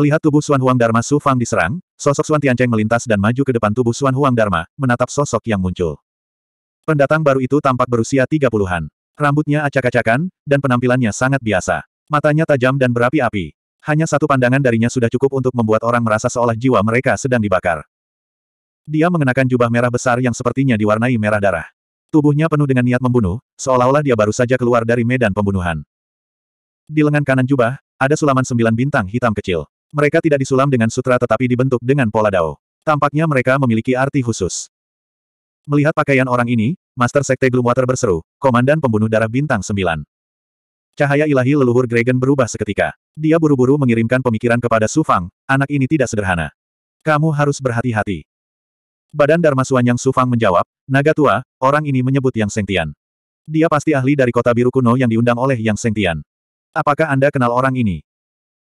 Melihat tubuh Suan Huang Dharma Su Fang diserang, sosok Suan Tiancheng melintas dan maju ke depan tubuh Suan Huang Dharma, menatap sosok yang muncul. Pendatang baru itu tampak berusia tiga puluhan. Rambutnya acak-acakan, dan penampilannya sangat biasa. Matanya tajam dan berapi-api. Hanya satu pandangan darinya sudah cukup untuk membuat orang merasa seolah jiwa mereka sedang dibakar. Dia mengenakan jubah merah besar yang sepertinya diwarnai merah darah. Tubuhnya penuh dengan niat membunuh, seolah-olah dia baru saja keluar dari medan pembunuhan. Di lengan kanan jubah, ada sulaman sembilan bintang hitam kecil. Mereka tidak disulam dengan sutra tetapi dibentuk dengan pola dao. Tampaknya mereka memiliki arti khusus. Melihat pakaian orang ini, Master Sekte Gloomwater berseru, Komandan Pembunuh Darah Bintang 9. Cahaya ilahi leluhur Gregen berubah seketika. Dia buru-buru mengirimkan pemikiran kepada Su Fang, anak ini tidak sederhana. Kamu harus berhati-hati. Badan Dharma Yang Su Fang menjawab, Naga tua, orang ini menyebut Yang Sengtian. Dia pasti ahli dari kota biru kuno yang diundang oleh Yang Sengtian. Apakah Anda kenal orang ini?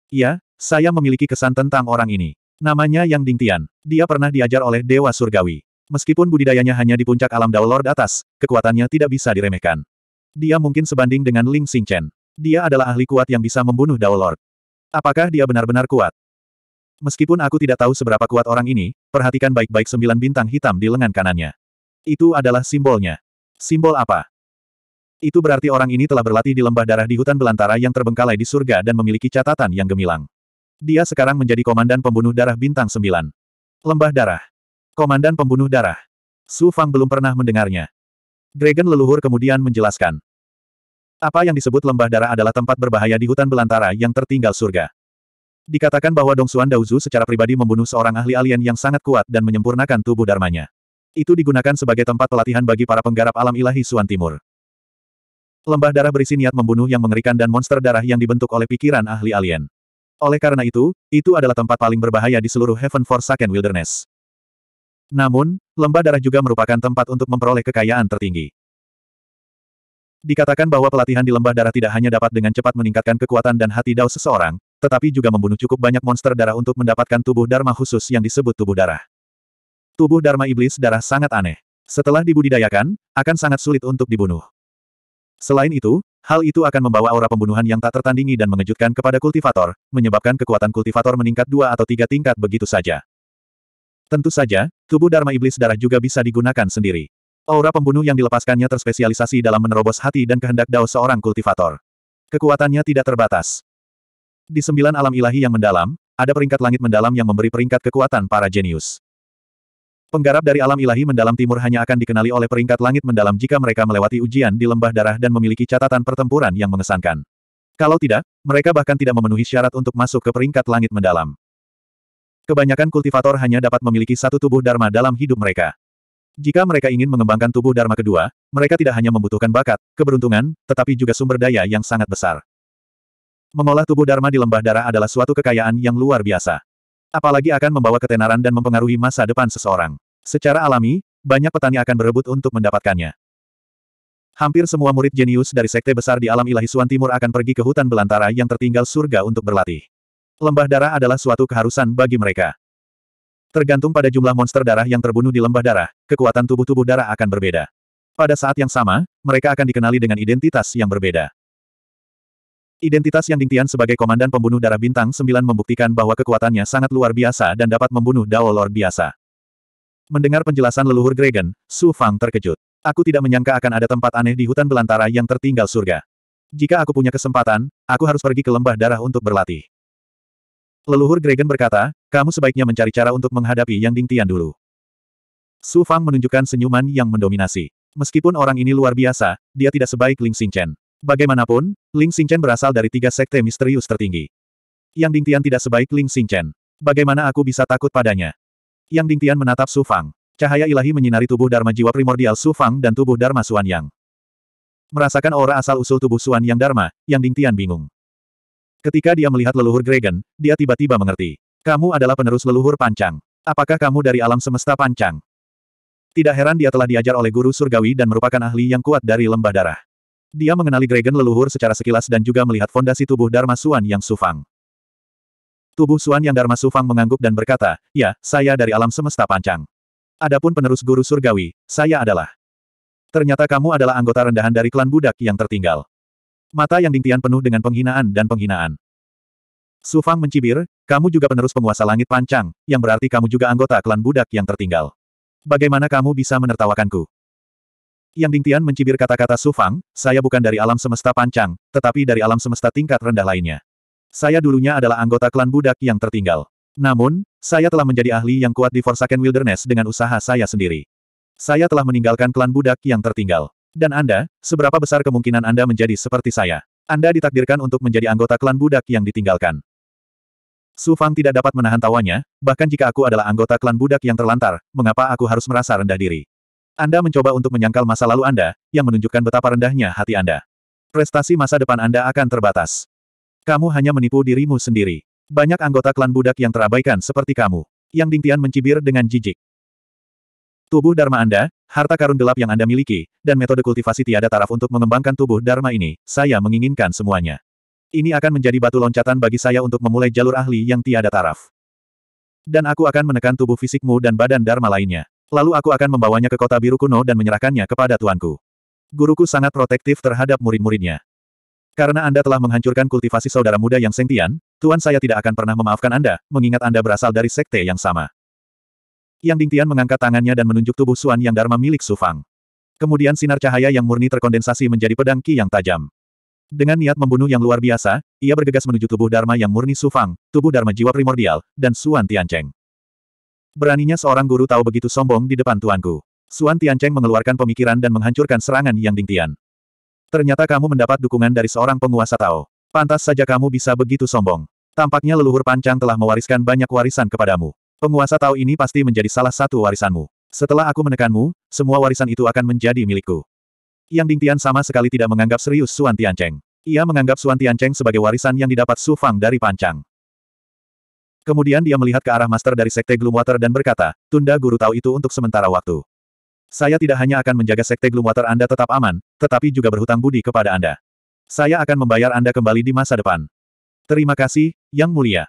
Iya, saya memiliki kesan tentang orang ini. Namanya Yang Dingtian. Dia pernah diajar oleh Dewa Surgawi. Meskipun budidayanya hanya di puncak alam Dao Lord atas, kekuatannya tidak bisa diremehkan. Dia mungkin sebanding dengan Ling Xingchen. Dia adalah ahli kuat yang bisa membunuh Dao Lord. Apakah dia benar-benar kuat? Meskipun aku tidak tahu seberapa kuat orang ini, perhatikan baik-baik sembilan bintang hitam di lengan kanannya. Itu adalah simbolnya. Simbol apa? Itu berarti orang ini telah berlatih di lembah darah di hutan belantara yang terbengkalai di surga dan memiliki catatan yang gemilang. Dia sekarang menjadi komandan pembunuh darah bintang sembilan. Lembah darah. Komandan pembunuh darah. Su Fang belum pernah mendengarnya. Dragon leluhur kemudian menjelaskan. Apa yang disebut lembah darah adalah tempat berbahaya di hutan belantara yang tertinggal surga. Dikatakan bahwa Dong Dongsuan Daozu secara pribadi membunuh seorang ahli alien yang sangat kuat dan menyempurnakan tubuh darmanya. Itu digunakan sebagai tempat pelatihan bagi para penggarap alam ilahi Suan Timur. Lembah darah berisi niat membunuh yang mengerikan dan monster darah yang dibentuk oleh pikiran ahli alien. Oleh karena itu, itu adalah tempat paling berbahaya di seluruh Heaven Forsaken Wilderness. Namun, lembah darah juga merupakan tempat untuk memperoleh kekayaan tertinggi. Dikatakan bahwa pelatihan di lembah darah tidak hanya dapat dengan cepat meningkatkan kekuatan dan hati dao seseorang, tetapi juga membunuh cukup banyak monster darah untuk mendapatkan tubuh dharma khusus yang disebut tubuh darah. Tubuh dharma iblis darah sangat aneh. Setelah dibudidayakan, akan sangat sulit untuk dibunuh. Selain itu, Hal itu akan membawa aura pembunuhan yang tak tertandingi dan mengejutkan kepada kultivator, menyebabkan kekuatan kultivator meningkat dua atau tiga tingkat begitu saja. Tentu saja, tubuh Dharma Iblis Darah juga bisa digunakan sendiri. Aura pembunuh yang dilepaskannya terspesialisasi dalam menerobos hati dan kehendak dao seorang kultivator. Kekuatannya tidak terbatas. Di sembilan alam ilahi yang mendalam, ada peringkat langit mendalam yang memberi peringkat kekuatan para jenius. Penggarap dari alam ilahi mendalam timur hanya akan dikenali oleh peringkat langit mendalam jika mereka melewati ujian di lembah darah dan memiliki catatan pertempuran yang mengesankan. Kalau tidak, mereka bahkan tidak memenuhi syarat untuk masuk ke peringkat langit mendalam. Kebanyakan kultivator hanya dapat memiliki satu tubuh dharma dalam hidup mereka. Jika mereka ingin mengembangkan tubuh dharma kedua, mereka tidak hanya membutuhkan bakat, keberuntungan, tetapi juga sumber daya yang sangat besar. Mengolah tubuh dharma di lembah darah adalah suatu kekayaan yang luar biasa. Apalagi akan membawa ketenaran dan mempengaruhi masa depan seseorang. Secara alami, banyak petani akan berebut untuk mendapatkannya. Hampir semua murid jenius dari sekte besar di alam ilahi Suan Timur akan pergi ke hutan belantara yang tertinggal surga untuk berlatih. Lembah darah adalah suatu keharusan bagi mereka. Tergantung pada jumlah monster darah yang terbunuh di lembah darah, kekuatan tubuh-tubuh darah akan berbeda. Pada saat yang sama, mereka akan dikenali dengan identitas yang berbeda. Identitas Yang Dingtian sebagai komandan pembunuh darah bintang 9 membuktikan bahwa kekuatannya sangat luar biasa dan dapat membunuh Dao Lord biasa. Mendengar penjelasan leluhur Gregen, Su Fang terkejut. Aku tidak menyangka akan ada tempat aneh di hutan belantara yang tertinggal surga. Jika aku punya kesempatan, aku harus pergi ke lembah darah untuk berlatih. Leluhur Gregen berkata, kamu sebaiknya mencari cara untuk menghadapi Yang Dingtian dulu. Su Fang menunjukkan senyuman yang mendominasi. Meskipun orang ini luar biasa, dia tidak sebaik Ling Xingchen. Bagaimanapun, Ling Xingchen berasal dari tiga sekte misterius tertinggi. Yang Dingtian tidak sebaik Ling Xingchen. Bagaimana aku bisa takut padanya? Yang Dingtian menatap Su Fang. Cahaya ilahi menyinari tubuh Dharma jiwa primordial Su Fang dan tubuh Dharma Suan Yang. Merasakan aura asal-usul tubuh Suan Yang Dharma, Yang Dingtian bingung. Ketika dia melihat leluhur Gregen, dia tiba-tiba mengerti. Kamu adalah penerus leluhur pancang. Apakah kamu dari alam semesta pancang? Tidak heran dia telah diajar oleh guru surgawi dan merupakan ahli yang kuat dari lembah darah. Dia mengenali Dragon leluhur secara sekilas dan juga melihat fondasi tubuh Dharma Suan yang sufang. Tubuh Suan yang Dharma sufang mengangguk dan berkata, Ya, saya dari alam semesta pancang. Adapun penerus guru surgawi, saya adalah. Ternyata kamu adalah anggota rendahan dari klan budak yang tertinggal. Mata yang Dingtian penuh dengan penghinaan dan penghinaan. Sufang mencibir, kamu juga penerus penguasa langit pancang, yang berarti kamu juga anggota klan budak yang tertinggal. Bagaimana kamu bisa menertawakanku? Yang Dingtian mencibir kata-kata Su Fang, saya bukan dari alam semesta pancang, tetapi dari alam semesta tingkat rendah lainnya. Saya dulunya adalah anggota klan budak yang tertinggal. Namun, saya telah menjadi ahli yang kuat di Forsaken Wilderness dengan usaha saya sendiri. Saya telah meninggalkan klan budak yang tertinggal. Dan Anda, seberapa besar kemungkinan Anda menjadi seperti saya? Anda ditakdirkan untuk menjadi anggota klan budak yang ditinggalkan. Su Fang tidak dapat menahan tawanya, bahkan jika aku adalah anggota klan budak yang terlantar, mengapa aku harus merasa rendah diri? Anda mencoba untuk menyangkal masa lalu Anda, yang menunjukkan betapa rendahnya hati Anda. Prestasi masa depan Anda akan terbatas. Kamu hanya menipu dirimu sendiri. Banyak anggota klan budak yang terabaikan seperti kamu. Yang Dingtian mencibir dengan jijik. Tubuh Dharma Anda, harta karun gelap yang Anda miliki, dan metode kultivasi tiada taraf untuk mengembangkan tubuh Dharma ini, saya menginginkan semuanya. Ini akan menjadi batu loncatan bagi saya untuk memulai jalur ahli yang tiada taraf. Dan aku akan menekan tubuh fisikmu dan badan Dharma lainnya. Lalu aku akan membawanya ke kota biru kuno dan menyerahkannya kepada tuanku. Guruku sangat protektif terhadap murid-muridnya. Karena Anda telah menghancurkan kultivasi saudara muda yang sentian, Tuan saya tidak akan pernah memaafkan Anda, mengingat Anda berasal dari sekte yang sama. Yang Dingtian mengangkat tangannya dan menunjuk tubuh Suan yang Dharma milik Sufang. Kemudian sinar cahaya yang murni terkondensasi menjadi pedang Ki yang tajam. Dengan niat membunuh yang luar biasa, ia bergegas menuju tubuh Dharma yang murni Sufang, tubuh Dharma jiwa primordial, dan Suan Tiancheng. Beraninya seorang guru tahu begitu sombong di depan tuanku. Suan Tiancheng mengeluarkan pemikiran dan menghancurkan serangan Yang Dingtian. Ternyata kamu mendapat dukungan dari seorang penguasa Tao. Pantas saja kamu bisa begitu sombong. Tampaknya leluhur pancang telah mewariskan banyak warisan kepadamu. Penguasa Tao ini pasti menjadi salah satu warisanmu. Setelah aku menekanmu, semua warisan itu akan menjadi milikku. Yang Dingtian sama sekali tidak menganggap serius Suan Tiancheng. Ia menganggap Suan Tiancheng sebagai warisan yang didapat Su Fang dari Pancang. Kemudian dia melihat ke arah master dari Sekte Gloomwater dan berkata, tunda guru tahu itu untuk sementara waktu. Saya tidak hanya akan menjaga Sekte Gloomwater Anda tetap aman, tetapi juga berhutang budi kepada Anda. Saya akan membayar Anda kembali di masa depan. Terima kasih, Yang Mulia.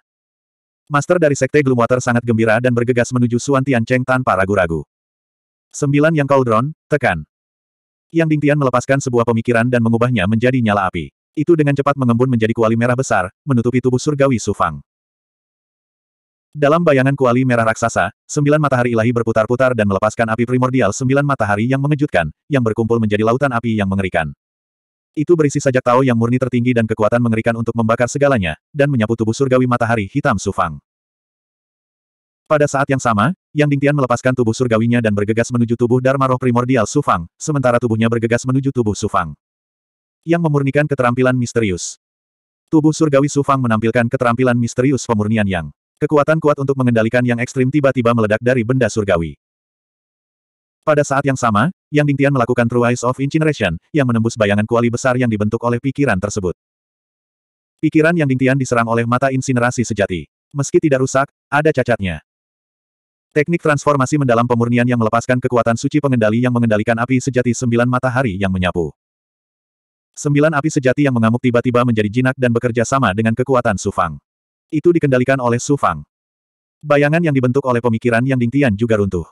Master dari Sekte Gloomwater sangat gembira dan bergegas menuju Suan Tian Cheng tanpa ragu-ragu. Sembilan Yang Cauldron, tekan. Yang Dingtian melepaskan sebuah pemikiran dan mengubahnya menjadi nyala api. Itu dengan cepat mengembun menjadi kuali merah besar, menutupi tubuh surgawi Sufang. Dalam bayangan kuali merah raksasa, sembilan matahari ilahi berputar-putar dan melepaskan api primordial sembilan matahari yang mengejutkan, yang berkumpul menjadi lautan api yang mengerikan. Itu berisi sajak Tao yang murni tertinggi dan kekuatan mengerikan untuk membakar segalanya, dan menyapu tubuh surgawi matahari hitam Sufang. Pada saat yang sama, Yang Dingtian melepaskan tubuh surgawinya dan bergegas menuju tubuh Dharma roh primordial Sufang, sementara tubuhnya bergegas menuju tubuh Sufang. Yang memurnikan keterampilan misterius. Tubuh surgawi Sufang menampilkan keterampilan misterius pemurnian Yang. Kekuatan kuat untuk mengendalikan yang ekstrim tiba-tiba meledak dari benda surgawi. Pada saat yang sama, Yang Dingtian melakukan True Eyes of Incineration, yang menembus bayangan kuali besar yang dibentuk oleh pikiran tersebut. Pikiran Yang Dingtian diserang oleh mata insinerasi sejati. Meski tidak rusak, ada cacatnya. Teknik transformasi mendalam pemurnian yang melepaskan kekuatan suci pengendali yang mengendalikan api sejati sembilan matahari yang menyapu. Sembilan api sejati yang mengamuk tiba-tiba menjadi jinak dan bekerja sama dengan kekuatan Sufang. Itu dikendalikan oleh Su Fang. Bayangan yang dibentuk oleh pemikiran yang Dingtian juga runtuh.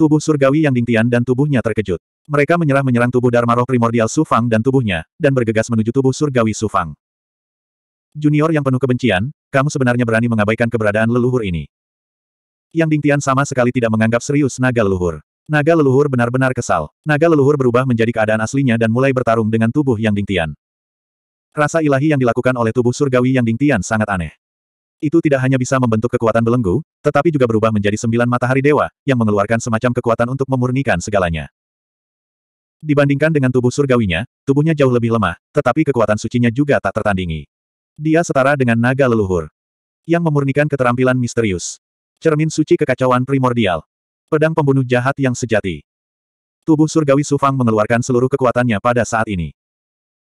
Tubuh surgawi yang Dingtian dan tubuhnya terkejut. Mereka menyerah menyerang tubuh Dharma Roh Primordial Su Fang dan tubuhnya, dan bergegas menuju tubuh surgawi Su Fang. Junior yang penuh kebencian, kamu sebenarnya berani mengabaikan keberadaan leluhur ini. Yang Dingtian sama sekali tidak menganggap serius naga leluhur. Naga leluhur benar-benar kesal. Naga leluhur berubah menjadi keadaan aslinya dan mulai bertarung dengan tubuh Yang Dingtian. Rasa ilahi yang dilakukan oleh tubuh surgawi Yang Dingtian sangat aneh itu tidak hanya bisa membentuk kekuatan belenggu, tetapi juga berubah menjadi sembilan matahari dewa, yang mengeluarkan semacam kekuatan untuk memurnikan segalanya. Dibandingkan dengan tubuh surgawinya, tubuhnya jauh lebih lemah, tetapi kekuatan sucinya juga tak tertandingi. Dia setara dengan naga leluhur. Yang memurnikan keterampilan misterius. Cermin suci kekacauan primordial. Pedang pembunuh jahat yang sejati. Tubuh surgawi Sufang mengeluarkan seluruh kekuatannya pada saat ini.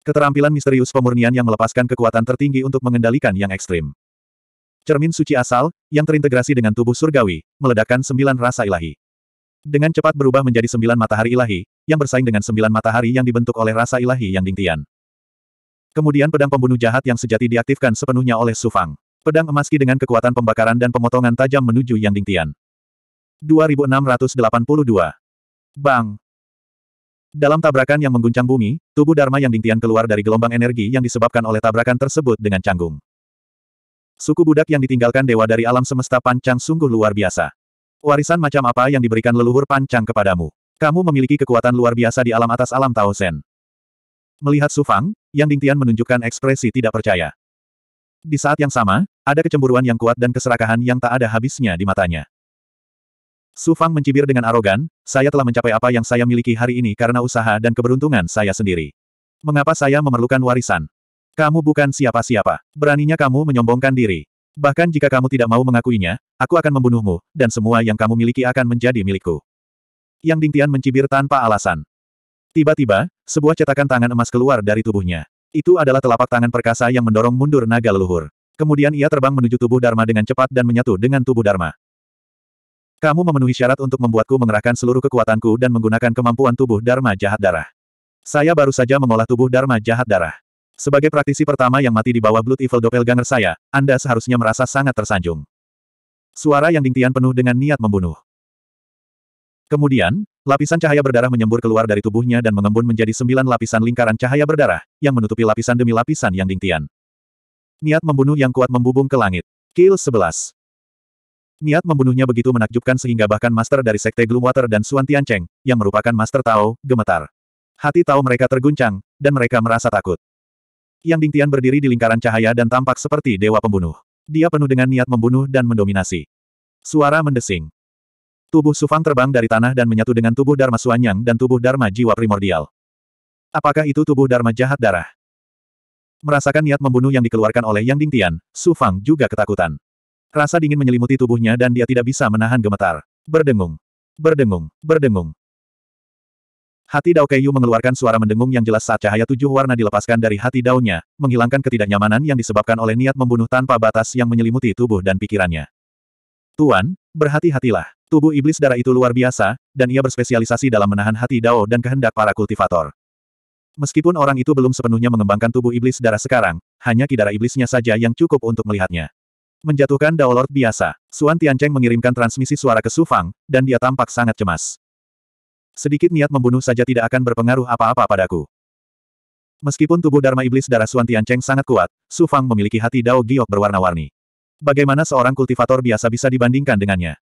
Keterampilan misterius pemurnian yang melepaskan kekuatan tertinggi untuk mengendalikan yang ekstrim. Cermin suci asal, yang terintegrasi dengan tubuh surgawi, meledakkan sembilan rasa ilahi. Dengan cepat berubah menjadi sembilan matahari ilahi, yang bersaing dengan sembilan matahari yang dibentuk oleh rasa ilahi yang dingtian. Kemudian pedang pembunuh jahat yang sejati diaktifkan sepenuhnya oleh Sufang. Pedang emaski dengan kekuatan pembakaran dan pemotongan tajam menuju yang dingtian. 2682. Bang! Dalam tabrakan yang mengguncang bumi, tubuh Dharma yang dingtian keluar dari gelombang energi yang disebabkan oleh tabrakan tersebut dengan canggung. Suku budak yang ditinggalkan dewa dari alam semesta pancang sungguh luar biasa. Warisan macam apa yang diberikan leluhur pancang kepadamu? Kamu memiliki kekuatan luar biasa di alam atas alam Tao Melihat Sufang, Yang Dingtian menunjukkan ekspresi tidak percaya. Di saat yang sama, ada kecemburuan yang kuat dan keserakahan yang tak ada habisnya di matanya. Sufang mencibir dengan arogan, saya telah mencapai apa yang saya miliki hari ini karena usaha dan keberuntungan saya sendiri. Mengapa saya memerlukan warisan? Kamu bukan siapa-siapa. Beraninya kamu menyombongkan diri. Bahkan jika kamu tidak mau mengakuinya, aku akan membunuhmu, dan semua yang kamu miliki akan menjadi milikku. Yang Dingtian mencibir tanpa alasan. Tiba-tiba, sebuah cetakan tangan emas keluar dari tubuhnya. Itu adalah telapak tangan perkasa yang mendorong mundur naga leluhur. Kemudian ia terbang menuju tubuh Dharma dengan cepat dan menyatu dengan tubuh Dharma. Kamu memenuhi syarat untuk membuatku mengerahkan seluruh kekuatanku dan menggunakan kemampuan tubuh Dharma jahat darah. Saya baru saja mengolah tubuh Dharma jahat darah. Sebagai praktisi pertama yang mati di bawah Blood Evil Doppelganger saya, Anda seharusnya merasa sangat tersanjung. Suara yang dingtian penuh dengan niat membunuh. Kemudian, lapisan cahaya berdarah menyembur keluar dari tubuhnya dan mengembun menjadi sembilan lapisan lingkaran cahaya berdarah, yang menutupi lapisan demi lapisan yang dingtian. Niat membunuh yang kuat membubung ke langit. Kill 11. Niat membunuhnya begitu menakjubkan sehingga bahkan master dari Sekte Gloomwater dan Suan Tiancheng, yang merupakan master Tao, gemetar. Hati Tao mereka terguncang, dan mereka merasa takut yang Dingtian berdiri di lingkaran cahaya dan tampak seperti dewa pembunuh. Dia penuh dengan niat membunuh dan mendominasi. Suara mendesing. Tubuh Sufang terbang dari tanah dan menyatu dengan tubuh Dharma Suanyang dan tubuh Dharma jiwa primordial. Apakah itu tubuh Dharma jahat darah? Merasakan niat membunuh yang dikeluarkan oleh Yang Dingtian, Sufang juga ketakutan. Rasa dingin menyelimuti tubuhnya dan dia tidak bisa menahan gemetar. Berdengung. Berdengung. Berdengung. Hati Dao Keiyu mengeluarkan suara mendengung yang jelas saat cahaya tujuh warna dilepaskan dari hati daunnya, menghilangkan ketidaknyamanan yang disebabkan oleh niat membunuh tanpa batas yang menyelimuti tubuh dan pikirannya. Tuan, berhati-hatilah. Tubuh iblis darah itu luar biasa, dan ia berspesialisasi dalam menahan hati Dao dan kehendak para kultivator. Meskipun orang itu belum sepenuhnya mengembangkan tubuh iblis darah sekarang, hanya kidara iblisnya saja yang cukup untuk melihatnya. Menjatuhkan Dao Lord biasa, Suan Tiancheng mengirimkan transmisi suara ke Su Fang, dan dia tampak sangat cemas. Sedikit niat membunuh saja tidak akan berpengaruh apa-apa padaku. Meskipun tubuh Dharma Iblis darah Suan Tiancheng sangat kuat, Su Fang memiliki hati Dao Giok berwarna-warni. Bagaimana seorang kultivator biasa bisa dibandingkan dengannya?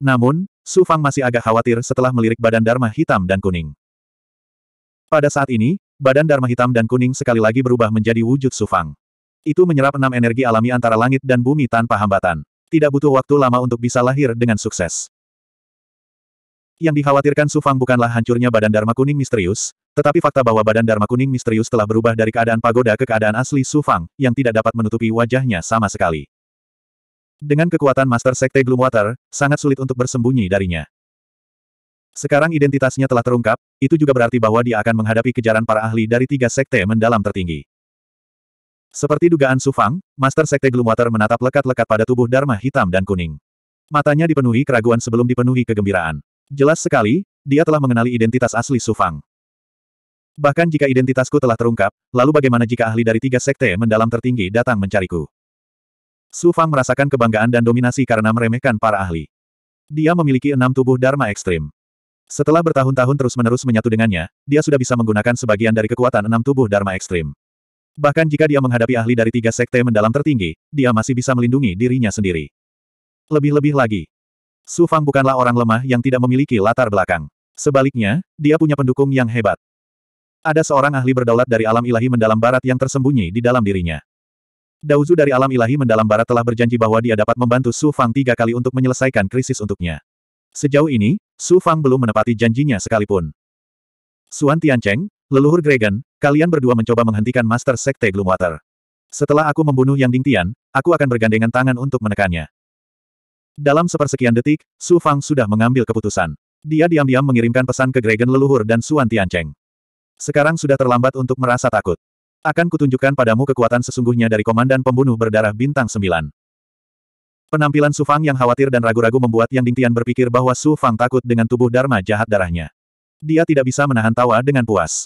Namun, Su Fang masih agak khawatir setelah melirik badan Dharma hitam dan kuning. Pada saat ini, badan Dharma hitam dan kuning sekali lagi berubah menjadi wujud Su Fang. Itu menyerap enam energi alami antara langit dan bumi tanpa hambatan. Tidak butuh waktu lama untuk bisa lahir dengan sukses. Yang dikhawatirkan Su Fang bukanlah hancurnya badan Dharma Kuning misterius, tetapi fakta bahwa badan Dharma Kuning misterius telah berubah dari keadaan pagoda ke keadaan asli Su Fang, yang tidak dapat menutupi wajahnya sama sekali. Dengan kekuatan Master Sekte Gloomwater, sangat sulit untuk bersembunyi darinya. Sekarang identitasnya telah terungkap, itu juga berarti bahwa dia akan menghadapi kejaran para ahli dari tiga sekte mendalam tertinggi. Seperti dugaan Su Fang, Master Sekte Gloomwater menatap lekat-lekat pada tubuh Dharma hitam dan kuning. Matanya dipenuhi keraguan sebelum dipenuhi kegembiraan. Jelas sekali, dia telah mengenali identitas asli Sufang. Bahkan jika identitasku telah terungkap, lalu bagaimana jika ahli dari tiga sekte mendalam tertinggi datang mencariku? Sufang merasakan kebanggaan dan dominasi karena meremehkan para ahli. Dia memiliki enam tubuh Dharma ekstrim. Setelah bertahun-tahun terus-menerus menyatu dengannya, dia sudah bisa menggunakan sebagian dari kekuatan enam tubuh Dharma ekstrim. Bahkan jika dia menghadapi ahli dari tiga sekte mendalam tertinggi, dia masih bisa melindungi dirinya sendiri. Lebih-lebih lagi, Su Fang bukanlah orang lemah yang tidak memiliki latar belakang. Sebaliknya, dia punya pendukung yang hebat. Ada seorang ahli berdaulat dari alam ilahi mendalam barat yang tersembunyi di dalam dirinya. Dauzu dari alam ilahi mendalam barat telah berjanji bahwa dia dapat membantu Su Fang tiga kali untuk menyelesaikan krisis untuknya. Sejauh ini, Su Fang belum menepati janjinya sekalipun. Suan Tiancheng, leluhur Gregan, kalian berdua mencoba menghentikan Master Sekte Gloomwater. Setelah aku membunuh Yang Dingtian, aku akan bergandengan tangan untuk menekannya. Dalam sepersekian detik, Su Fang sudah mengambil keputusan. Dia diam-diam mengirimkan pesan ke Gregen Leluhur dan Suan Tiancheng. Sekarang sudah terlambat untuk merasa takut. Akan kutunjukkan padamu kekuatan sesungguhnya dari Komandan Pembunuh Berdarah Bintang 9. Penampilan Su Fang yang khawatir dan ragu-ragu membuat Yang Dingtian berpikir bahwa Su Fang takut dengan tubuh Dharma jahat darahnya. Dia tidak bisa menahan tawa dengan puas.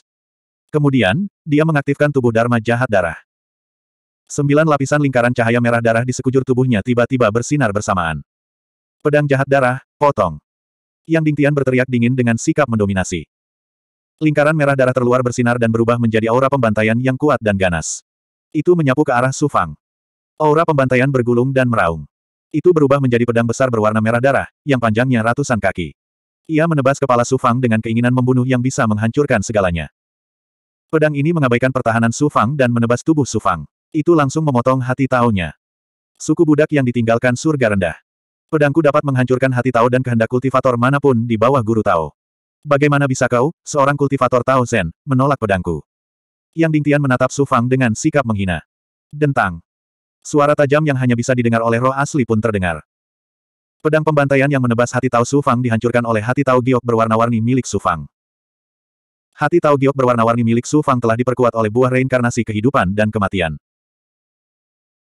Kemudian, dia mengaktifkan tubuh Dharma jahat darah. Sembilan lapisan lingkaran cahaya merah darah di sekujur tubuhnya tiba-tiba bersinar bersamaan. Pedang jahat darah, potong. Yang Dingtian berteriak dingin dengan sikap mendominasi. Lingkaran merah darah terluar bersinar dan berubah menjadi aura pembantaian yang kuat dan ganas. Itu menyapu ke arah Sufang. Aura pembantaian bergulung dan meraung. Itu berubah menjadi pedang besar berwarna merah darah, yang panjangnya ratusan kaki. Ia menebas kepala Sufang dengan keinginan membunuh yang bisa menghancurkan segalanya. Pedang ini mengabaikan pertahanan Sufang dan menebas tubuh Sufang. Itu langsung memotong hati taunya. Suku budak yang ditinggalkan surga rendah pedangku dapat menghancurkan hati Tao dan kehendak kultivator manapun di bawah guru Tao. Bagaimana bisa kau, seorang kultivator Tao Zen, menolak pedangku? Yang Dingtian menatap Su Fang dengan sikap menghina. Dentang. Suara tajam yang hanya bisa didengar oleh roh asli pun terdengar. Pedang pembantaian yang menebas hati Tao Su Fang dihancurkan oleh hati Tao Giok berwarna-warni milik Su Fang. Hati Tao Giok berwarna-warni milik Su Fang telah diperkuat oleh buah reinkarnasi kehidupan dan kematian.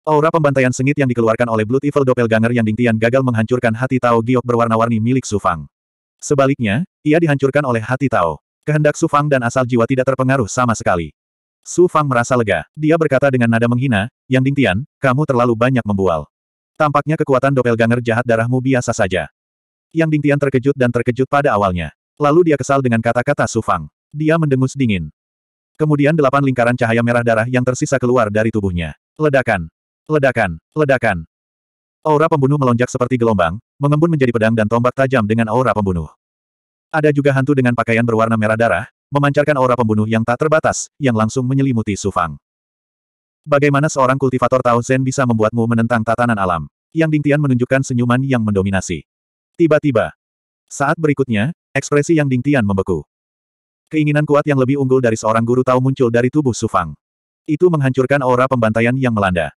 Aura pembantaian sengit yang dikeluarkan oleh Blood Evil Doppelganger yang Dingtian gagal menghancurkan hati Tao Giok berwarna-warni milik Sufang. Sebaliknya, ia dihancurkan oleh hati Tao. Kehendak Sufang dan asal jiwa tidak terpengaruh sama sekali. Sufang merasa lega. Dia berkata dengan nada menghina, Yang Dingtian, kamu terlalu banyak membual. Tampaknya kekuatan Doppelganger jahat darahmu biasa saja. Yang Dingtian terkejut dan terkejut pada awalnya. Lalu dia kesal dengan kata-kata Sufang. Dia mendengus dingin. Kemudian delapan lingkaran cahaya merah darah yang tersisa keluar dari tubuhnya. Ledakan. Ledakan, ledakan. Aura pembunuh melonjak seperti gelombang, mengembun menjadi pedang dan tombak tajam dengan aura pembunuh. Ada juga hantu dengan pakaian berwarna merah darah, memancarkan aura pembunuh yang tak terbatas, yang langsung menyelimuti Sufang. Bagaimana seorang kultivator Tao Zen bisa membuatmu menentang tatanan alam? Yang Ding Tian menunjukkan senyuman yang mendominasi. Tiba-tiba. Saat berikutnya, ekspresi Yang Ding Tian membeku. Keinginan kuat yang lebih unggul dari seorang guru Tao muncul dari tubuh Sufang. Itu menghancurkan aura pembantaian yang melanda.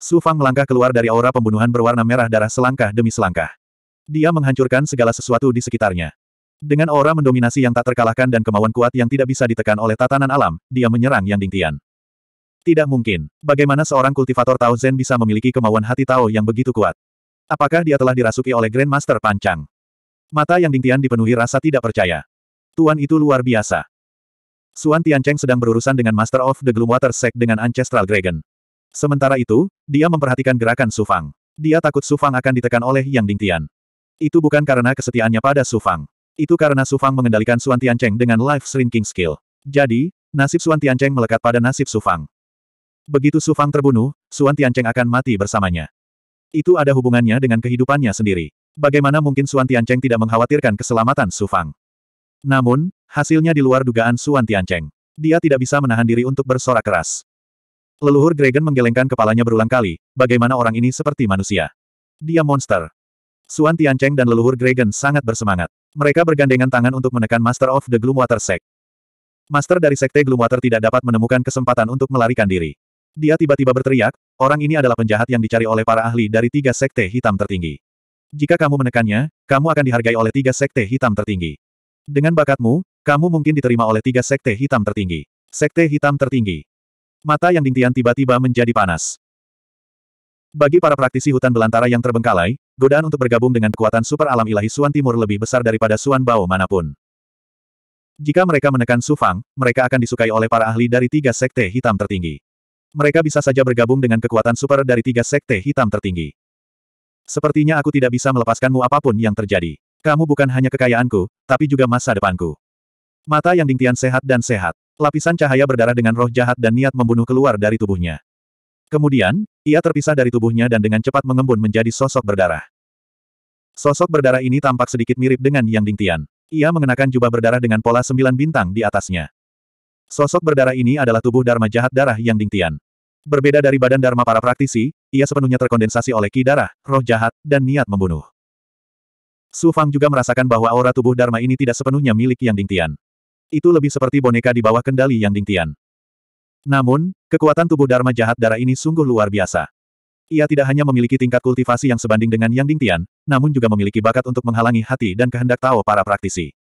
Su Fang melangkah keluar dari aura pembunuhan berwarna merah darah selangkah demi selangkah. Dia menghancurkan segala sesuatu di sekitarnya. Dengan aura mendominasi yang tak terkalahkan dan kemauan kuat yang tidak bisa ditekan oleh tatanan alam, dia menyerang Yang Dingtian. Tidak mungkin. Bagaimana seorang kultivator Tao Zen bisa memiliki kemauan hati Tao yang begitu kuat? Apakah dia telah dirasuki oleh Grandmaster Pancang? Mata Yang Dingtian dipenuhi rasa tidak percaya. Tuan itu luar biasa. Suan Tiancheng sedang berurusan dengan Master of the Gloom Water Sect dengan Ancestral Dragon. Sementara itu, dia memperhatikan gerakan Sufang. Dia takut Sufang akan ditekan oleh Yang Dingtian. Itu bukan karena kesetiaannya pada Sufang. Itu karena Sufang mengendalikan Suan Tiancheng dengan life shrinking skill. Jadi, nasib Suan Tiancheng melekat pada nasib Sufang. Begitu Sufang terbunuh, Suan Tiancheng akan mati bersamanya. Itu ada hubungannya dengan kehidupannya sendiri. Bagaimana mungkin Suan Tiancheng tidak mengkhawatirkan keselamatan Sufang? Namun, hasilnya di luar dugaan Suan Tiancheng. Dia tidak bisa menahan diri untuk bersorak keras. Leluhur Gregen menggelengkan kepalanya berulang kali, bagaimana orang ini seperti manusia. Dia monster. Suan Tiancheng dan leluhur Gregen sangat bersemangat. Mereka bergandengan tangan untuk menekan Master of the Gloomwater Sect. Master dari Sekte Gloomwater tidak dapat menemukan kesempatan untuk melarikan diri. Dia tiba-tiba berteriak, orang ini adalah penjahat yang dicari oleh para ahli dari tiga sekte hitam tertinggi. Jika kamu menekannya, kamu akan dihargai oleh tiga sekte hitam tertinggi. Dengan bakatmu, kamu mungkin diterima oleh tiga sekte hitam tertinggi. Sekte hitam tertinggi. Mata Yang Dingtian tiba-tiba menjadi panas. Bagi para praktisi hutan belantara yang terbengkalai, godaan untuk bergabung dengan kekuatan super alam ilahi Suan Timur lebih besar daripada Suan Bao manapun. Jika mereka menekan Sufang, mereka akan disukai oleh para ahli dari tiga sekte hitam tertinggi. Mereka bisa saja bergabung dengan kekuatan super dari tiga sekte hitam tertinggi. Sepertinya aku tidak bisa melepaskanmu apapun yang terjadi. Kamu bukan hanya kekayaanku, tapi juga masa depanku. Mata yang Dingtian sehat dan sehat. Lapisan cahaya berdarah dengan roh jahat dan niat membunuh keluar dari tubuhnya. Kemudian, ia terpisah dari tubuhnya dan dengan cepat mengembun menjadi sosok berdarah. Sosok berdarah ini tampak sedikit mirip dengan Yang Dingtian. Ia mengenakan jubah berdarah dengan pola sembilan bintang di atasnya. Sosok berdarah ini adalah tubuh Dharma jahat darah Yang Dingtian. Berbeda dari badan Dharma para praktisi, ia sepenuhnya terkondensasi oleh ki darah, roh jahat, dan niat membunuh. Su Fang juga merasakan bahwa aura tubuh Dharma ini tidak sepenuhnya milik Yang Dingtian. Itu lebih seperti boneka di bawah kendali Yang Dingtian. Namun, kekuatan tubuh Dharma jahat darah ini sungguh luar biasa. Ia tidak hanya memiliki tingkat kultivasi yang sebanding dengan Yang Dingtian, namun juga memiliki bakat untuk menghalangi hati dan kehendak Tao para praktisi.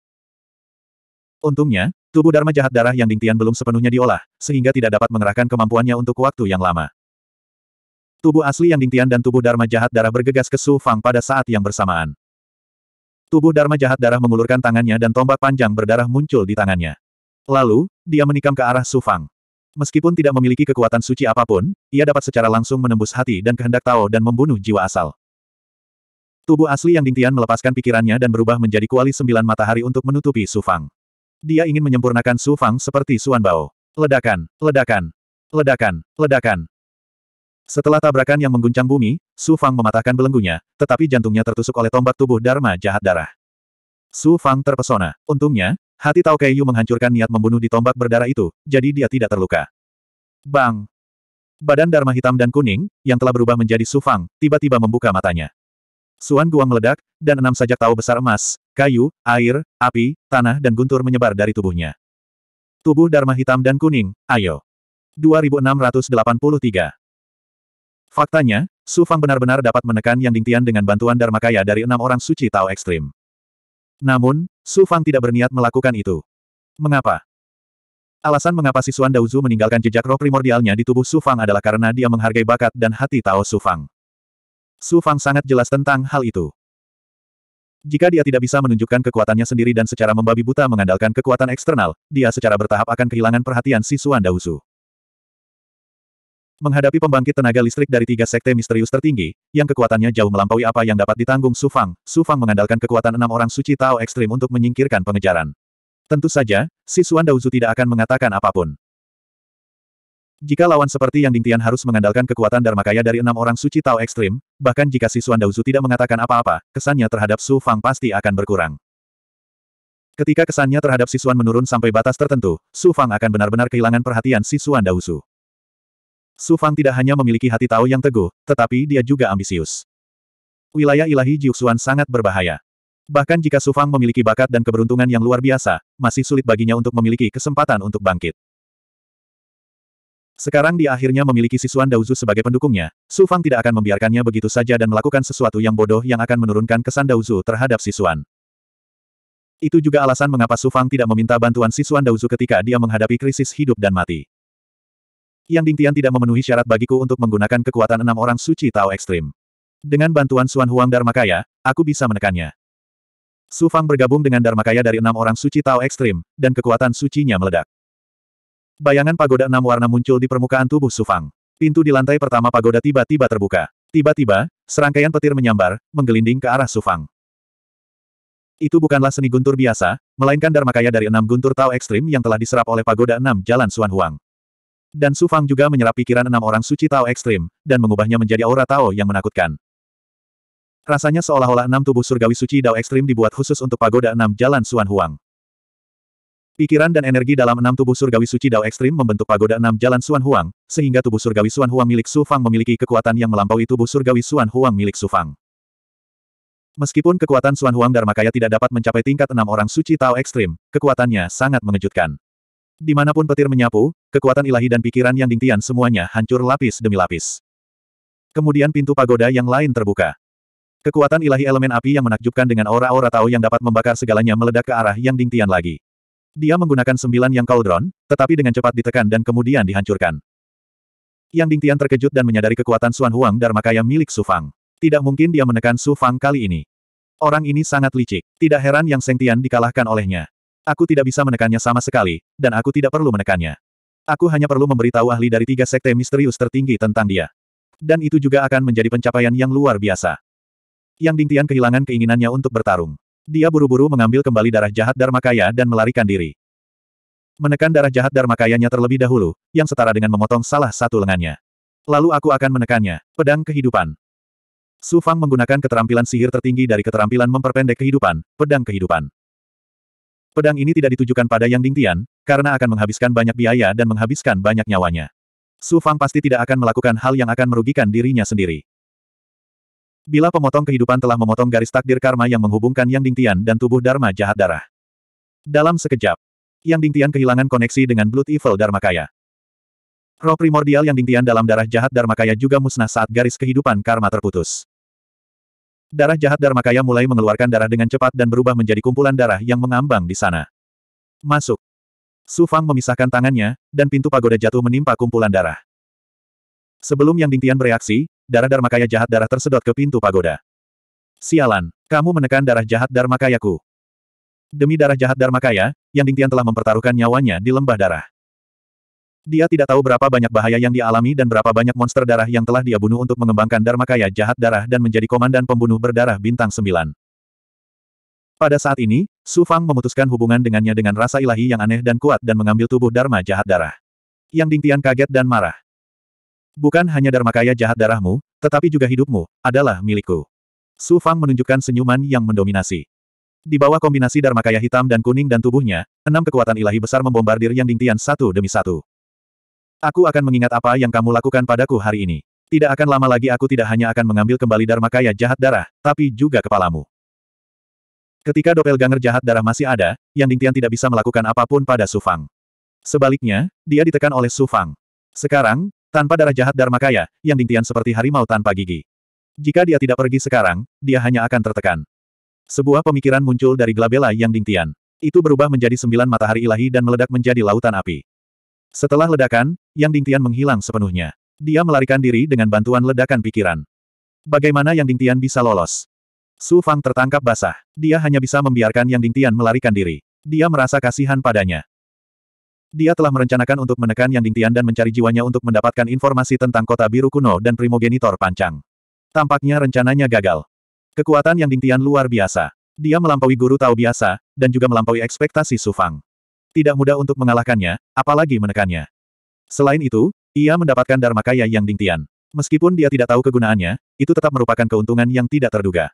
Untungnya, tubuh Dharma jahat darah Yang Dingtian belum sepenuhnya diolah, sehingga tidak dapat mengerahkan kemampuannya untuk waktu yang lama. Tubuh asli Yang Dingtian dan tubuh Dharma jahat darah bergegas ke Su Fang pada saat yang bersamaan. Tubuh Dharma jahat darah mengulurkan tangannya dan tombak panjang berdarah muncul di tangannya. Lalu, dia menikam ke arah Su Fang. Meskipun tidak memiliki kekuatan suci apapun, ia dapat secara langsung menembus hati dan kehendak Tao dan membunuh jiwa asal. Tubuh asli yang Dingtian melepaskan pikirannya dan berubah menjadi kuali sembilan matahari untuk menutupi Su Fang. Dia ingin menyempurnakan Su Fang seperti Suan Bao. Ledakan, ledakan, ledakan, ledakan. Setelah tabrakan yang mengguncang bumi, Su Fang mematahkan belenggunya, tetapi jantungnya tertusuk oleh tombak tubuh Dharma jahat darah. Su Fang terpesona. Untungnya, hati Tao Yu menghancurkan niat membunuh di tombak berdarah itu, jadi dia tidak terluka. Bang! Badan Dharma hitam dan kuning, yang telah berubah menjadi Su Fang, tiba-tiba membuka matanya. Suan Guang meledak, dan enam sajak tahu besar emas, kayu, air, api, tanah dan guntur menyebar dari tubuhnya. Tubuh Dharma hitam dan kuning, ayo. 2683 Faktanya, Su Fang benar-benar dapat menekan Yang Dingtian dengan bantuan Dharma Kaya dari enam orang suci Tao ekstrim. Namun, Su Fang tidak berniat melakukan itu. Mengapa? Alasan mengapa Sisuan Daozu meninggalkan jejak roh primordialnya di tubuh Su Fang adalah karena dia menghargai bakat dan hati Tao Su Fang. Su Fang sangat jelas tentang hal itu. Jika dia tidak bisa menunjukkan kekuatannya sendiri dan secara membabi buta mengandalkan kekuatan eksternal, dia secara bertahap akan kehilangan perhatian Sisuan Daozu. Menghadapi pembangkit tenaga listrik dari tiga sekte misterius tertinggi, yang kekuatannya jauh melampaui apa yang dapat ditanggung Su Fang, Su Fang mengandalkan kekuatan enam orang suci Tao ekstrim untuk menyingkirkan pengejaran. Tentu saja, si Suan Daozu tidak akan mengatakan apapun. Jika lawan seperti yang Dingtian harus mengandalkan kekuatan Dharma Kaya dari enam orang suci Tao ekstrim, bahkan jika si Suan Daozu tidak mengatakan apa-apa, kesannya terhadap Su Fang pasti akan berkurang. Ketika kesannya terhadap si Suan menurun sampai batas tertentu, Su Fang akan benar-benar kehilangan perhatian si Suan Daozu. Su Fang tidak hanya memiliki hati tahu yang teguh, tetapi dia juga ambisius. Wilayah ilahi Jiuxuan sangat berbahaya. Bahkan jika Su Fang memiliki bakat dan keberuntungan yang luar biasa, masih sulit baginya untuk memiliki kesempatan untuk bangkit. Sekarang dia akhirnya memiliki Sisuan Dauzu sebagai pendukungnya, Su Fang tidak akan membiarkannya begitu saja dan melakukan sesuatu yang bodoh yang akan menurunkan kesan Dauzu terhadap Sisuan. Itu juga alasan mengapa Su Fang tidak meminta bantuan Sisuan Dauzu ketika dia menghadapi krisis hidup dan mati. Yang Dingtian tidak memenuhi syarat bagiku untuk menggunakan kekuatan enam orang suci Tao Ekstrim. Dengan bantuan Suan Huang Dharmakaya, aku bisa menekannya. Su Fang bergabung dengan Dharmakaya dari enam orang suci Tao Ekstrim, dan kekuatan sucinya meledak. Bayangan pagoda enam warna muncul di permukaan tubuh Su Fang. Pintu di lantai pertama pagoda tiba-tiba terbuka. Tiba-tiba, serangkaian petir menyambar, menggelinding ke arah Su Fang. Itu bukanlah seni guntur biasa, melainkan Dharmakaya dari enam guntur Tao Ekstrim yang telah diserap oleh pagoda enam jalan Suan Huang dan Su Fang juga menyerap pikiran enam orang suci Tao ekstrim, dan mengubahnya menjadi aura Tao yang menakutkan. Rasanya seolah-olah enam tubuh surgawi suci Tao ekstrim dibuat khusus untuk pagoda enam jalan Suan Huang. Pikiran dan energi dalam enam tubuh surgawi suci Tao ekstrim membentuk pagoda enam jalan Suan Huang, sehingga tubuh surgawi Suan Huang milik Su Fang memiliki kekuatan yang melampaui tubuh surgawi Suan Huang milik Su Fang. Meskipun kekuatan Suan Huang Dharmakaya tidak dapat mencapai tingkat enam orang suci Tao ekstrim, kekuatannya sangat mengejutkan. Dimanapun petir menyapu, kekuatan ilahi dan pikiran yang dingtian semuanya hancur lapis demi lapis. Kemudian pintu pagoda yang lain terbuka. Kekuatan ilahi elemen api yang menakjubkan dengan aura-aura tahu yang dapat membakar segalanya meledak ke arah yang dingtian lagi. Dia menggunakan sembilan yang cauldron, tetapi dengan cepat ditekan dan kemudian dihancurkan. Yang dingtian terkejut dan menyadari kekuatan Suan Huang Darmakaya milik Su Fang. Tidak mungkin dia menekan Su Fang kali ini. Orang ini sangat licik. Tidak heran yang Seng dikalahkan olehnya. Aku tidak bisa menekannya sama sekali, dan aku tidak perlu menekannya. Aku hanya perlu memberitahu ahli dari tiga sekte misterius tertinggi tentang dia. Dan itu juga akan menjadi pencapaian yang luar biasa. Yang Dingtian kehilangan keinginannya untuk bertarung. Dia buru-buru mengambil kembali darah jahat Dharma Kaya dan melarikan diri. Menekan darah jahat Dharma Kaya-nya terlebih dahulu, yang setara dengan memotong salah satu lengannya. Lalu aku akan menekannya, pedang kehidupan. Su Fang menggunakan keterampilan sihir tertinggi dari keterampilan memperpendek kehidupan, pedang kehidupan. Pedang ini tidak ditujukan pada Yang Dingtian, karena akan menghabiskan banyak biaya dan menghabiskan banyak nyawanya. Su Fang pasti tidak akan melakukan hal yang akan merugikan dirinya sendiri. Bila pemotong kehidupan telah memotong garis takdir karma yang menghubungkan Yang Dingtian dan tubuh Dharma jahat darah. Dalam sekejap, Yang Dingtian kehilangan koneksi dengan Blood Evil Dharma Kaya. Roh primordial Yang Dingtian dalam darah jahat Dharma Kaya juga musnah saat garis kehidupan karma terputus. Darah jahat Dharmakaya mulai mengeluarkan darah dengan cepat dan berubah menjadi kumpulan darah yang mengambang di sana. Masuk. Su Fang memisahkan tangannya, dan pintu pagoda jatuh menimpa kumpulan darah. Sebelum Yang Dingtian bereaksi, darah Dharmakaya jahat darah tersedot ke pintu pagoda. Sialan, kamu menekan darah jahat Dharmakayaku. Demi darah jahat Dharmakaya, Yang Dingtian telah mempertaruhkan nyawanya di lembah darah. Dia tidak tahu berapa banyak bahaya yang dialami dan berapa banyak monster darah yang telah dia bunuh untuk mengembangkan Dharma Kaya jahat darah dan menjadi komandan pembunuh berdarah bintang sembilan. Pada saat ini, Su Fang memutuskan hubungan dengannya dengan rasa ilahi yang aneh dan kuat dan mengambil tubuh Dharma jahat darah. Yang Dingtian kaget dan marah. Bukan hanya Dharma Kaya jahat darahmu, tetapi juga hidupmu, adalah milikku. Su Fang menunjukkan senyuman yang mendominasi. Di bawah kombinasi Dharma Kaya hitam dan kuning dan tubuhnya, enam kekuatan ilahi besar membombardir Yang Dingtian satu demi satu. Aku akan mengingat apa yang kamu lakukan padaku hari ini. Tidak akan lama lagi aku tidak hanya akan mengambil kembali Dharma kaya jahat darah, tapi juga kepalamu. Ketika doppelganger jahat darah masih ada, Yang Dingtian tidak bisa melakukan apapun pada Su Fang. Sebaliknya, dia ditekan oleh Su Fang. Sekarang, tanpa darah jahat dharma kaya, Yang Dingtian seperti harimau tanpa gigi. Jika dia tidak pergi sekarang, dia hanya akan tertekan. Sebuah pemikiran muncul dari Glabella Yang Dingtian. Itu berubah menjadi sembilan matahari ilahi dan meledak menjadi lautan api. Setelah ledakan, Yang Dingtian menghilang sepenuhnya. Dia melarikan diri dengan bantuan ledakan pikiran. Bagaimana Yang Dingtian bisa lolos? Su Fang tertangkap basah. Dia hanya bisa membiarkan Yang Dingtian melarikan diri. Dia merasa kasihan padanya. Dia telah merencanakan untuk menekan Yang Dingtian dan mencari jiwanya untuk mendapatkan informasi tentang kota biru kuno dan primogenitor pancang. Tampaknya rencananya gagal. Kekuatan Yang Dingtian luar biasa. Dia melampaui guru tahu biasa, dan juga melampaui ekspektasi Su Fang. Tidak mudah untuk mengalahkannya, apalagi menekannya. Selain itu, ia mendapatkan Dharma Kaya yang dingtian. Meskipun dia tidak tahu kegunaannya, itu tetap merupakan keuntungan yang tidak terduga.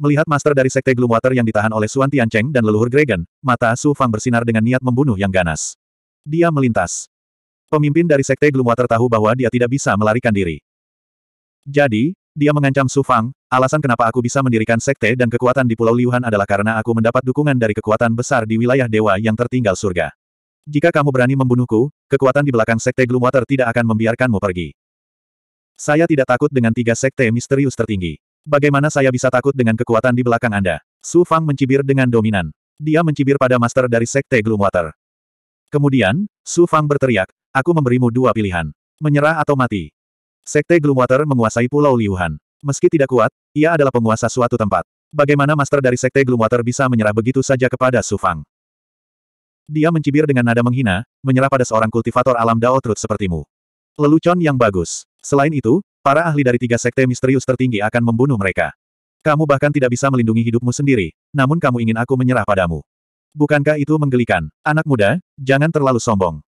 Melihat master dari Sekte Gloomwater yang ditahan oleh Suan Tiancheng dan leluhur Dragon, mata Su Fang bersinar dengan niat membunuh yang ganas. Dia melintas. Pemimpin dari Sekte Gloomwater tahu bahwa dia tidak bisa melarikan diri. Jadi, dia mengancam Su Fang, alasan kenapa aku bisa mendirikan sekte dan kekuatan di Pulau Liuhan adalah karena aku mendapat dukungan dari kekuatan besar di wilayah dewa yang tertinggal surga. Jika kamu berani membunuhku, kekuatan di belakang sekte Gloomwater tidak akan membiarkanmu pergi. Saya tidak takut dengan tiga sekte misterius tertinggi. Bagaimana saya bisa takut dengan kekuatan di belakang Anda? Su Fang mencibir dengan dominan. Dia mencibir pada master dari sekte Gloomwater. Kemudian, Su Fang berteriak, aku memberimu dua pilihan. Menyerah atau mati. Sekte Gloomwater menguasai Pulau Liuhan. Meski tidak kuat, ia adalah penguasa suatu tempat. Bagaimana master dari Sekte Gloomwater bisa menyerah begitu saja kepada Sufang? Dia mencibir dengan nada menghina, menyerah pada seorang kultivator alam Dao Truth sepertimu. Lelucon yang bagus. Selain itu, para ahli dari tiga sekte misterius tertinggi akan membunuh mereka. Kamu bahkan tidak bisa melindungi hidupmu sendiri, namun kamu ingin aku menyerah padamu. Bukankah itu menggelikan? Anak muda, jangan terlalu sombong.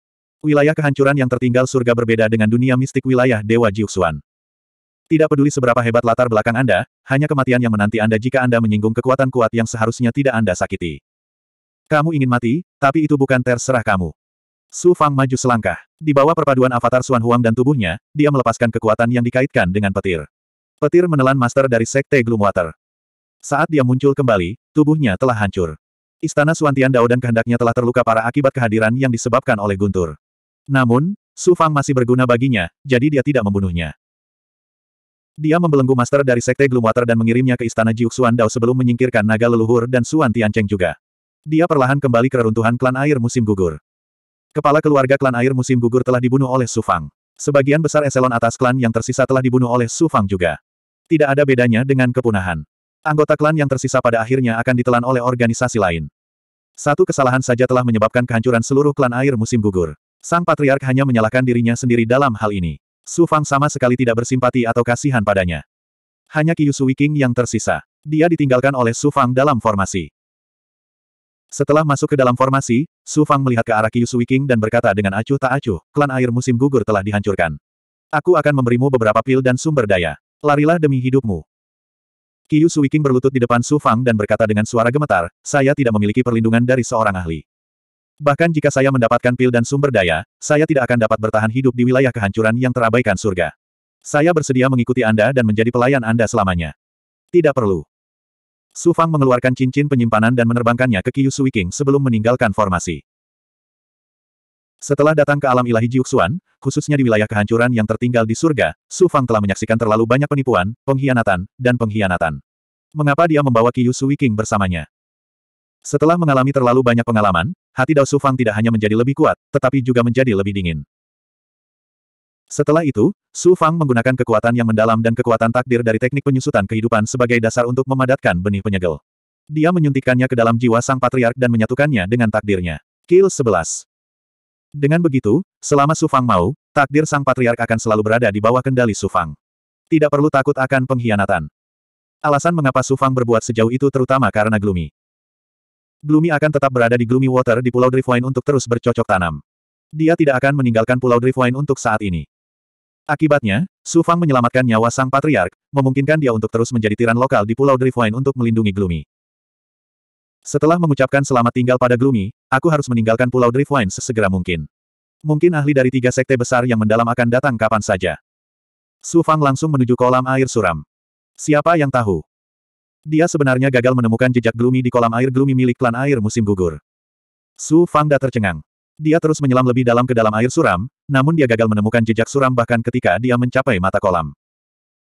Wilayah kehancuran yang tertinggal surga berbeda dengan dunia mistik wilayah Dewa Jiuxuan. Tidak peduli seberapa hebat latar belakang Anda, hanya kematian yang menanti Anda jika Anda menyinggung kekuatan kuat yang seharusnya tidak Anda sakiti. Kamu ingin mati, tapi itu bukan terserah kamu. Su Fang maju selangkah. Di bawah perpaduan avatar Suan Huang dan tubuhnya, dia melepaskan kekuatan yang dikaitkan dengan petir. Petir menelan master dari Sekte Gloomwater. Saat dia muncul kembali, tubuhnya telah hancur. Istana Suantian Dao dan kehendaknya telah terluka para akibat kehadiran yang disebabkan oleh Guntur. Namun, Su Fang masih berguna baginya, jadi dia tidak membunuhnya. Dia membelenggu master dari Sekte Gloomwater dan mengirimnya ke istana Jiuxuan Dao sebelum menyingkirkan naga leluhur dan Suan Tiancheng juga. Dia perlahan kembali ke reruntuhan klan air musim gugur. Kepala keluarga klan air musim gugur telah dibunuh oleh Su Fang. Sebagian besar eselon atas klan yang tersisa telah dibunuh oleh Su Fang juga. Tidak ada bedanya dengan kepunahan. Anggota klan yang tersisa pada akhirnya akan ditelan oleh organisasi lain. Satu kesalahan saja telah menyebabkan kehancuran seluruh klan air musim gugur. Sang patriark hanya menyalahkan dirinya sendiri dalam hal ini. Su Fang sama sekali tidak bersimpati atau kasihan padanya. Hanya Kyusu Wiking yang tersisa. Dia ditinggalkan oleh Su Fang dalam formasi. Setelah masuk ke dalam formasi, Su Fang melihat ke arah Kyusu Wiking dan berkata dengan acuh tak acuh, klan air musim gugur telah dihancurkan. Aku akan memberimu beberapa pil dan sumber daya. Larilah demi hidupmu. Kyusu Wiking berlutut di depan Su Fang dan berkata dengan suara gemetar, saya tidak memiliki perlindungan dari seorang ahli. Bahkan jika saya mendapatkan pil dan sumber daya, saya tidak akan dapat bertahan hidup di wilayah kehancuran yang terabaikan surga. Saya bersedia mengikuti Anda dan menjadi pelayan Anda selamanya. Tidak perlu. Su Fang mengeluarkan cincin penyimpanan dan menerbangkannya ke Kiyu Sui King sebelum meninggalkan formasi. Setelah datang ke alam ilahi Jiuxuan, khususnya di wilayah kehancuran yang tertinggal di surga, Su Fang telah menyaksikan terlalu banyak penipuan, pengkhianatan, dan pengkhianatan. Mengapa dia membawa Kiyu Sui King bersamanya? Setelah mengalami terlalu banyak pengalaman, hati Dao Sufang tidak hanya menjadi lebih kuat, tetapi juga menjadi lebih dingin. Setelah itu, Su Fang menggunakan kekuatan yang mendalam dan kekuatan takdir dari teknik penyusutan kehidupan sebagai dasar untuk memadatkan benih penyegel. Dia menyuntikkannya ke dalam jiwa sang patriark dan menyatukannya dengan takdirnya. Kill 11. Dengan begitu, selama Su Fang mau, takdir sang patriark akan selalu berada di bawah kendali Su Fang. Tidak perlu takut akan pengkhianatan. Alasan mengapa Su Fang berbuat sejauh itu terutama karena Gloomy. Gloomy akan tetap berada di Gloomy Water di Pulau Driftwine untuk terus bercocok tanam. Dia tidak akan meninggalkan Pulau Driftwine untuk saat ini. Akibatnya, Su Fang menyelamatkan nyawa sang patriark, memungkinkan dia untuk terus menjadi tiran lokal di Pulau Driftwine untuk melindungi Gloomy. Setelah mengucapkan selamat tinggal pada Gloomy, aku harus meninggalkan Pulau Driftwine sesegera mungkin. Mungkin ahli dari tiga sekte besar yang mendalam akan datang kapan saja. Su Fang langsung menuju kolam air suram. Siapa yang tahu? Dia sebenarnya gagal menemukan jejak glumi di kolam air glumi milik klan air musim gugur. Su Fangda tercengang. Dia terus menyelam lebih dalam ke dalam air suram, namun dia gagal menemukan jejak suram bahkan ketika dia mencapai mata kolam.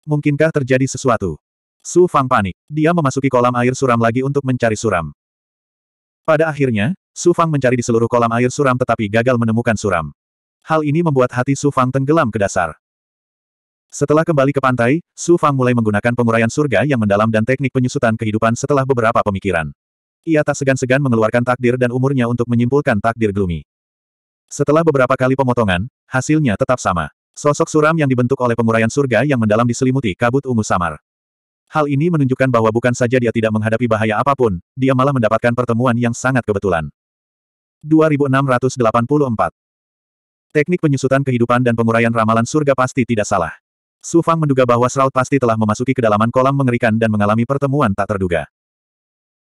Mungkinkah terjadi sesuatu? Su Fang panik. Dia memasuki kolam air suram lagi untuk mencari suram. Pada akhirnya, Su Fang mencari di seluruh kolam air suram tetapi gagal menemukan suram. Hal ini membuat hati Su Fang tenggelam ke dasar. Setelah kembali ke pantai, Su Fang mulai menggunakan penguraian surga yang mendalam dan teknik penyusutan kehidupan setelah beberapa pemikiran. Ia tak segan-segan mengeluarkan takdir dan umurnya untuk menyimpulkan takdir gloomy. Setelah beberapa kali pemotongan, hasilnya tetap sama. Sosok suram yang dibentuk oleh penguraian surga yang mendalam diselimuti kabut ungu samar. Hal ini menunjukkan bahwa bukan saja dia tidak menghadapi bahaya apapun, dia malah mendapatkan pertemuan yang sangat kebetulan. 2684 Teknik penyusutan kehidupan dan penguraian ramalan surga pasti tidak salah. Su Fang menduga bahwa Sraut pasti telah memasuki kedalaman kolam mengerikan dan mengalami pertemuan tak terduga.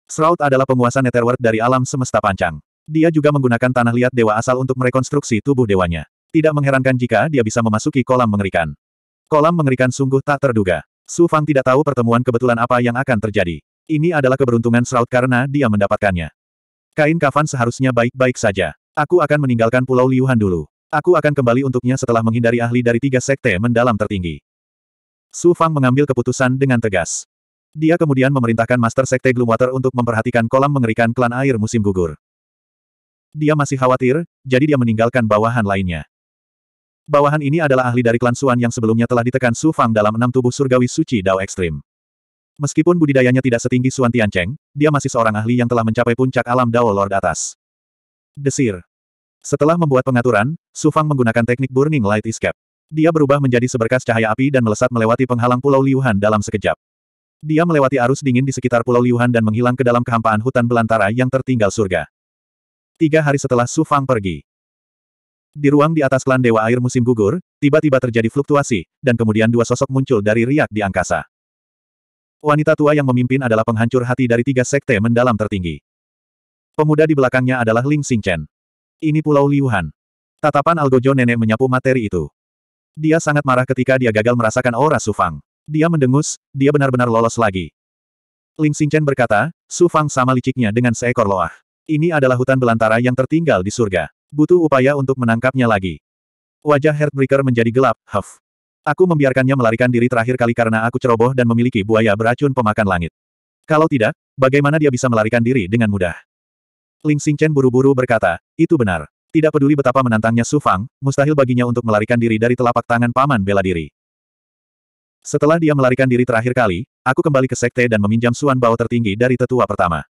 Sraut adalah penguasa Netherworld dari alam semesta panjang. Dia juga menggunakan tanah liat dewa asal untuk merekonstruksi tubuh dewanya. Tidak mengherankan jika dia bisa memasuki kolam mengerikan. Kolam mengerikan sungguh tak terduga. Su Fang tidak tahu pertemuan kebetulan apa yang akan terjadi. Ini adalah keberuntungan Sraut karena dia mendapatkannya. Kain kafan seharusnya baik-baik saja. Aku akan meninggalkan Pulau Liuhan dulu. Aku akan kembali untuknya setelah menghindari ahli dari tiga sekte mendalam tertinggi. Su Fang mengambil keputusan dengan tegas. Dia kemudian memerintahkan Master Sekte Gloomwater untuk memperhatikan kolam mengerikan klan air musim gugur. Dia masih khawatir, jadi dia meninggalkan bawahan lainnya. Bawahan ini adalah ahli dari klan Suan yang sebelumnya telah ditekan Su Fang dalam enam tubuh surgawi suci Dao Ekstrim. Meskipun budidayanya tidak setinggi Suan Tiancheng, dia masih seorang ahli yang telah mencapai puncak alam Dao Lord atas. Desir. Setelah membuat pengaturan, Su Fang menggunakan teknik Burning Light Escape. Dia berubah menjadi seberkas cahaya api dan melesat melewati penghalang Pulau Liuhan dalam sekejap. Dia melewati arus dingin di sekitar Pulau Liuhan dan menghilang ke dalam kehampaan hutan belantara yang tertinggal surga. Tiga hari setelah Su Fang pergi. Di ruang di atas klan Dewa Air musim gugur, tiba-tiba terjadi fluktuasi, dan kemudian dua sosok muncul dari riak di angkasa. Wanita tua yang memimpin adalah penghancur hati dari tiga sekte mendalam tertinggi. Pemuda di belakangnya adalah Ling Xingchen. Ini Pulau Liuhan. Tatapan Algojo nenek menyapu materi itu. Dia sangat marah ketika dia gagal merasakan aura Su Fang. Dia mendengus, dia benar-benar lolos lagi. Ling Xingchen berkata, Su Fang sama liciknya dengan seekor loah. Ini adalah hutan belantara yang tertinggal di surga. Butuh upaya untuk menangkapnya lagi. Wajah Heartbreaker menjadi gelap, huff. Aku membiarkannya melarikan diri terakhir kali karena aku ceroboh dan memiliki buaya beracun pemakan langit. Kalau tidak, bagaimana dia bisa melarikan diri dengan mudah? Ling Xingchen buru-buru berkata, itu benar. Tidak peduli betapa menantangnya Su Fang, mustahil baginya untuk melarikan diri dari telapak tangan paman bela diri. Setelah dia melarikan diri terakhir kali, aku kembali ke sekte dan meminjam suan Bao tertinggi dari tetua pertama.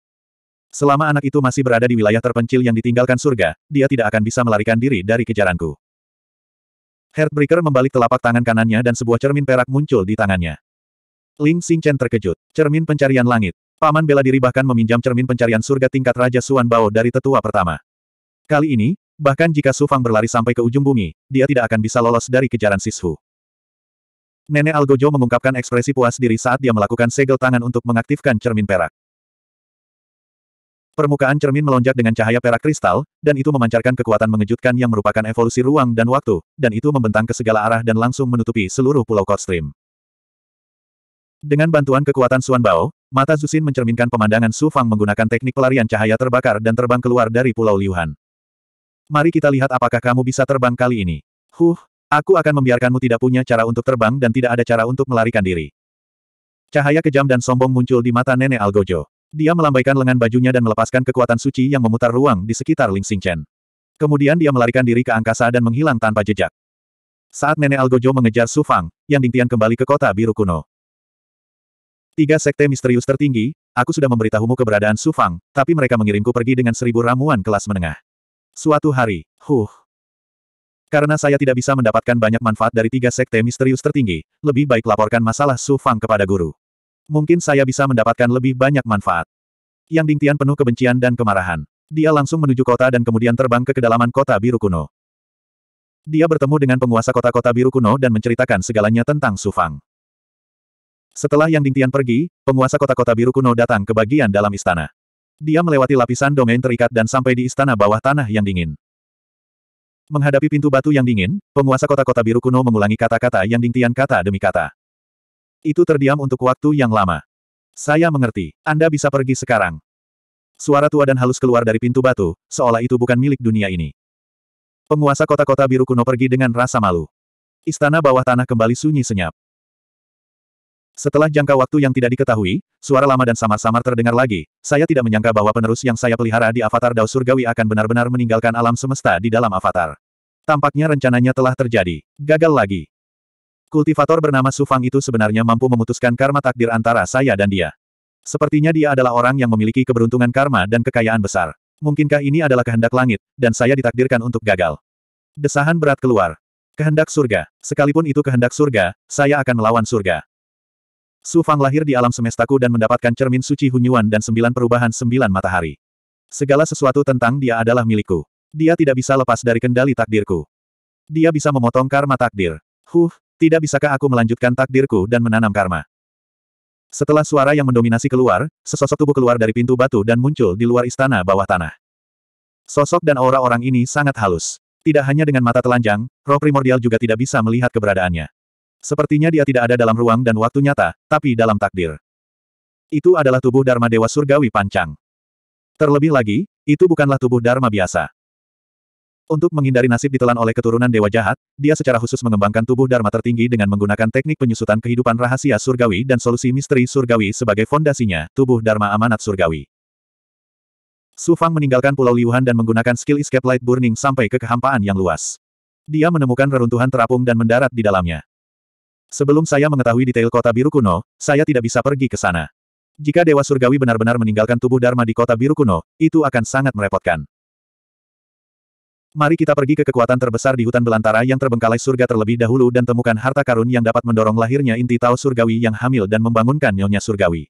Selama anak itu masih berada di wilayah terpencil yang ditinggalkan surga, dia tidak akan bisa melarikan diri dari kejaranku. Heartbreaker membalik telapak tangan kanannya dan sebuah cermin perak muncul di tangannya. Ling Xingchen terkejut. Cermin pencarian langit. Paman bela diri bahkan meminjam cermin pencarian surga tingkat Raja Suan Bao dari tetua pertama. Kali ini, Bahkan jika Su Fang berlari sampai ke ujung bumi, dia tidak akan bisa lolos dari kejaran Sishu. Nenek Algojo mengungkapkan ekspresi puas diri saat dia melakukan segel tangan untuk mengaktifkan cermin perak. Permukaan cermin melonjak dengan cahaya perak kristal, dan itu memancarkan kekuatan mengejutkan yang merupakan evolusi ruang dan waktu, dan itu membentang ke segala arah dan langsung menutupi seluruh pulau Kotstream. Dengan bantuan kekuatan Suan Bao, mata Zusin mencerminkan pemandangan Su Fang menggunakan teknik pelarian cahaya terbakar dan terbang keluar dari Pulau Liuhan. Mari kita lihat apakah kamu bisa terbang kali ini. Huh, aku akan membiarkanmu tidak punya cara untuk terbang dan tidak ada cara untuk melarikan diri. Cahaya kejam dan sombong muncul di mata nenek Algojo. Dia melambaikan lengan bajunya dan melepaskan kekuatan suci yang memutar ruang di sekitar Ling Xingchen. Kemudian dia melarikan diri ke angkasa dan menghilang tanpa jejak. Saat nenek Algojo mengejar Su Fang, yang Dingtian kembali ke kota biru kuno. Tiga sekte misterius tertinggi, aku sudah memberitahumu keberadaan Su Fang, tapi mereka mengirimku pergi dengan seribu ramuan kelas menengah. Suatu hari, huh. Karena saya tidak bisa mendapatkan banyak manfaat dari tiga sekte misterius tertinggi, lebih baik laporkan masalah Su Fang kepada guru. Mungkin saya bisa mendapatkan lebih banyak manfaat. Yang Ding Tian penuh kebencian dan kemarahan. Dia langsung menuju kota dan kemudian terbang ke kedalaman kota biru kuno. Dia bertemu dengan penguasa kota-kota biru kuno dan menceritakan segalanya tentang Su Fang. Setelah Yang Ding Tian pergi, penguasa kota-kota biru kuno datang ke bagian dalam istana. Dia melewati lapisan domain terikat dan sampai di istana bawah tanah yang dingin. Menghadapi pintu batu yang dingin, penguasa kota-kota biru kuno mengulangi kata-kata yang Dingtian kata demi kata. Itu terdiam untuk waktu yang lama. Saya mengerti, Anda bisa pergi sekarang. Suara tua dan halus keluar dari pintu batu, seolah itu bukan milik dunia ini. Penguasa kota-kota biru kuno pergi dengan rasa malu. Istana bawah tanah kembali sunyi senyap. Setelah jangka waktu yang tidak diketahui, suara lama dan samar-samar terdengar lagi, saya tidak menyangka bahwa penerus yang saya pelihara di avatar Dao Surgawi akan benar-benar meninggalkan alam semesta di dalam avatar. Tampaknya rencananya telah terjadi. Gagal lagi. Kultivator bernama Sufang itu sebenarnya mampu memutuskan karma takdir antara saya dan dia. Sepertinya dia adalah orang yang memiliki keberuntungan karma dan kekayaan besar. Mungkinkah ini adalah kehendak langit, dan saya ditakdirkan untuk gagal. Desahan berat keluar. Kehendak surga. Sekalipun itu kehendak surga, saya akan melawan surga. Su Fang lahir di alam semestaku dan mendapatkan cermin suci Hunyuan dan sembilan perubahan sembilan matahari. Segala sesuatu tentang dia adalah milikku. Dia tidak bisa lepas dari kendali takdirku. Dia bisa memotong karma takdir. Huh, tidak bisakah aku melanjutkan takdirku dan menanam karma? Setelah suara yang mendominasi keluar, sesosok tubuh keluar dari pintu batu dan muncul di luar istana bawah tanah. Sosok dan aura orang ini sangat halus. Tidak hanya dengan mata telanjang, roh primordial juga tidak bisa melihat keberadaannya. Sepertinya dia tidak ada dalam ruang dan waktu nyata, tapi dalam takdir. Itu adalah tubuh Dharma Dewa Surgawi Pancang. Terlebih lagi, itu bukanlah tubuh Dharma biasa. Untuk menghindari nasib ditelan oleh keturunan dewa jahat, dia secara khusus mengembangkan tubuh Dharma tertinggi dengan menggunakan teknik penyusutan kehidupan rahasia surgawi dan solusi misteri surgawi sebagai fondasinya, tubuh Dharma amanat surgawi. Su Fang meninggalkan Pulau Liuhan dan menggunakan skill escape light burning sampai ke kehampaan yang luas. Dia menemukan reruntuhan terapung dan mendarat di dalamnya. Sebelum saya mengetahui detail kota biru kuno, saya tidak bisa pergi ke sana. Jika Dewa Surgawi benar-benar meninggalkan tubuh Dharma di kota biru kuno, itu akan sangat merepotkan. Mari kita pergi ke kekuatan terbesar di hutan belantara yang terbengkalai surga terlebih dahulu dan temukan harta karun yang dapat mendorong lahirnya inti Tao Surgawi yang hamil dan membangunkan Nyonya Surgawi.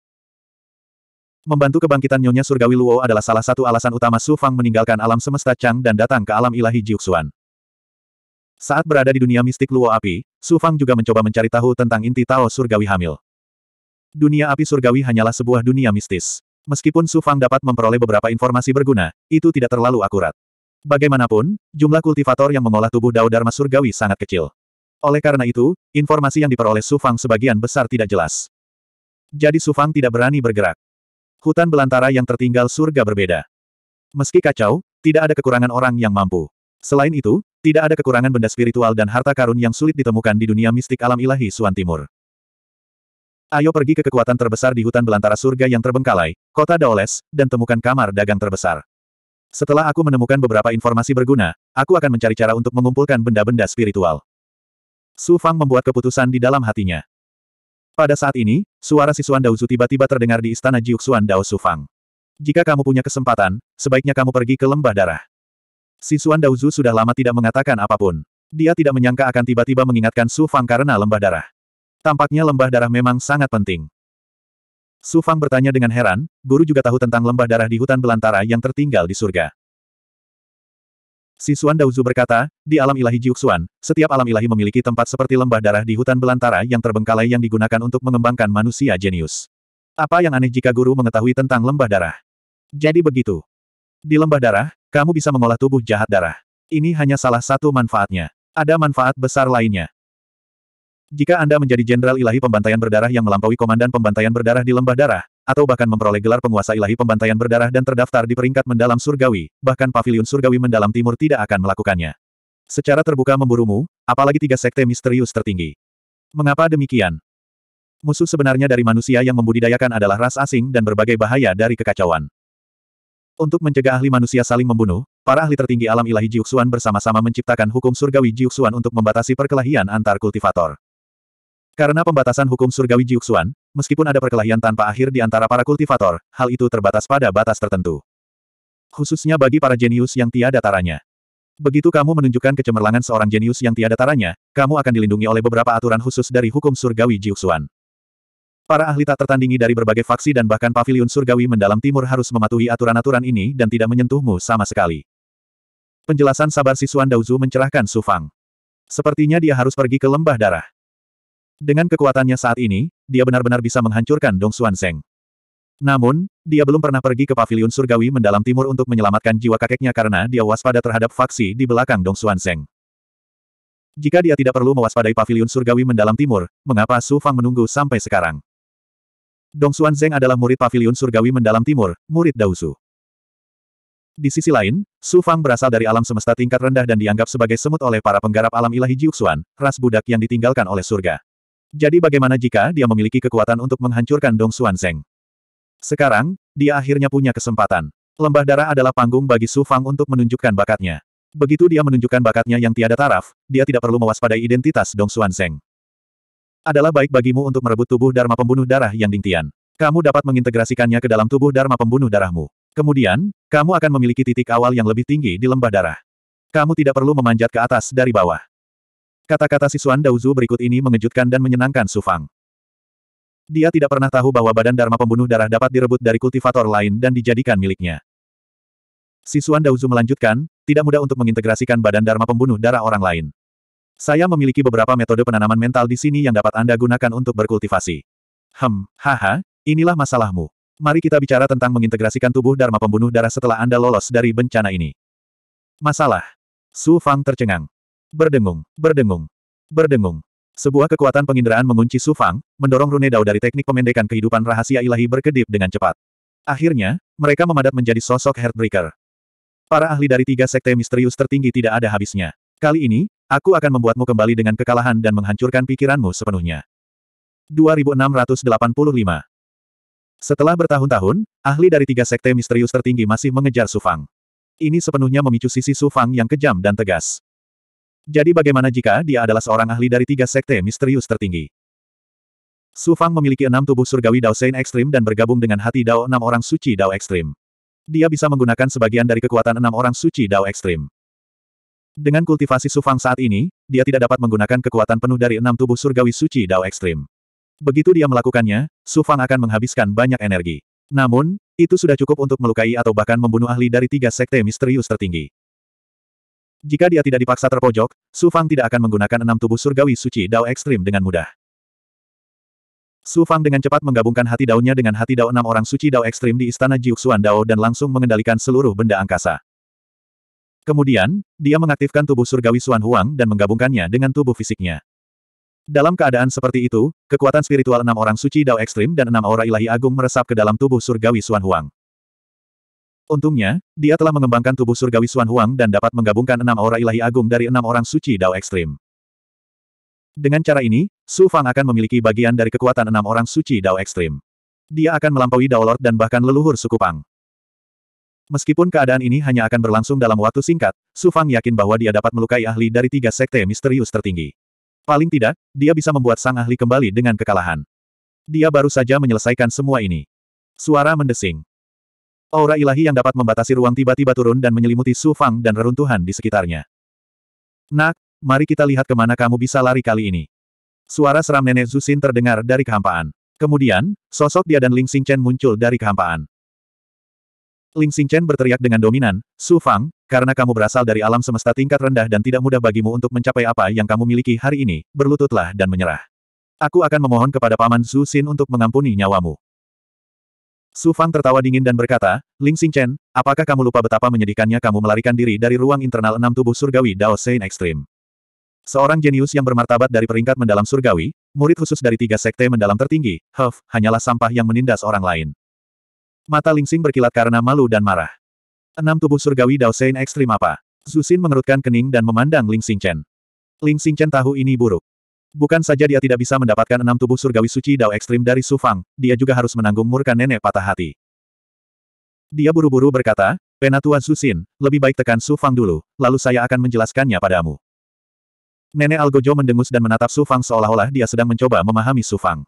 Membantu kebangkitan Nyonya Surgawi Luo adalah salah satu alasan utama Su Fang meninggalkan alam semesta Chang dan datang ke alam ilahi Jiuxuan. Saat berada di dunia mistik Luo Api, Su Fang juga mencoba mencari tahu tentang inti Tao surgawi hamil. Dunia api surgawi hanyalah sebuah dunia mistis. Meskipun Su Fang dapat memperoleh beberapa informasi berguna, itu tidak terlalu akurat. Bagaimanapun, jumlah kultivator yang mengolah tubuh Dao Dharma surgawi sangat kecil. Oleh karena itu, informasi yang diperoleh Su Fang sebagian besar tidak jelas. Jadi Su Fang tidak berani bergerak. Hutan belantara yang tertinggal surga berbeda. Meski kacau, tidak ada kekurangan orang yang mampu. Selain itu, tidak ada kekurangan benda spiritual dan harta karun yang sulit ditemukan di dunia mistik alam ilahi Suan Timur. Ayo pergi ke kekuatan terbesar di hutan belantara surga yang terbengkalai, kota Daoles, dan temukan kamar dagang terbesar. Setelah aku menemukan beberapa informasi berguna, aku akan mencari cara untuk mengumpulkan benda-benda spiritual. Su Fang membuat keputusan di dalam hatinya. Pada saat ini, suara Suan Daozu tiba-tiba terdengar di istana Jiuxuan Dao Su Fang. Jika kamu punya kesempatan, sebaiknya kamu pergi ke lembah darah. Sisuan Daozu sudah lama tidak mengatakan apapun. Dia tidak menyangka akan tiba-tiba mengingatkan Su Fang karena lembah darah. Tampaknya lembah darah memang sangat penting. Su Fang bertanya dengan heran, guru juga tahu tentang lembah darah di hutan belantara yang tertinggal di surga. Sisuan Daozu berkata, di alam ilahi Jiuxuan, setiap alam ilahi memiliki tempat seperti lembah darah di hutan belantara yang terbengkalai yang digunakan untuk mengembangkan manusia jenius. Apa yang aneh jika guru mengetahui tentang lembah darah? Jadi begitu. Di lembah darah, kamu bisa mengolah tubuh jahat darah. Ini hanya salah satu manfaatnya. Ada manfaat besar lainnya. Jika Anda menjadi Jenderal Ilahi Pembantaian Berdarah yang melampaui Komandan Pembantaian Berdarah di Lembah Darah, atau bahkan memperoleh gelar penguasa Ilahi Pembantaian Berdarah dan terdaftar di peringkat mendalam surgawi, bahkan pavilion Surgawi Mendalam Timur tidak akan melakukannya. Secara terbuka memburumu, apalagi tiga sekte misterius tertinggi. Mengapa demikian? Musuh sebenarnya dari manusia yang membudidayakan adalah ras asing dan berbagai bahaya dari kekacauan. Untuk mencegah ahli manusia saling membunuh, para ahli tertinggi alam ilahi Jiuxuan bersama-sama menciptakan hukum surgawi Jiuxuan untuk membatasi perkelahian antar kultivator. Karena pembatasan hukum surgawi Jiuxuan, meskipun ada perkelahian tanpa akhir di antara para kultivator, hal itu terbatas pada batas tertentu. Khususnya bagi para jenius yang tiada taranya. Begitu kamu menunjukkan kecemerlangan seorang jenius yang tiada taranya, kamu akan dilindungi oleh beberapa aturan khusus dari hukum surgawi Jiuxuan. Para ahli tak tertandingi dari berbagai faksi dan bahkan pavilion surgawi mendalam timur harus mematuhi aturan-aturan ini dan tidak menyentuhmu sama sekali. Penjelasan sabar Sisuan Dauzu mencerahkan Sufang. Sepertinya dia harus pergi ke lembah darah. Dengan kekuatannya saat ini, dia benar-benar bisa menghancurkan Dong Xuan Zeng. Namun, dia belum pernah pergi ke pavilion surgawi mendalam timur untuk menyelamatkan jiwa kakeknya karena dia waspada terhadap faksi di belakang Dong Xuan Zeng. Jika dia tidak perlu mewaspadai pavilion surgawi mendalam timur, mengapa Su Fang menunggu sampai sekarang? Dong Xuan Zeng adalah murid pavilion surgawi mendalam timur, murid Dausu. Di sisi lain, Su Fang berasal dari alam semesta tingkat rendah dan dianggap sebagai semut oleh para penggarap alam ilahi Jiuxuan, ras budak yang ditinggalkan oleh surga. Jadi bagaimana jika dia memiliki kekuatan untuk menghancurkan Dong Xuan Zeng? Sekarang, dia akhirnya punya kesempatan. Lembah darah adalah panggung bagi Su Fang untuk menunjukkan bakatnya. Begitu dia menunjukkan bakatnya yang tiada taraf, dia tidak perlu mewaspadai identitas Dong Xuan Zeng. Adalah baik bagimu untuk merebut tubuh Dharma pembunuh darah yang dingtian. Kamu dapat mengintegrasikannya ke dalam tubuh Dharma pembunuh darahmu. Kemudian, kamu akan memiliki titik awal yang lebih tinggi di lembah darah. Kamu tidak perlu memanjat ke atas dari bawah. Kata-kata Sisuan Dauzu berikut ini mengejutkan dan menyenangkan Sufang. Dia tidak pernah tahu bahwa badan Dharma pembunuh darah dapat direbut dari kultivator lain dan dijadikan miliknya. Sisuan Dauzu melanjutkan, tidak mudah untuk mengintegrasikan badan Dharma pembunuh darah orang lain. Saya memiliki beberapa metode penanaman mental di sini yang dapat Anda gunakan untuk berkultivasi. Hem, haha, inilah masalahmu. Mari kita bicara tentang mengintegrasikan tubuh Dharma pembunuh darah setelah Anda lolos dari bencana ini. Masalah. Su Fang tercengang. Berdengung, berdengung, berdengung. Sebuah kekuatan penginderaan mengunci Su Fang, mendorong Rune Dao dari teknik pemendekan kehidupan rahasia ilahi berkedip dengan cepat. Akhirnya, mereka memadat menjadi sosok Heartbreaker. Para ahli dari tiga sekte misterius tertinggi tidak ada habisnya. Kali ini, Aku akan membuatmu kembali dengan kekalahan dan menghancurkan pikiranmu sepenuhnya. 2685 Setelah bertahun-tahun, ahli dari tiga sekte misterius tertinggi masih mengejar Sufang. Ini sepenuhnya memicu sisi Sufang yang kejam dan tegas. Jadi bagaimana jika dia adalah seorang ahli dari tiga sekte misterius tertinggi? Sufang memiliki enam tubuh surgawi Dao Sein Ekstrim dan bergabung dengan hati Dao enam orang suci Dao Ekstrim. Dia bisa menggunakan sebagian dari kekuatan enam orang suci Dao Ekstrim. Dengan kultivasi Sufang saat ini, dia tidak dapat menggunakan kekuatan penuh dari enam tubuh surgawi suci Dao Ekstrim. Begitu dia melakukannya, Sufang akan menghabiskan banyak energi. Namun, itu sudah cukup untuk melukai atau bahkan membunuh ahli dari tiga sekte misterius tertinggi. Jika dia tidak dipaksa terpojok, Sufang tidak akan menggunakan enam tubuh surgawi suci Dao ekstrim dengan mudah. Sufang dengan cepat menggabungkan hati daunnya dengan hati daun enam orang suci Dao ekstrim di istana Jiuxuan Dao dan langsung mengendalikan seluruh benda angkasa. Kemudian, dia mengaktifkan tubuh surgawi Suan Huang dan menggabungkannya dengan tubuh fisiknya. Dalam keadaan seperti itu, kekuatan spiritual enam orang suci Dao ekstrim dan enam aura ilahi agung meresap ke dalam tubuh surgawi Suan Huang. Untungnya, dia telah mengembangkan tubuh surgawi Suan Huang dan dapat menggabungkan enam aura ilahi agung dari enam orang suci Dao ekstrim. Dengan cara ini, Su Fang akan memiliki bagian dari kekuatan enam orang suci Dao ekstrim. Dia akan melampaui Dao Lord dan bahkan leluhur suku Pang. Meskipun keadaan ini hanya akan berlangsung dalam waktu singkat, Su Fang yakin bahwa dia dapat melukai ahli dari tiga sekte misterius tertinggi. Paling tidak, dia bisa membuat sang ahli kembali dengan kekalahan. Dia baru saja menyelesaikan semua ini. Suara mendesing. Aura ilahi yang dapat membatasi ruang tiba-tiba turun dan menyelimuti Su Fang dan reruntuhan di sekitarnya. Nak, mari kita lihat kemana kamu bisa lari kali ini. Suara seram nenek Zusin terdengar dari kehampaan. Kemudian, sosok dia dan Ling Xingchen muncul dari kehampaan. Ling Xingchen berteriak dengan dominan, Su Fang, karena kamu berasal dari alam semesta tingkat rendah dan tidak mudah bagimu untuk mencapai apa yang kamu miliki hari ini, berlututlah dan menyerah. Aku akan memohon kepada Paman Su Xin untuk mengampuni nyawamu. Su Fang tertawa dingin dan berkata, Ling Xingchen, apakah kamu lupa betapa menyedihkannya kamu melarikan diri dari ruang internal enam tubuh surgawi Dao Sein Extreme? Seorang jenius yang bermartabat dari peringkat mendalam surgawi, murid khusus dari tiga sekte mendalam tertinggi, Huff, hanyalah sampah yang menindas orang lain. Mata Lingxing berkilat karena malu dan marah. Enam tubuh surgawi Daosein ekstrim apa? Zusin mengerutkan kening dan memandang Ling Xingchen. Ling Xingchen tahu ini buruk. Bukan saja dia tidak bisa mendapatkan enam tubuh surgawi suci Dao ekstrim dari Su Fang, dia juga harus menanggung murka nenek patah hati. Dia buru-buru berkata, Penatua Zusin, lebih baik tekan Su Fang dulu, lalu saya akan menjelaskannya padamu. Nenek Algojo mendengus dan menatap Su Fang seolah-olah dia sedang mencoba memahami Su Fang.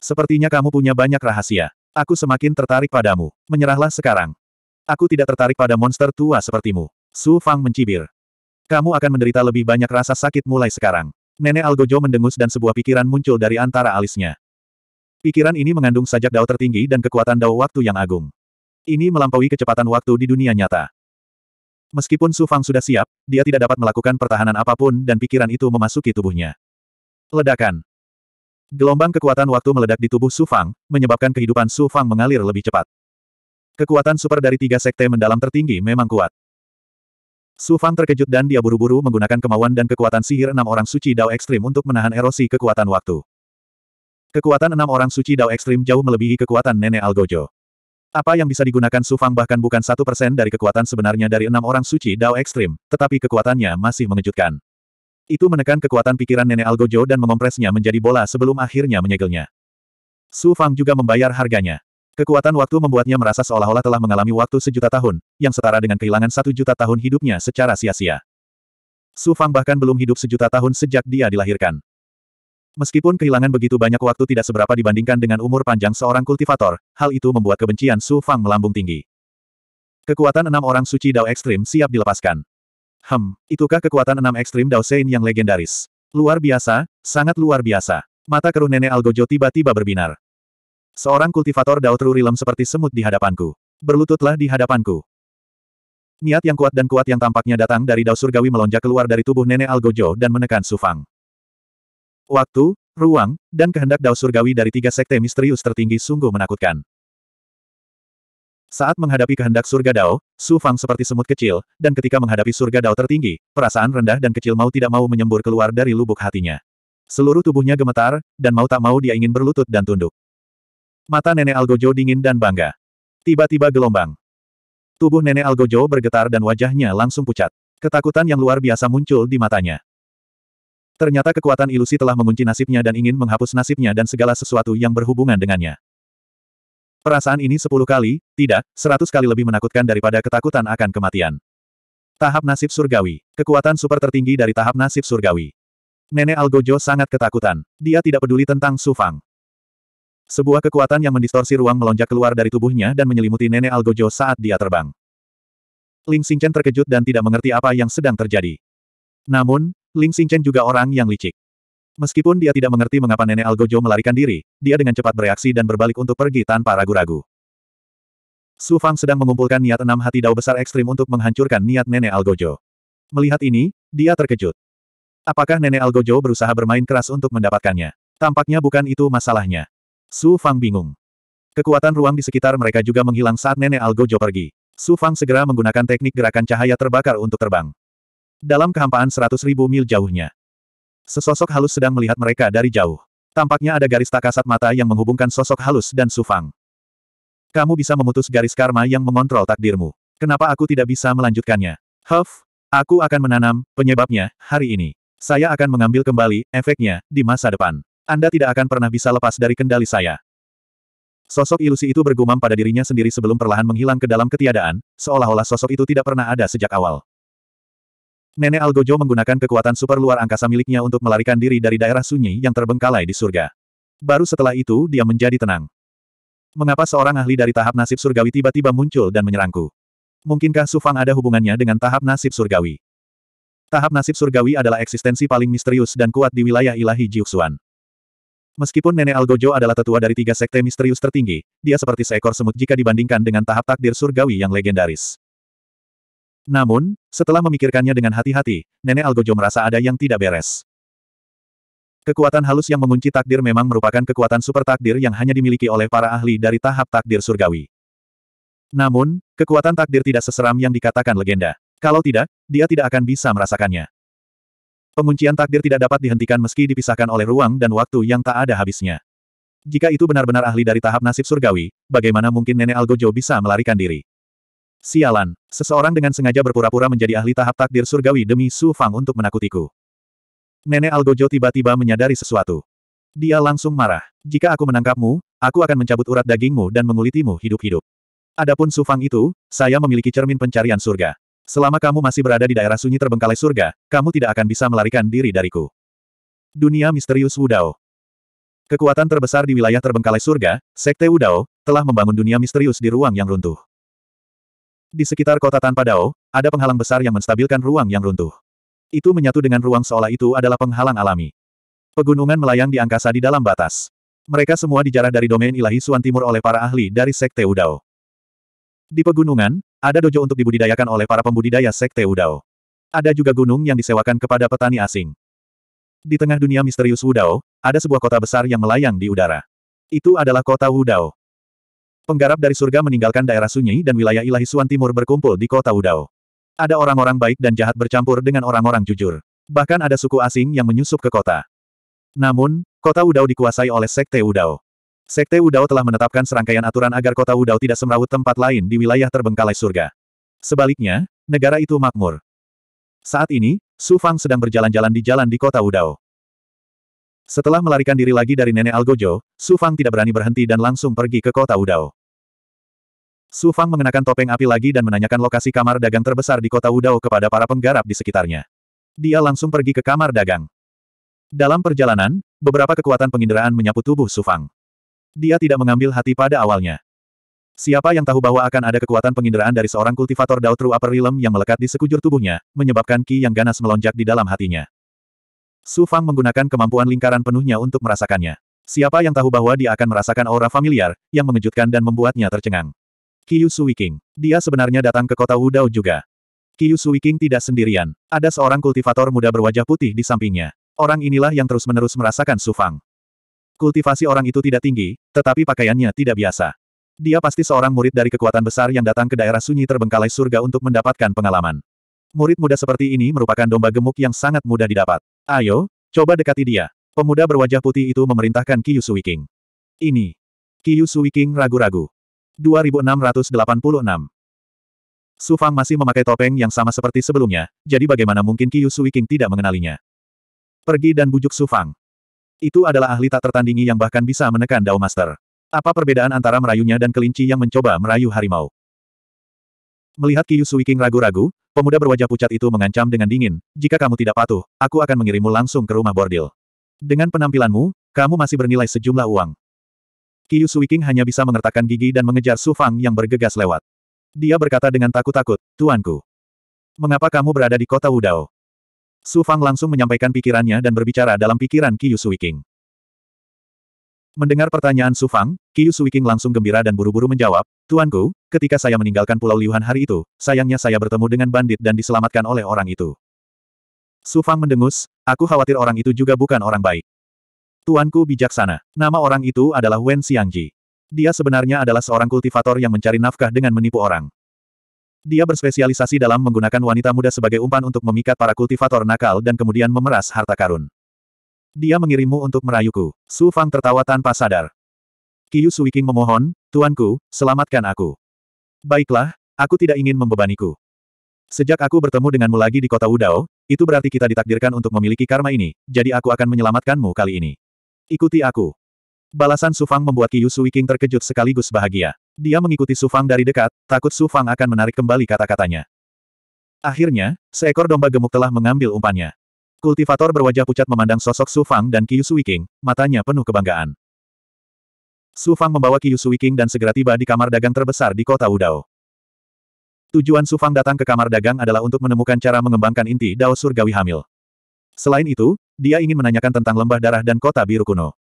Sepertinya kamu punya banyak rahasia. Aku semakin tertarik padamu. Menyerahlah sekarang. Aku tidak tertarik pada monster tua sepertimu. Su Fang mencibir. Kamu akan menderita lebih banyak rasa sakit mulai sekarang. Nenek Algojo mendengus dan sebuah pikiran muncul dari antara alisnya. Pikiran ini mengandung sajak dao tertinggi dan kekuatan dao waktu yang agung. Ini melampaui kecepatan waktu di dunia nyata. Meskipun Su Fang sudah siap, dia tidak dapat melakukan pertahanan apapun dan pikiran itu memasuki tubuhnya. Ledakan. Gelombang kekuatan waktu meledak di tubuh Su Fang, menyebabkan kehidupan Su Fang mengalir lebih cepat. Kekuatan super dari tiga sekte mendalam tertinggi memang kuat. Su Fang terkejut dan dia buru-buru menggunakan kemauan dan kekuatan sihir enam orang suci Dao Ekstrim untuk menahan erosi kekuatan waktu. Kekuatan enam orang suci Dao Ekstrim jauh melebihi kekuatan Nenek Algojo. Apa yang bisa digunakan Su Fang bahkan bukan satu persen dari kekuatan sebenarnya dari enam orang suci Dao Ekstrim, tetapi kekuatannya masih mengejutkan. Itu menekan kekuatan pikiran nenek Algojo dan mengompresnya menjadi bola sebelum akhirnya menyegelnya. Su Fang juga membayar harganya. Kekuatan waktu membuatnya merasa seolah-olah telah mengalami waktu sejuta tahun, yang setara dengan kehilangan satu juta tahun hidupnya secara sia-sia. Su Fang bahkan belum hidup sejuta tahun sejak dia dilahirkan. Meskipun kehilangan begitu banyak waktu tidak seberapa dibandingkan dengan umur panjang seorang kultivator, hal itu membuat kebencian Su Fang melambung tinggi. Kekuatan enam orang suci Dao ekstrim siap dilepaskan. Hem, itukah kekuatan enam ekstrim Daosein yang legendaris? Luar biasa, sangat luar biasa. Mata keruh nenek Algojo tiba-tiba berbinar. Seorang kultivator Dao Rilem seperti semut di hadapanku. Berlututlah di hadapanku. Niat yang kuat dan kuat yang tampaknya datang dari Dao Surgawi melonjak keluar dari tubuh nenek Algojo dan menekan Sufang. Waktu, ruang, dan kehendak Dao Surgawi dari tiga sekte misterius tertinggi sungguh menakutkan. Saat menghadapi kehendak surga Dao, Su Fang seperti semut kecil, dan ketika menghadapi surga Dao tertinggi, perasaan rendah dan kecil mau tidak mau menyembur keluar dari lubuk hatinya. Seluruh tubuhnya gemetar, dan mau tak mau dia ingin berlutut dan tunduk. Mata Nenek Algojo dingin dan bangga. Tiba-tiba gelombang. Tubuh Nenek Algojo bergetar dan wajahnya langsung pucat. Ketakutan yang luar biasa muncul di matanya. Ternyata kekuatan ilusi telah mengunci nasibnya dan ingin menghapus nasibnya dan segala sesuatu yang berhubungan dengannya. Perasaan ini sepuluh kali, tidak, seratus kali lebih menakutkan daripada ketakutan akan kematian. Tahap nasib surgawi. Kekuatan super tertinggi dari tahap nasib surgawi. Nenek Algojo sangat ketakutan. Dia tidak peduli tentang Sufang. Sebuah kekuatan yang mendistorsi ruang melonjak keluar dari tubuhnya dan menyelimuti Nenek Algojo saat dia terbang. Ling Xingchen terkejut dan tidak mengerti apa yang sedang terjadi. Namun, Ling Xingchen juga orang yang licik. Meskipun dia tidak mengerti mengapa nenek Algojo melarikan diri, dia dengan cepat bereaksi dan berbalik untuk pergi tanpa ragu-ragu. Su Fang sedang mengumpulkan niat enam hati dao besar ekstrim untuk menghancurkan niat nenek Algojo. Melihat ini, dia terkejut. Apakah nenek Algojo berusaha bermain keras untuk mendapatkannya? Tampaknya bukan itu masalahnya. Su Fang bingung. Kekuatan ruang di sekitar mereka juga menghilang saat nenek Algojo pergi. Su Fang segera menggunakan teknik gerakan cahaya terbakar untuk terbang. Dalam kehampaan seratus ribu mil jauhnya, Sesosok halus sedang melihat mereka dari jauh. Tampaknya ada garis tak kasat mata yang menghubungkan sosok halus dan Sufang. Kamu bisa memutus garis karma yang mengontrol takdirmu. Kenapa aku tidak bisa melanjutkannya? Huff, aku akan menanam penyebabnya hari ini. Saya akan mengambil kembali efeknya di masa depan. Anda tidak akan pernah bisa lepas dari kendali saya. Sosok ilusi itu bergumam pada dirinya sendiri sebelum perlahan menghilang ke dalam ketiadaan, seolah-olah sosok itu tidak pernah ada sejak awal. Nenek Algojo menggunakan kekuatan super luar angkasa miliknya untuk melarikan diri dari daerah sunyi yang terbengkalai di surga. Baru setelah itu dia menjadi tenang. Mengapa seorang ahli dari tahap nasib surgawi tiba-tiba muncul dan menyerangku? Mungkinkah Sufang ada hubungannya dengan tahap nasib surgawi? Tahap nasib surgawi adalah eksistensi paling misterius dan kuat di wilayah ilahi Jiuxuan. Meskipun Nenek Algojo adalah tetua dari tiga sekte misterius tertinggi, dia seperti seekor semut jika dibandingkan dengan tahap takdir surgawi yang legendaris. Namun, setelah memikirkannya dengan hati-hati, Nenek Algojo merasa ada yang tidak beres. Kekuatan halus yang mengunci takdir memang merupakan kekuatan super takdir yang hanya dimiliki oleh para ahli dari tahap takdir surgawi. Namun, kekuatan takdir tidak seseram yang dikatakan legenda. Kalau tidak, dia tidak akan bisa merasakannya. Penguncian takdir tidak dapat dihentikan meski dipisahkan oleh ruang dan waktu yang tak ada habisnya. Jika itu benar-benar ahli dari tahap nasib surgawi, bagaimana mungkin Nenek Algojo bisa melarikan diri? Sialan, seseorang dengan sengaja berpura-pura menjadi ahli tahap takdir surgawi demi Su Fang untuk menakutiku. Nenek Algojo tiba-tiba menyadari sesuatu. Dia langsung marah. Jika aku menangkapmu, aku akan mencabut urat dagingmu dan mengulitimu hidup-hidup. Adapun Su Fang itu, saya memiliki cermin pencarian surga. Selama kamu masih berada di daerah sunyi terbengkalai surga, kamu tidak akan bisa melarikan diri dariku. Dunia misterius Wudao Kekuatan terbesar di wilayah terbengkalai surga, Sekte Wudao, telah membangun dunia misterius di ruang yang runtuh. Di sekitar kota tanpa Dao, ada penghalang besar yang menstabilkan ruang yang runtuh. Itu menyatu dengan ruang seolah itu adalah penghalang alami. Pegunungan melayang di angkasa di dalam batas. Mereka semua dijarah dari domain ilahi Suan Timur oleh para ahli dari Sekte Udao. Di pegunungan, ada dojo untuk dibudidayakan oleh para pembudidaya Sekte Udao. Ada juga gunung yang disewakan kepada petani asing. Di tengah dunia misterius Wudao, ada sebuah kota besar yang melayang di udara. Itu adalah kota Wudao. Penggarap dari surga meninggalkan daerah sunyi dan wilayah ilahi Suan Timur berkumpul di kota udao. Ada orang-orang baik dan jahat bercampur dengan orang-orang jujur. Bahkan ada suku asing yang menyusup ke kota. Namun, kota udao dikuasai oleh Sekte udao. Sekte udao telah menetapkan serangkaian aturan agar kota udao tidak semrawut tempat lain di wilayah terbengkalai surga. Sebaliknya, negara itu makmur. Saat ini, Su Fang sedang berjalan-jalan di jalan di kota udao. Setelah melarikan diri lagi dari nenek Algojo, Su Fang tidak berani berhenti dan langsung pergi ke kota udao. Su Fang mengenakan topeng api lagi dan menanyakan lokasi kamar dagang terbesar di kota Wudao kepada para penggarap di sekitarnya. Dia langsung pergi ke kamar dagang. Dalam perjalanan, beberapa kekuatan penginderaan menyapu tubuh Su Fang. Dia tidak mengambil hati pada awalnya. Siapa yang tahu bahwa akan ada kekuatan penginderaan dari seorang kultivator Dao True Upper Realm yang melekat di sekujur tubuhnya, menyebabkan ki yang ganas melonjak di dalam hatinya. Su Fang menggunakan kemampuan lingkaran penuhnya untuk merasakannya. Siapa yang tahu bahwa dia akan merasakan aura familiar, yang mengejutkan dan membuatnya tercengang. Qiu King. Dia sebenarnya datang ke kota Wudao juga. Qiu King tidak sendirian. Ada seorang kultivator muda berwajah putih di sampingnya. Orang inilah yang terus-menerus merasakan sufang. Kultivasi orang itu tidak tinggi, tetapi pakaiannya tidak biasa. Dia pasti seorang murid dari kekuatan besar yang datang ke daerah sunyi terbengkalai surga untuk mendapatkan pengalaman. Murid muda seperti ini merupakan domba gemuk yang sangat mudah didapat. Ayo, coba dekati dia. Pemuda berwajah putih itu memerintahkan Qiu King. Ini. Qiu King ragu-ragu. 2686. Su Fang masih memakai topeng yang sama seperti sebelumnya, jadi bagaimana mungkin Qiyu Sui King tidak mengenalinya? Pergi dan bujuk Su Fang. Itu adalah ahli tak tertandingi yang bahkan bisa menekan Dao Master. Apa perbedaan antara merayunya dan kelinci yang mencoba merayu harimau? Melihat Qiyu Sui King ragu-ragu, pemuda berwajah pucat itu mengancam dengan dingin, jika kamu tidak patuh, aku akan mengirimmu langsung ke rumah bordil. Dengan penampilanmu, kamu masih bernilai sejumlah uang. Qiyu Suiking hanya bisa mengertakkan gigi dan mengejar Su Fang yang bergegas lewat. Dia berkata dengan takut-takut, Tuanku. Mengapa kamu berada di kota Wudao? Su Fang langsung menyampaikan pikirannya dan berbicara dalam pikiran Qiyu Suiking. Mendengar pertanyaan Su Fang, Qiyu Suiking langsung gembira dan buru-buru menjawab, Tuanku, ketika saya meninggalkan Pulau Liuhan hari itu, sayangnya saya bertemu dengan bandit dan diselamatkan oleh orang itu. Su Fang mendengus, aku khawatir orang itu juga bukan orang baik. Tuanku bijaksana. Nama orang itu adalah Wen Xiangji. Dia sebenarnya adalah seorang kultivator yang mencari nafkah dengan menipu orang. Dia berspesialisasi dalam menggunakan wanita muda sebagai umpan untuk memikat para kultivator nakal dan kemudian memeras harta karun. Dia mengirimmu untuk merayuku. Su Fang tertawa tanpa sadar. Kiyu Suiking memohon, Tuanku, selamatkan aku. Baiklah, aku tidak ingin membebaniku. Sejak aku bertemu denganmu lagi di kota Wudao, itu berarti kita ditakdirkan untuk memiliki karma ini, jadi aku akan menyelamatkanmu kali ini. Ikuti aku. Balasan Sufang membuat Qiyu Suiking terkejut sekaligus bahagia. Dia mengikuti Sufang dari dekat, takut Sufang akan menarik kembali kata-katanya. Akhirnya, seekor domba gemuk telah mengambil umpannya. Kultivator berwajah pucat memandang sosok Sufang dan Qiyu Suiking, matanya penuh kebanggaan. Sufang membawa Qiyu Suiking dan segera tiba di kamar dagang terbesar di kota Udao. Tujuan Sufang datang ke kamar dagang adalah untuk menemukan cara mengembangkan inti Dao Surgawi Hamil. Selain itu, dia ingin menanyakan tentang lembah darah dan kota biru kuno.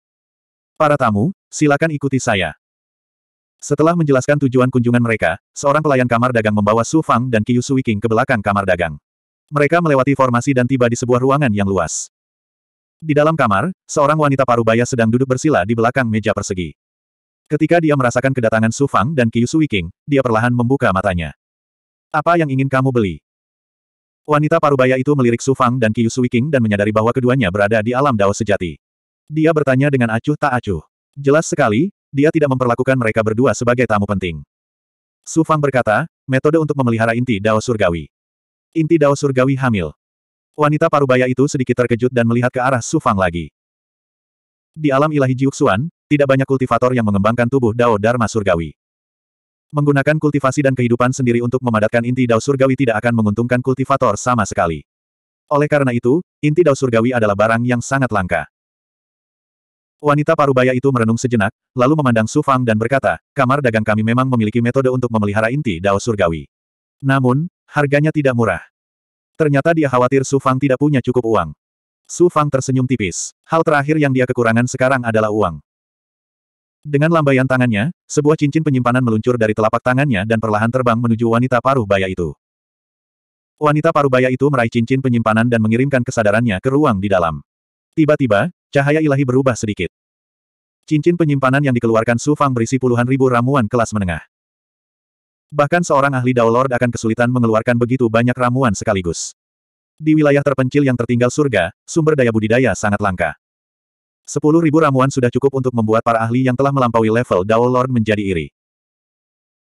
Para tamu, silakan ikuti saya. Setelah menjelaskan tujuan kunjungan mereka, seorang pelayan kamar dagang membawa Su Fang dan Qiu Sui King ke belakang kamar dagang. Mereka melewati formasi dan tiba di sebuah ruangan yang luas. Di dalam kamar, seorang wanita parubaya sedang duduk bersila di belakang meja persegi. Ketika dia merasakan kedatangan Su Fang dan Qiu Sui King, dia perlahan membuka matanya. Apa yang ingin kamu beli? Wanita parubaya itu melirik Su Fang dan Qiu Suiqing dan menyadari bahwa keduanya berada di alam dao sejati. Dia bertanya dengan acuh tak acuh. Jelas sekali, dia tidak memperlakukan mereka berdua sebagai tamu penting. Su Fang berkata, metode untuk memelihara inti dao surgawi. Inti dao surgawi hamil. Wanita parubaya itu sedikit terkejut dan melihat ke arah Su Fang lagi. Di alam ilahi Jiuxuan, tidak banyak kultivator yang mengembangkan tubuh dao dharma surgawi. Menggunakan kultivasi dan kehidupan sendiri untuk memadatkan inti dao surgawi tidak akan menguntungkan kultivator sama sekali. Oleh karena itu, inti dao surgawi adalah barang yang sangat langka. Wanita parubaya itu merenung sejenak, lalu memandang Su Fang dan berkata, kamar dagang kami memang memiliki metode untuk memelihara inti dao surgawi. Namun, harganya tidak murah. Ternyata dia khawatir Su Fang tidak punya cukup uang. Su Fang tersenyum tipis. Hal terakhir yang dia kekurangan sekarang adalah uang. Dengan lambaian tangannya, sebuah cincin penyimpanan meluncur dari telapak tangannya dan perlahan terbang menuju wanita paruh baya itu. Wanita paruh baya itu meraih cincin penyimpanan dan mengirimkan kesadarannya ke ruang di dalam. Tiba-tiba, cahaya ilahi berubah sedikit. Cincin penyimpanan yang dikeluarkan Su Fang berisi puluhan ribu ramuan kelas menengah. Bahkan seorang ahli Dao Lord akan kesulitan mengeluarkan begitu banyak ramuan sekaligus. Di wilayah terpencil yang tertinggal surga, sumber daya budidaya sangat langka. Sepuluh ribu ramuan sudah cukup untuk membuat para ahli yang telah melampaui level Dao Lord menjadi iri.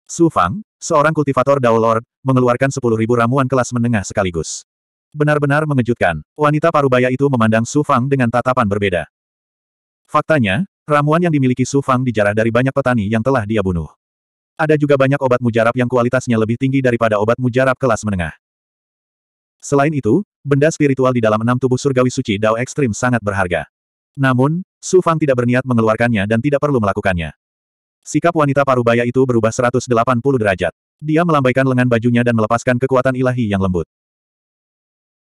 Su Fang, seorang kultivator Dao Lord, mengeluarkan sepuluh ribu ramuan kelas menengah sekaligus. Benar-benar mengejutkan, wanita parubaya itu memandang Su Fang dengan tatapan berbeda. Faktanya, ramuan yang dimiliki Su Fang dijarah dari banyak petani yang telah dia bunuh. Ada juga banyak obat mujarab yang kualitasnya lebih tinggi daripada obat mujarab kelas menengah. Selain itu, benda spiritual di dalam enam tubuh surgawi suci Dao Ekstrim sangat berharga. Namun, Su Fang tidak berniat mengeluarkannya dan tidak perlu melakukannya. Sikap wanita parubaya itu berubah 180 derajat. Dia melambaikan lengan bajunya dan melepaskan kekuatan ilahi yang lembut.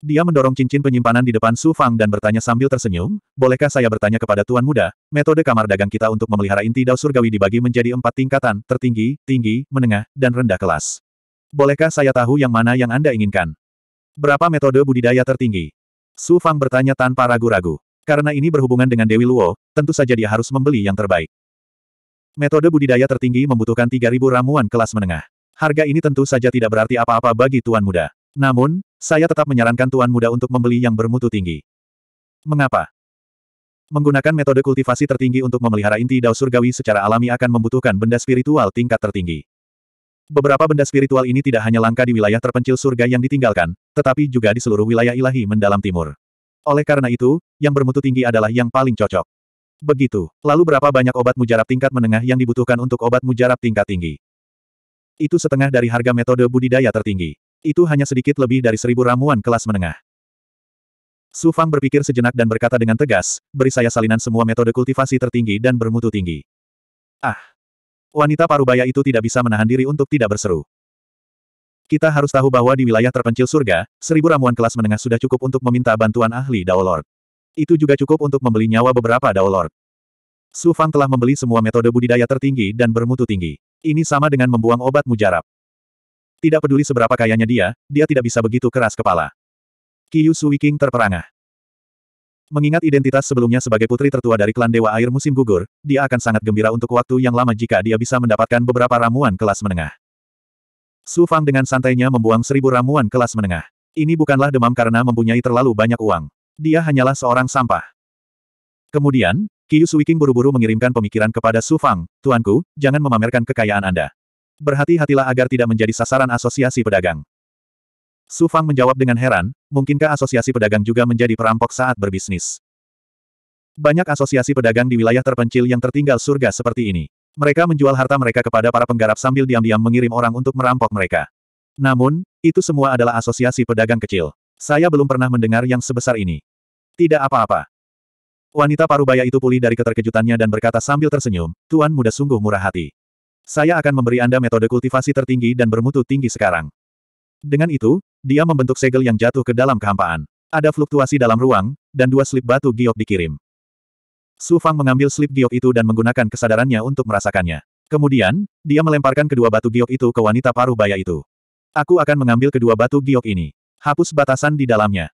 Dia mendorong cincin penyimpanan di depan Su Fang dan bertanya sambil tersenyum, bolehkah saya bertanya kepada Tuan Muda, metode kamar dagang kita untuk memelihara inti dao surgawi dibagi menjadi empat tingkatan, tertinggi, tinggi, menengah, dan rendah kelas. Bolehkah saya tahu yang mana yang Anda inginkan? Berapa metode budidaya tertinggi? Su Fang bertanya tanpa ragu-ragu. Karena ini berhubungan dengan Dewi Luo, tentu saja dia harus membeli yang terbaik. Metode budidaya tertinggi membutuhkan 3.000 ramuan kelas menengah. Harga ini tentu saja tidak berarti apa-apa bagi Tuan Muda. Namun, saya tetap menyarankan Tuan Muda untuk membeli yang bermutu tinggi. Mengapa? Menggunakan metode kultivasi tertinggi untuk memelihara inti dao surgawi secara alami akan membutuhkan benda spiritual tingkat tertinggi. Beberapa benda spiritual ini tidak hanya langka di wilayah terpencil surga yang ditinggalkan, tetapi juga di seluruh wilayah ilahi mendalam timur. Oleh karena itu, yang bermutu tinggi adalah yang paling cocok. Begitu. Lalu berapa banyak obat mujarab tingkat menengah yang dibutuhkan untuk obat mujarab tingkat tinggi? Itu setengah dari harga metode budidaya tertinggi. Itu hanya sedikit lebih dari seribu ramuan kelas menengah. Su Fang berpikir sejenak dan berkata dengan tegas, beri saya salinan semua metode kultivasi tertinggi dan bermutu tinggi. Ah! Wanita parubaya itu tidak bisa menahan diri untuk tidak berseru. Kita harus tahu bahwa di wilayah terpencil surga, seribu ramuan kelas menengah sudah cukup untuk meminta bantuan ahli Dao Lord. Itu juga cukup untuk membeli nyawa beberapa Dao Lord. Su Fang telah membeli semua metode budidaya tertinggi dan bermutu tinggi. Ini sama dengan membuang obat mujarab. Tidak peduli seberapa kayanya dia, dia tidak bisa begitu keras kepala. Kiyu Suiking terperangah. Mengingat identitas sebelumnya sebagai putri tertua dari klan Dewa Air musim gugur, dia akan sangat gembira untuk waktu yang lama jika dia bisa mendapatkan beberapa ramuan kelas menengah. Su Fang dengan santainya membuang seribu ramuan kelas menengah. Ini bukanlah demam karena mempunyai terlalu banyak uang. Dia hanyalah seorang sampah. Kemudian, Qiyu Suiking buru-buru mengirimkan pemikiran kepada Su Fang, Tuanku, jangan memamerkan kekayaan Anda. Berhati-hatilah agar tidak menjadi sasaran asosiasi pedagang. Su Fang menjawab dengan heran, mungkinkah asosiasi pedagang juga menjadi perampok saat berbisnis? Banyak asosiasi pedagang di wilayah terpencil yang tertinggal surga seperti ini. Mereka menjual harta mereka kepada para penggarap sambil diam-diam mengirim orang untuk merampok mereka. Namun, itu semua adalah asosiasi pedagang kecil. Saya belum pernah mendengar yang sebesar ini. Tidak apa-apa. Wanita parubaya itu pulih dari keterkejutannya dan berkata sambil tersenyum, Tuan muda sungguh murah hati. Saya akan memberi Anda metode kultivasi tertinggi dan bermutu tinggi sekarang. Dengan itu, dia membentuk segel yang jatuh ke dalam kehampaan. Ada fluktuasi dalam ruang, dan dua slip batu giok dikirim. Su Fang mengambil slip giok itu dan menggunakan kesadarannya untuk merasakannya. Kemudian, dia melemparkan kedua batu giok itu ke wanita paruh baya itu. Aku akan mengambil kedua batu giok ini. Hapus batasan di dalamnya.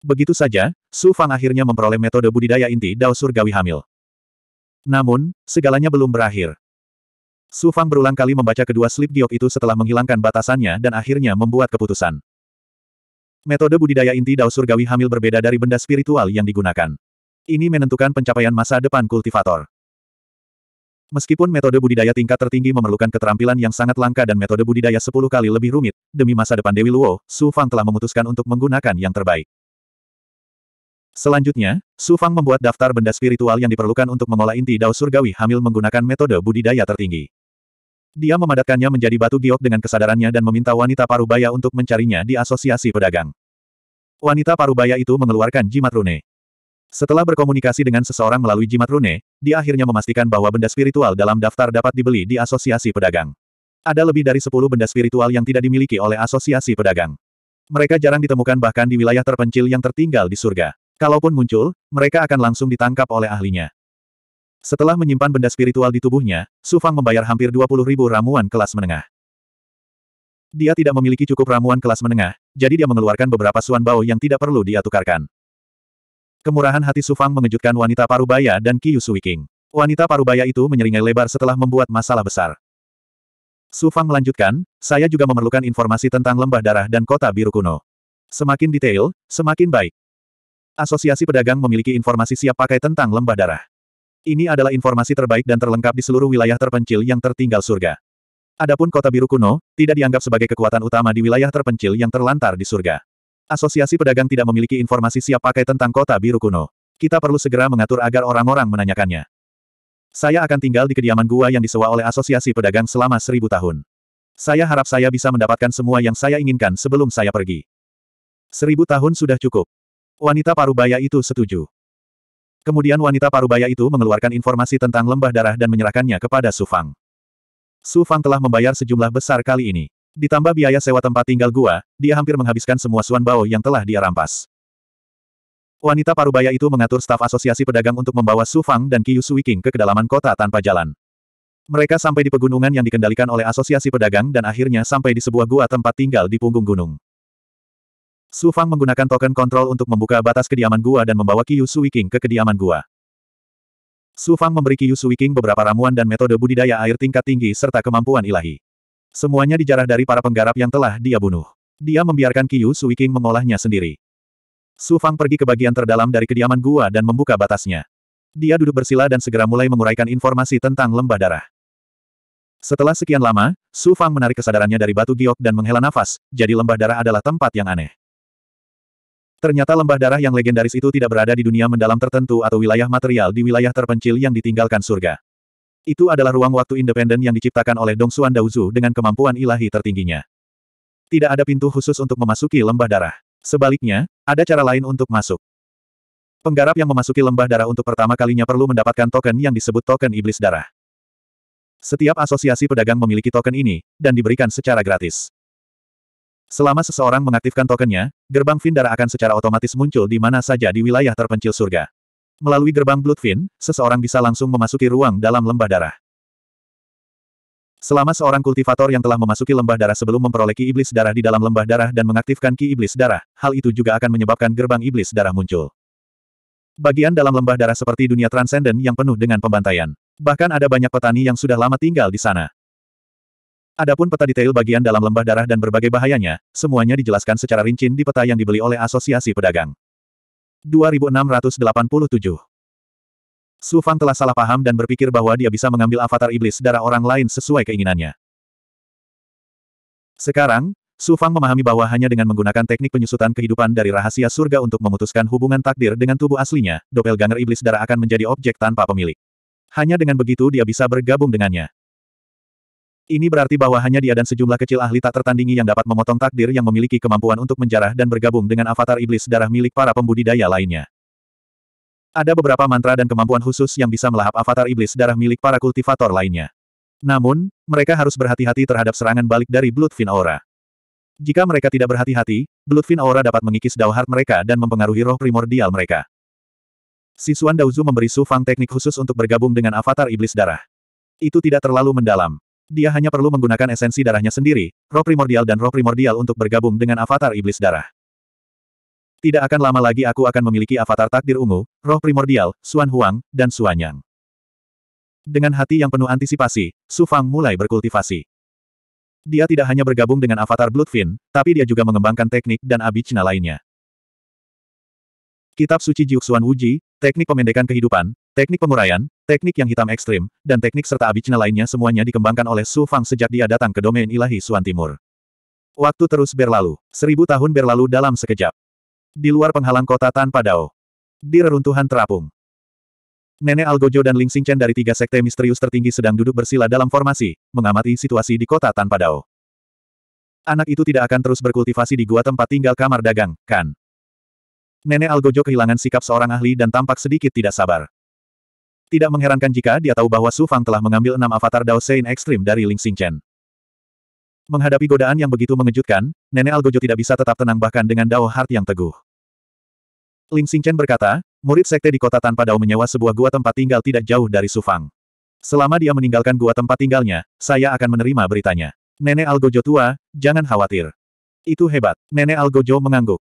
Begitu saja, Su Fang akhirnya memperoleh metode budidaya inti Dao Surgawi Hamil. Namun, segalanya belum berakhir. Su Fang berulang kali membaca kedua slip giok itu setelah menghilangkan batasannya dan akhirnya membuat keputusan. Metode budidaya inti Dao Surgawi Hamil berbeda dari benda spiritual yang digunakan. Ini menentukan pencapaian masa depan kultivator. Meskipun metode budidaya tingkat tertinggi memerlukan keterampilan yang sangat langka dan metode budidaya sepuluh kali lebih rumit, demi masa depan Dewi Luo, Su Fang telah memutuskan untuk menggunakan yang terbaik. Selanjutnya, Su Fang membuat daftar benda spiritual yang diperlukan untuk mengolah inti dao surgawi hamil menggunakan metode budidaya tertinggi. Dia memadatkannya menjadi batu giok dengan kesadarannya dan meminta wanita parubaya untuk mencarinya di asosiasi pedagang. Wanita parubaya itu mengeluarkan jimat rune. Setelah berkomunikasi dengan seseorang melalui jimat rune, dia akhirnya memastikan bahwa benda spiritual dalam daftar dapat dibeli di asosiasi pedagang. Ada lebih dari 10 benda spiritual yang tidak dimiliki oleh asosiasi pedagang. Mereka jarang ditemukan bahkan di wilayah terpencil yang tertinggal di surga. Kalaupun muncul, mereka akan langsung ditangkap oleh ahlinya. Setelah menyimpan benda spiritual di tubuhnya, Sufang membayar hampir 20 ribu ramuan kelas menengah. Dia tidak memiliki cukup ramuan kelas menengah, jadi dia mengeluarkan beberapa suan bau yang tidak perlu dia tukarkan. Kemurahan hati Sufang mengejutkan wanita parubaya dan Sui Suiking. Wanita parubaya itu menyeringai lebar setelah membuat masalah besar. Sufang melanjutkan, saya juga memerlukan informasi tentang lembah darah dan kota biru kuno. Semakin detail, semakin baik. Asosiasi pedagang memiliki informasi siap pakai tentang lembah darah. Ini adalah informasi terbaik dan terlengkap di seluruh wilayah terpencil yang tertinggal surga. Adapun kota biru kuno, tidak dianggap sebagai kekuatan utama di wilayah terpencil yang terlantar di surga. Asosiasi pedagang tidak memiliki informasi siap pakai tentang kota biru kuno. Kita perlu segera mengatur agar orang-orang menanyakannya. Saya akan tinggal di kediaman gua yang disewa oleh asosiasi pedagang selama seribu tahun. Saya harap saya bisa mendapatkan semua yang saya inginkan sebelum saya pergi. Seribu tahun sudah cukup. Wanita parubaya itu setuju. Kemudian wanita parubaya itu mengeluarkan informasi tentang lembah darah dan menyerahkannya kepada Sufang. Sufang telah membayar sejumlah besar kali ini. Ditambah biaya sewa tempat tinggal gua, dia hampir menghabiskan semua Suan Bao yang telah dia rampas. Wanita parubaya itu mengatur staf asosiasi pedagang untuk membawa Su Fang dan Qiyu Suiking ke kedalaman kota tanpa jalan. Mereka sampai di pegunungan yang dikendalikan oleh asosiasi pedagang dan akhirnya sampai di sebuah gua tempat tinggal di punggung gunung. Su Fang menggunakan token kontrol untuk membuka batas kediaman gua dan membawa Qiyu Suiking ke kediaman gua. Su Fang memberi Qiyu Suiking beberapa ramuan dan metode budidaya air tingkat tinggi serta kemampuan ilahi. Semuanya dijarah dari para penggarap yang telah dia bunuh. Dia membiarkan Qiyu Suiking mengolahnya sendiri. Su Fang pergi ke bagian terdalam dari kediaman gua dan membuka batasnya. Dia duduk bersila dan segera mulai menguraikan informasi tentang lembah darah. Setelah sekian lama, Su Fang menarik kesadarannya dari batu giok dan menghela nafas, jadi lembah darah adalah tempat yang aneh. Ternyata lembah darah yang legendaris itu tidak berada di dunia mendalam tertentu atau wilayah material di wilayah terpencil yang ditinggalkan surga. Itu adalah ruang waktu independen yang diciptakan oleh Dong Xuan Daozu dengan kemampuan ilahi tertingginya. Tidak ada pintu khusus untuk memasuki lembah darah. Sebaliknya, ada cara lain untuk masuk. Penggarap yang memasuki lembah darah untuk pertama kalinya perlu mendapatkan token yang disebut token iblis darah. Setiap asosiasi pedagang memiliki token ini, dan diberikan secara gratis. Selama seseorang mengaktifkan tokennya, gerbang Vindara akan secara otomatis muncul di mana saja di wilayah terpencil surga. Melalui gerbang Bloodfin, seseorang bisa langsung memasuki ruang dalam lembah darah. Selama seorang kultivator yang telah memasuki lembah darah sebelum memperoleh ki iblis darah di dalam lembah darah dan mengaktifkan ki iblis darah, hal itu juga akan menyebabkan gerbang iblis darah muncul. Bagian dalam lembah darah seperti dunia transenden yang penuh dengan pembantaian. Bahkan ada banyak petani yang sudah lama tinggal di sana. Adapun peta detail bagian dalam lembah darah dan berbagai bahayanya, semuanya dijelaskan secara rinci di peta yang dibeli oleh Asosiasi Pedagang. 2687. Su Fan telah salah paham dan berpikir bahwa dia bisa mengambil avatar iblis darah orang lain sesuai keinginannya. Sekarang, Su Fang memahami bahwa hanya dengan menggunakan teknik penyusutan kehidupan dari rahasia surga untuk memutuskan hubungan takdir dengan tubuh aslinya, doppelganger iblis darah akan menjadi objek tanpa pemilik. Hanya dengan begitu dia bisa bergabung dengannya. Ini berarti bahwa hanya dia dan sejumlah kecil ahli tak tertandingi yang dapat memotong takdir yang memiliki kemampuan untuk menjarah dan bergabung dengan avatar iblis darah milik para pembudidaya lainnya. Ada beberapa mantra dan kemampuan khusus yang bisa melahap avatar iblis darah milik para kultivator lainnya. Namun, mereka harus berhati-hati terhadap serangan balik dari Bloodfin Aura. Jika mereka tidak berhati-hati, Bloodfin Aura dapat mengikis Dauhard mereka dan mempengaruhi roh primordial mereka. Sisuan Daozu memberi Su Fang teknik khusus untuk bergabung dengan avatar iblis darah. Itu tidak terlalu mendalam. Dia hanya perlu menggunakan esensi darahnya sendiri, roh primordial dan roh primordial untuk bergabung dengan avatar iblis darah. Tidak akan lama lagi aku akan memiliki avatar takdir ungu, roh primordial, Suan Huang, dan Suanyang. Dengan hati yang penuh antisipasi, Su Fang mulai berkultivasi. Dia tidak hanya bergabung dengan avatar Bloodfin, tapi dia juga mengembangkan teknik dan abicna lainnya. Kitab Suci Jiuxuan Wuji, Teknik Pemendekan Kehidupan, Teknik penguraian, teknik yang hitam ekstrim, dan teknik serta abicina lainnya semuanya dikembangkan oleh Su Fang sejak dia datang ke domain ilahi Suan Timur. Waktu terus berlalu, seribu tahun berlalu dalam sekejap. Di luar penghalang kota tanpa dao. Di reruntuhan terapung. Nenek Algojo dan Ling Xingchen dari tiga sekte misterius tertinggi sedang duduk bersila dalam formasi, mengamati situasi di kota tanpa dao. Anak itu tidak akan terus berkultivasi di gua tempat tinggal kamar dagang, kan? Nenek Algojo kehilangan sikap seorang ahli dan tampak sedikit tidak sabar. Tidak mengherankan jika dia tahu bahwa Su Fang telah mengambil enam avatar Dao Sein Extreme dari Ling Xingchen. Menghadapi godaan yang begitu mengejutkan, Nenek Algojo tidak bisa tetap tenang bahkan dengan Dao Heart yang teguh. Ling Xingchen berkata, murid sekte di kota tanpa Dao menyewa sebuah gua tempat tinggal tidak jauh dari Su Fang. Selama dia meninggalkan gua tempat tinggalnya, saya akan menerima beritanya. Nenek Algojo tua, jangan khawatir. Itu hebat. Nenek Algojo mengangguk.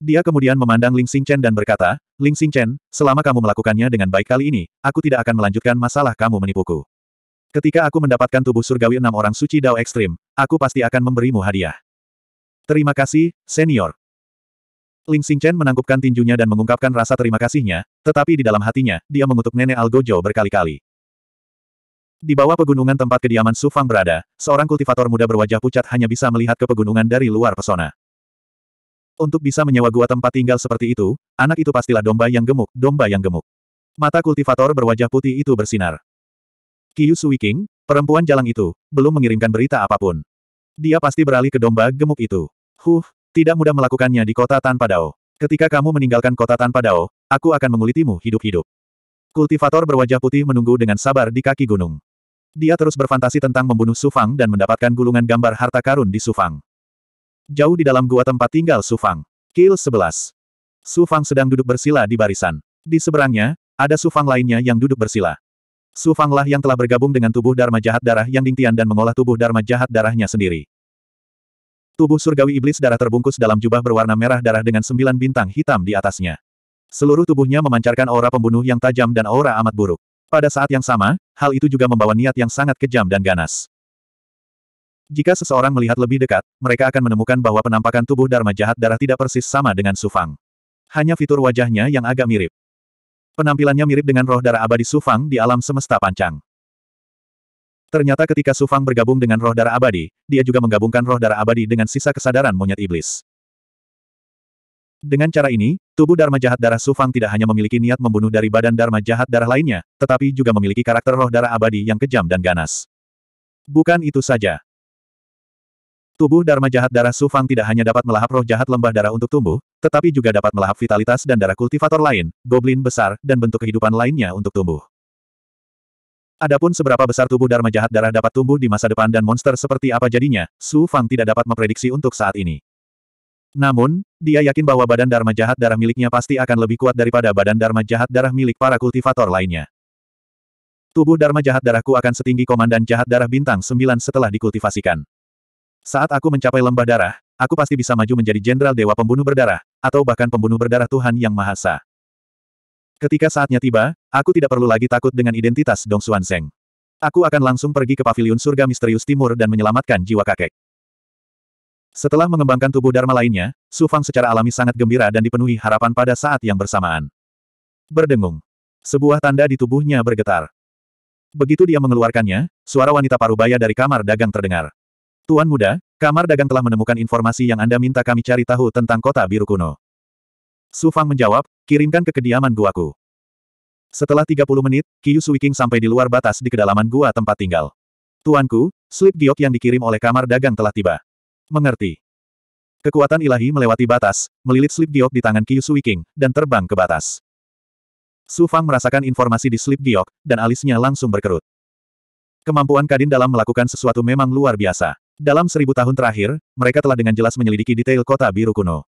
Dia kemudian memandang Ling Xingchen dan berkata, Ling Xingchen, selama kamu melakukannya dengan baik kali ini, aku tidak akan melanjutkan masalah kamu menipuku. Ketika aku mendapatkan tubuh surgawi enam orang suci Dao Ekstrim, aku pasti akan memberimu hadiah. Terima kasih, senior. Ling Xingchen menangkupkan tinjunya dan mengungkapkan rasa terima kasihnya, tetapi di dalam hatinya, dia mengutuk nenek Algojo berkali-kali. Di bawah pegunungan tempat kediaman Su Fang berada, seorang kultivator muda berwajah pucat hanya bisa melihat ke pegunungan dari luar pesona. Untuk bisa menyewa gua tempat tinggal seperti itu, anak itu pastilah domba yang gemuk, domba yang gemuk. Mata kultivator berwajah putih itu bersinar. Kiyu Suiking, perempuan jalang itu, belum mengirimkan berita apapun. Dia pasti beralih ke domba gemuk itu. Huh, tidak mudah melakukannya di kota tanpa dao. Ketika kamu meninggalkan kota tanpa dao, aku akan mengulitimu hidup-hidup. Kultivator berwajah putih menunggu dengan sabar di kaki gunung. Dia terus berfantasi tentang membunuh Sufang dan mendapatkan gulungan gambar harta karun di Sufang. Jauh di dalam gua tempat tinggal Sufang. Fang. Kill 11. Su sedang duduk bersila di barisan. Di seberangnya, ada Sufang lainnya yang duduk bersila. Su lah yang telah bergabung dengan tubuh Dharma jahat darah yang dingtian dan mengolah tubuh Dharma jahat darahnya sendiri. Tubuh surgawi iblis darah terbungkus dalam jubah berwarna merah darah dengan sembilan bintang hitam di atasnya. Seluruh tubuhnya memancarkan aura pembunuh yang tajam dan aura amat buruk. Pada saat yang sama, hal itu juga membawa niat yang sangat kejam dan ganas. Jika seseorang melihat lebih dekat, mereka akan menemukan bahwa penampakan tubuh Dharma jahat darah tidak persis sama dengan Sufang. Hanya fitur wajahnya yang agak mirip. Penampilannya mirip dengan roh darah abadi Sufang di alam semesta pancang. Ternyata ketika Sufang bergabung dengan roh darah abadi, dia juga menggabungkan roh darah abadi dengan sisa kesadaran monyet iblis. Dengan cara ini, tubuh Dharma jahat darah Sufang tidak hanya memiliki niat membunuh dari badan Dharma jahat darah lainnya, tetapi juga memiliki karakter roh darah abadi yang kejam dan ganas. Bukan itu saja. Tubuh Dharma jahat darah Sufang tidak hanya dapat melahap roh jahat lembah darah untuk tumbuh, tetapi juga dapat melahap vitalitas dan darah kultivator lain, goblin besar, dan bentuk kehidupan lainnya untuk tumbuh. Adapun seberapa besar tubuh Dharma jahat darah dapat tumbuh di masa depan dan monster seperti apa jadinya, Su Fang tidak dapat memprediksi untuk saat ini. Namun, dia yakin bahwa badan Dharma jahat darah miliknya pasti akan lebih kuat daripada badan Dharma jahat darah milik para kultivator lainnya. Tubuh Dharma jahat darahku akan setinggi komandan jahat darah bintang 9 setelah dikultivasikan. Saat aku mencapai lembah darah, aku pasti bisa maju menjadi jenderal dewa pembunuh berdarah, atau bahkan pembunuh berdarah Tuhan Yang Mahasa. Ketika saatnya tiba, aku tidak perlu lagi takut dengan identitas Dong Xuan Seng. Aku akan langsung pergi ke paviliun surga misterius timur dan menyelamatkan jiwa kakek. Setelah mengembangkan tubuh Dharma lainnya, Su Fang secara alami sangat gembira dan dipenuhi harapan pada saat yang bersamaan. Berdengung. Sebuah tanda di tubuhnya bergetar. Begitu dia mengeluarkannya, suara wanita parubaya dari kamar dagang terdengar. Tuan muda, kamar dagang telah menemukan informasi yang Anda minta kami cari tahu tentang kota biru kuno. Su Fang menjawab, kirimkan ke kediaman guaku. Setelah 30 menit, Kiyu Suiking sampai di luar batas di kedalaman gua tempat tinggal. Tuanku, slip giok yang dikirim oleh kamar dagang telah tiba. Mengerti. Kekuatan ilahi melewati batas, melilit slip giok di tangan Kiyu Suiking, dan terbang ke batas. Su Fang merasakan informasi di slip giok, dan alisnya langsung berkerut. Kemampuan Kadin dalam melakukan sesuatu memang luar biasa. Dalam seribu tahun terakhir, mereka telah dengan jelas menyelidiki detail kota biru kuno.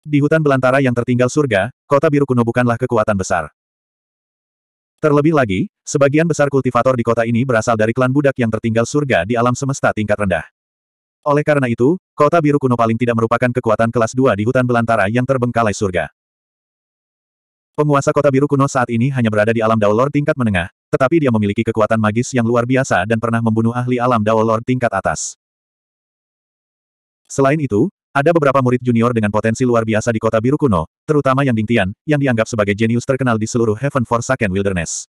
Di hutan belantara yang tertinggal surga, kota biru kuno bukanlah kekuatan besar. Terlebih lagi, sebagian besar kultivator di kota ini berasal dari klan budak yang tertinggal surga di alam semesta tingkat rendah. Oleh karena itu, kota biru kuno paling tidak merupakan kekuatan kelas 2 di hutan belantara yang terbengkalai surga. Penguasa kota biru kuno saat ini hanya berada di alam Daulor tingkat menengah, tetapi dia memiliki kekuatan magis yang luar biasa dan pernah membunuh ahli alam Dao Lord tingkat atas. Selain itu, ada beberapa murid junior dengan potensi luar biasa di kota biru kuno, terutama Yang Dingtian, yang dianggap sebagai jenius terkenal di seluruh Heaven Forsaken Wilderness.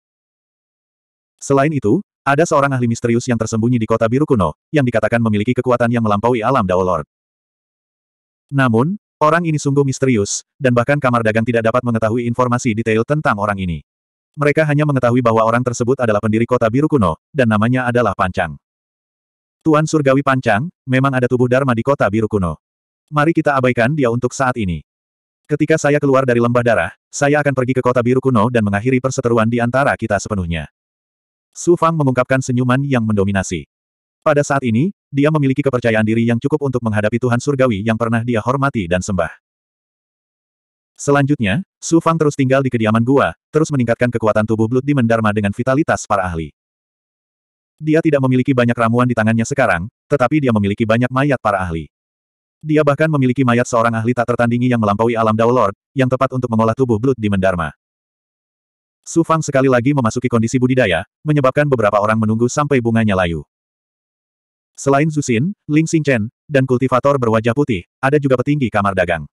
Selain itu, ada seorang ahli misterius yang tersembunyi di kota biru kuno, yang dikatakan memiliki kekuatan yang melampaui alam Dao Lord. Namun, orang ini sungguh misterius, dan bahkan kamar dagang tidak dapat mengetahui informasi detail tentang orang ini. Mereka hanya mengetahui bahwa orang tersebut adalah pendiri kota biru kuno, dan namanya adalah Pancang. Tuan Surgawi Pancang, memang ada tubuh Dharma di kota biru kuno. Mari kita abaikan dia untuk saat ini. Ketika saya keluar dari lembah darah, saya akan pergi ke kota biru kuno dan mengakhiri perseteruan di antara kita sepenuhnya. Su Fang mengungkapkan senyuman yang mendominasi. Pada saat ini, dia memiliki kepercayaan diri yang cukup untuk menghadapi Tuhan Surgawi yang pernah dia hormati dan sembah. Selanjutnya, Su Fang terus tinggal di kediaman gua, terus meningkatkan kekuatan tubuh Blood Demon Dharma dengan vitalitas para ahli. Dia tidak memiliki banyak ramuan di tangannya sekarang, tetapi dia memiliki banyak mayat para ahli. Dia bahkan memiliki mayat seorang ahli tak tertandingi yang melampaui alam Dao Lord, yang tepat untuk mengolah tubuh Blood Demon Dharma. Su Fang sekali lagi memasuki kondisi budidaya, menyebabkan beberapa orang menunggu sampai bunganya layu. Selain Zusin, Ling Xingchen, dan kultivator berwajah putih, ada juga petinggi kamar dagang.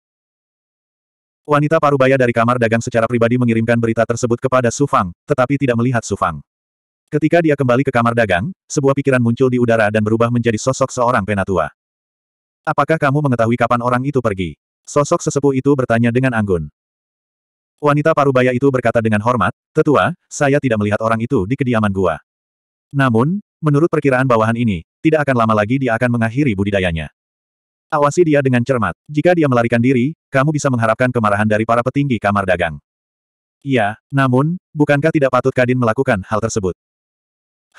Wanita parubaya dari kamar dagang secara pribadi mengirimkan berita tersebut kepada Su Fang, tetapi tidak melihat Su Fang. Ketika dia kembali ke kamar dagang, sebuah pikiran muncul di udara dan berubah menjadi sosok seorang penatua. Apakah kamu mengetahui kapan orang itu pergi? Sosok sesepuh itu bertanya dengan anggun. Wanita parubaya itu berkata dengan hormat, Tetua, saya tidak melihat orang itu di kediaman gua. Namun, menurut perkiraan bawahan ini, tidak akan lama lagi dia akan mengakhiri budidayanya. Awasi dia dengan cermat. Jika dia melarikan diri, kamu bisa mengharapkan kemarahan dari para petinggi kamar dagang. Iya, namun, bukankah tidak patut Kadin melakukan hal tersebut?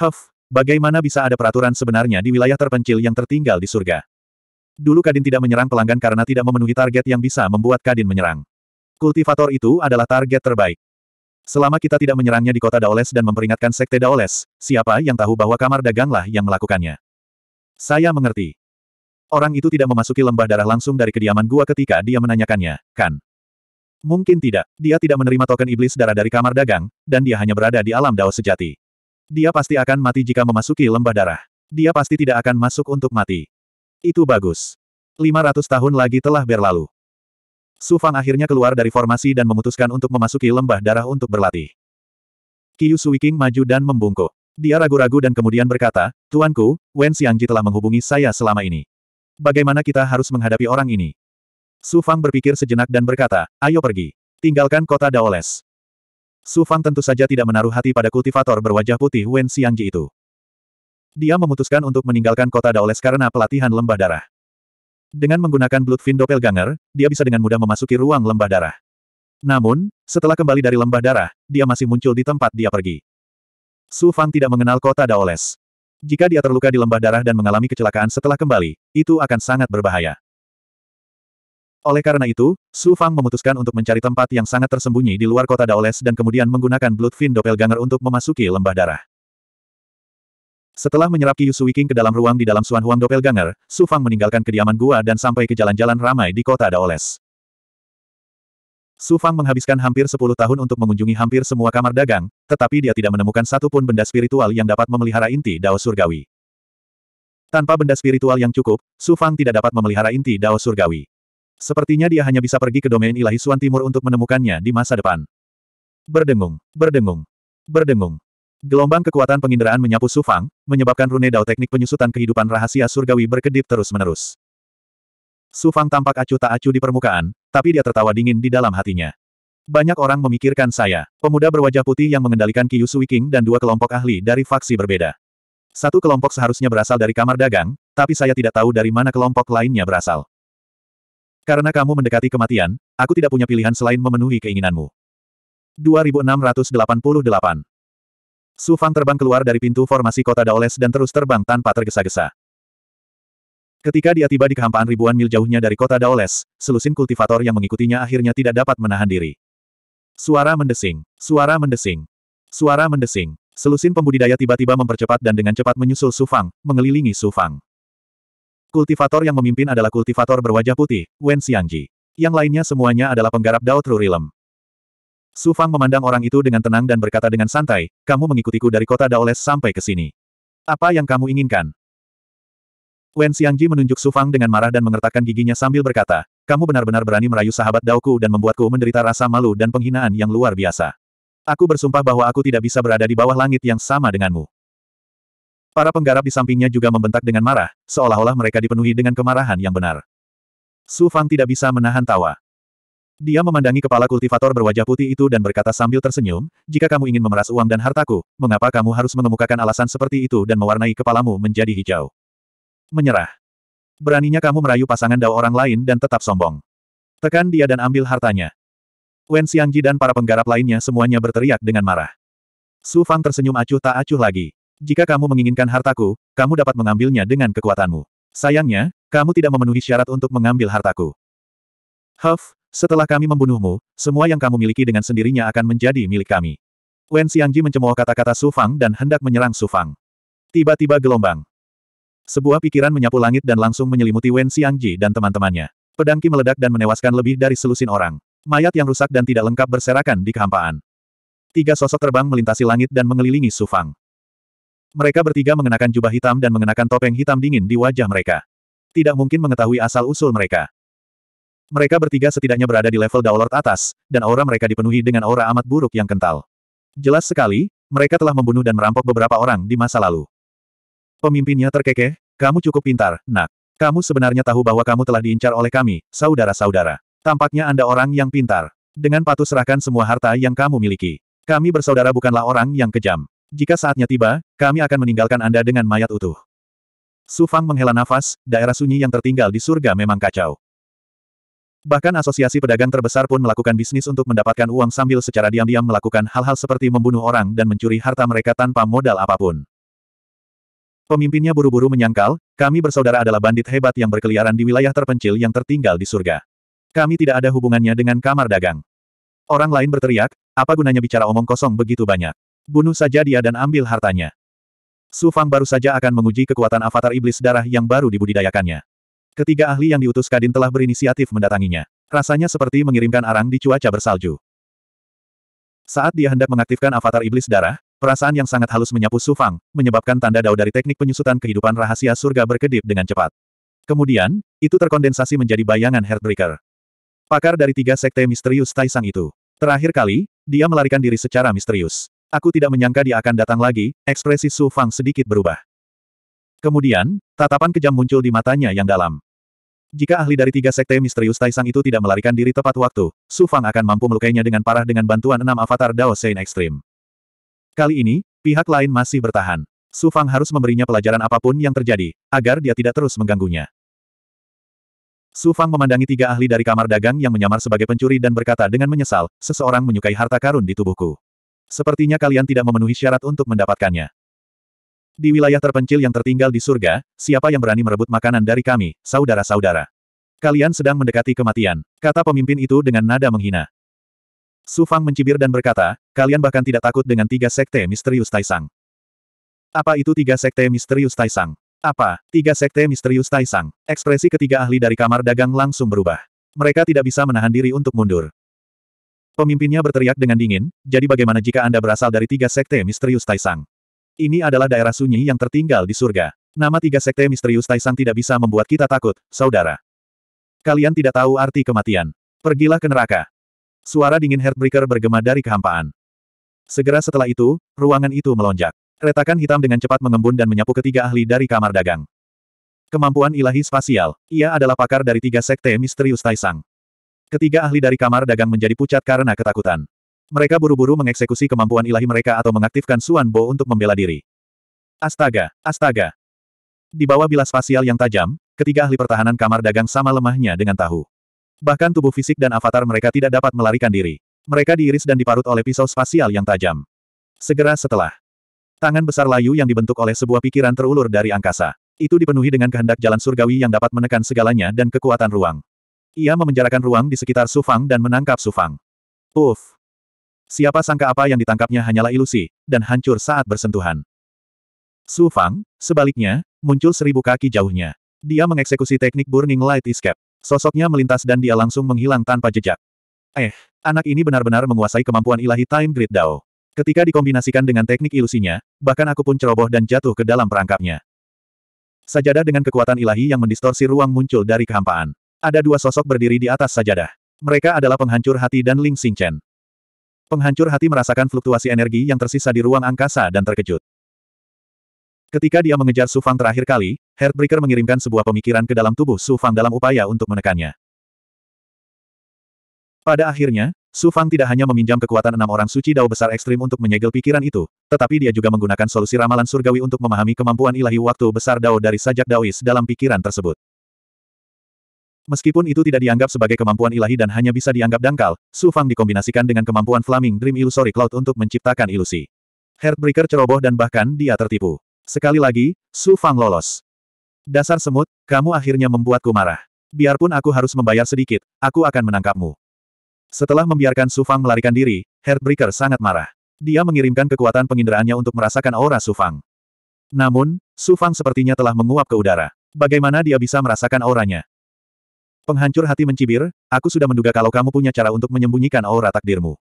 Huff, bagaimana bisa ada peraturan sebenarnya di wilayah terpencil yang tertinggal di surga? Dulu Kadin tidak menyerang pelanggan karena tidak memenuhi target yang bisa membuat Kadin menyerang. Kultivator itu adalah target terbaik. Selama kita tidak menyerangnya di kota Daoles dan memperingatkan sekte Daoles, siapa yang tahu bahwa kamar daganglah yang melakukannya? Saya mengerti. Orang itu tidak memasuki lembah darah langsung dari kediaman gua ketika dia menanyakannya, kan? Mungkin tidak, dia tidak menerima token iblis darah dari kamar dagang, dan dia hanya berada di alam dao sejati. Dia pasti akan mati jika memasuki lembah darah. Dia pasti tidak akan masuk untuk mati. Itu bagus. 500 tahun lagi telah berlalu. Su Fang akhirnya keluar dari formasi dan memutuskan untuk memasuki lembah darah untuk berlatih. Sui Suiking maju dan membungkuk. Dia ragu-ragu dan kemudian berkata, Tuanku, Wen Xiangji telah menghubungi saya selama ini. Bagaimana kita harus menghadapi orang ini? Su Fang berpikir sejenak dan berkata, ayo pergi. Tinggalkan kota Daoles. Su Fang tentu saja tidak menaruh hati pada kultivator berwajah putih Wen Xiangji itu. Dia memutuskan untuk meninggalkan kota Daoles karena pelatihan lembah darah. Dengan menggunakan Bloodfin Doppelganger, dia bisa dengan mudah memasuki ruang lembah darah. Namun, setelah kembali dari lembah darah, dia masih muncul di tempat dia pergi. Su Fang tidak mengenal kota Daoles. Jika dia terluka di lembah darah dan mengalami kecelakaan setelah kembali, itu akan sangat berbahaya. Oleh karena itu, Su Fang memutuskan untuk mencari tempat yang sangat tersembunyi di luar kota Daoles dan kemudian menggunakan Bloodfin Doppelganger untuk memasuki lembah darah. Setelah menyerap Qiyu King ke dalam ruang di dalam Suan Huang Doppelganger, Su Fang meninggalkan kediaman gua dan sampai ke jalan-jalan ramai di kota Daoles. Su Fang menghabiskan hampir 10 tahun untuk mengunjungi hampir semua kamar dagang, tetapi dia tidak menemukan satupun benda spiritual yang dapat memelihara inti Dao Surgawi. Tanpa benda spiritual yang cukup, Su Fang tidak dapat memelihara inti Dao Surgawi. Sepertinya dia hanya bisa pergi ke domain ilahi Suan Timur untuk menemukannya di masa depan. Berdengung, berdengung, berdengung. Gelombang kekuatan penginderaan menyapu Su Fang, menyebabkan rune Dao teknik penyusutan kehidupan rahasia surgawi berkedip terus-menerus. Su Fang tampak acuh tak acuh di permukaan, tapi dia tertawa dingin di dalam hatinya. Banyak orang memikirkan saya, pemuda berwajah putih yang mengendalikan Kiyu King dan dua kelompok ahli dari faksi berbeda. Satu kelompok seharusnya berasal dari kamar dagang, tapi saya tidak tahu dari mana kelompok lainnya berasal. Karena kamu mendekati kematian, aku tidak punya pilihan selain memenuhi keinginanmu. 2688 Su Fang terbang keluar dari pintu formasi kota Daoles dan terus terbang tanpa tergesa-gesa. Ketika dia tiba di kehampaan ribuan mil jauhnya dari kota Daoles, selusin kultivator yang mengikutinya akhirnya tidak dapat menahan diri. Suara mendesing, suara mendesing, suara mendesing. Selusin pembudidaya tiba-tiba mempercepat dan dengan cepat menyusul Sufang, mengelilingi Sufang. Kultivator yang memimpin adalah kultivator berwajah putih, Wen Xiangji. Yang lainnya semuanya adalah penggarap Dao Realm. Sufang memandang orang itu dengan tenang dan berkata dengan santai, kamu mengikutiku dari kota Daoles sampai ke sini. Apa yang kamu inginkan? Wen Xiangji menunjuk Su Fang dengan marah dan mengertakkan giginya sambil berkata, kamu benar-benar berani merayu sahabat Daoku dan membuatku menderita rasa malu dan penghinaan yang luar biasa. Aku bersumpah bahwa aku tidak bisa berada di bawah langit yang sama denganmu. Para penggarap di sampingnya juga membentak dengan marah, seolah-olah mereka dipenuhi dengan kemarahan yang benar. Su Fang tidak bisa menahan tawa. Dia memandangi kepala kultivator berwajah putih itu dan berkata sambil tersenyum, jika kamu ingin memeras uang dan hartaku, mengapa kamu harus mengemukakan alasan seperti itu dan mewarnai kepalamu menjadi hijau? menyerah. Beraninya kamu merayu pasangan dao orang lain dan tetap sombong. Tekan dia dan ambil hartanya. Wen Xiangji dan para penggarap lainnya semuanya berteriak dengan marah. Su Fang tersenyum acuh tak acuh lagi. Jika kamu menginginkan hartaku, kamu dapat mengambilnya dengan kekuatanmu. Sayangnya, kamu tidak memenuhi syarat untuk mengambil hartaku. Huff, setelah kami membunuhmu, semua yang kamu miliki dengan sendirinya akan menjadi milik kami. Wen Xiangji mencemooh kata-kata Su Fang dan hendak menyerang Su Fang. Tiba-tiba gelombang. Sebuah pikiran menyapu langit dan langsung menyelimuti Wen Xiangji dan teman-temannya. Pedangki meledak dan menewaskan lebih dari selusin orang. Mayat yang rusak dan tidak lengkap berserakan di kehampaan. Tiga sosok terbang melintasi langit dan mengelilingi Sufang. Mereka bertiga mengenakan jubah hitam dan mengenakan topeng hitam dingin di wajah mereka. Tidak mungkin mengetahui asal-usul mereka. Mereka bertiga setidaknya berada di level Daulord atas, dan aura mereka dipenuhi dengan aura amat buruk yang kental. Jelas sekali, mereka telah membunuh dan merampok beberapa orang di masa lalu. Pemimpinnya terkekeh, kamu cukup pintar, nak. Kamu sebenarnya tahu bahwa kamu telah diincar oleh kami, saudara-saudara. Tampaknya Anda orang yang pintar. Dengan patuh serahkan semua harta yang kamu miliki. Kami bersaudara bukanlah orang yang kejam. Jika saatnya tiba, kami akan meninggalkan Anda dengan mayat utuh. Su Fang menghela nafas, daerah sunyi yang tertinggal di surga memang kacau. Bahkan asosiasi pedagang terbesar pun melakukan bisnis untuk mendapatkan uang sambil secara diam-diam melakukan hal-hal seperti membunuh orang dan mencuri harta mereka tanpa modal apapun. Pemimpinnya buru-buru menyangkal, kami bersaudara adalah bandit hebat yang berkeliaran di wilayah terpencil yang tertinggal di surga. Kami tidak ada hubungannya dengan kamar dagang. Orang lain berteriak, apa gunanya bicara omong kosong begitu banyak. Bunuh saja dia dan ambil hartanya. Su Fang baru saja akan menguji kekuatan avatar iblis darah yang baru dibudidayakannya. Ketiga ahli yang diutus Kadin telah berinisiatif mendatanginya. Rasanya seperti mengirimkan arang di cuaca bersalju. Saat dia hendak mengaktifkan avatar iblis darah, Perasaan yang sangat halus menyapu Su Fang, menyebabkan tanda dao dari teknik penyusutan kehidupan rahasia surga berkedip dengan cepat. Kemudian, itu terkondensasi menjadi bayangan Heartbreaker. Pakar dari tiga sekte misterius Taisang itu. Terakhir kali, dia melarikan diri secara misterius. Aku tidak menyangka dia akan datang lagi, ekspresi Su Fang sedikit berubah. Kemudian, tatapan kejam muncul di matanya yang dalam. Jika ahli dari tiga sekte misterius Taisang itu tidak melarikan diri tepat waktu, Su Fang akan mampu melukainya dengan parah dengan bantuan enam avatar Dao Sein Extreme. Kali ini, pihak lain masih bertahan. Su Fang harus memberinya pelajaran apapun yang terjadi, agar dia tidak terus mengganggunya. Su Fang memandangi tiga ahli dari kamar dagang yang menyamar sebagai pencuri dan berkata dengan menyesal, seseorang menyukai harta karun di tubuhku. Sepertinya kalian tidak memenuhi syarat untuk mendapatkannya. Di wilayah terpencil yang tertinggal di surga, siapa yang berani merebut makanan dari kami, saudara-saudara? Kalian sedang mendekati kematian, kata pemimpin itu dengan nada menghina. Su Fang mencibir dan berkata, Kalian bahkan tidak takut dengan tiga sekte misterius Taisang. Apa itu tiga sekte misterius Taisang? Apa? Tiga sekte misterius Taisang. Ekspresi ketiga ahli dari kamar dagang langsung berubah. Mereka tidak bisa menahan diri untuk mundur. Pemimpinnya berteriak dengan dingin, jadi bagaimana jika Anda berasal dari tiga sekte misterius Taisang? Ini adalah daerah sunyi yang tertinggal di surga. Nama tiga sekte misterius Taisang tidak bisa membuat kita takut, saudara. Kalian tidak tahu arti kematian. Pergilah ke neraka. Suara dingin Heartbreaker bergema dari kehampaan. Segera setelah itu, ruangan itu melonjak. Retakan hitam dengan cepat mengembun dan menyapu ketiga ahli dari kamar dagang. Kemampuan ilahi spasial. Ia adalah pakar dari tiga sekte misterius Taisang. Ketiga ahli dari kamar dagang menjadi pucat karena ketakutan. Mereka buru-buru mengeksekusi kemampuan ilahi mereka atau mengaktifkan Suan Bo untuk membela diri. Astaga, astaga. Di bawah bilas spasial yang tajam, ketiga ahli pertahanan kamar dagang sama lemahnya dengan tahu. Bahkan tubuh fisik dan avatar mereka tidak dapat melarikan diri. Mereka diiris dan diparut oleh pisau spasial yang tajam. Segera setelah, tangan besar layu yang dibentuk oleh sebuah pikiran terulur dari angkasa. Itu dipenuhi dengan kehendak jalan surgawi yang dapat menekan segalanya dan kekuatan ruang. Ia memenjarakan ruang di sekitar Sufang dan menangkap Sufang. Uff! Siapa sangka apa yang ditangkapnya hanyalah ilusi, dan hancur saat bersentuhan. Sufang, sebaliknya, muncul seribu kaki jauhnya. Dia mengeksekusi teknik Burning Light Escape. Sosoknya melintas dan dia langsung menghilang tanpa jejak. Eh, Anak ini benar-benar menguasai kemampuan ilahi Time Grid Dao. Ketika dikombinasikan dengan teknik ilusinya, bahkan aku pun ceroboh dan jatuh ke dalam perangkapnya. Sajadah dengan kekuatan ilahi yang mendistorsi ruang muncul dari kehampaan. Ada dua sosok berdiri di atas sajadah. Mereka adalah penghancur hati dan Ling Xingchen. Penghancur hati merasakan fluktuasi energi yang tersisa di ruang angkasa dan terkejut. Ketika dia mengejar Su Fang terakhir kali, Heartbreaker mengirimkan sebuah pemikiran ke dalam tubuh Su Fang dalam upaya untuk menekannya. Pada akhirnya, Su Fang tidak hanya meminjam kekuatan enam orang suci dao besar ekstrim untuk menyegel pikiran itu, tetapi dia juga menggunakan solusi ramalan surgawi untuk memahami kemampuan ilahi waktu besar dao dari sajak daois dalam pikiran tersebut. Meskipun itu tidak dianggap sebagai kemampuan ilahi dan hanya bisa dianggap dangkal, Su Fang dikombinasikan dengan kemampuan Flaming Dream Illusory Cloud untuk menciptakan ilusi. Heartbreaker ceroboh dan bahkan dia tertipu. Sekali lagi, Su Fang lolos. Dasar semut, kamu akhirnya membuatku marah. Biarpun aku harus membayar sedikit, aku akan menangkapmu. Setelah membiarkan Sufang melarikan diri, Heartbreaker sangat marah. Dia mengirimkan kekuatan penginderaannya untuk merasakan aura Sufang. Namun, Sufang sepertinya telah menguap ke udara. Bagaimana dia bisa merasakan auranya? Penghancur hati mencibir, aku sudah menduga kalau kamu punya cara untuk menyembunyikan aura takdirmu.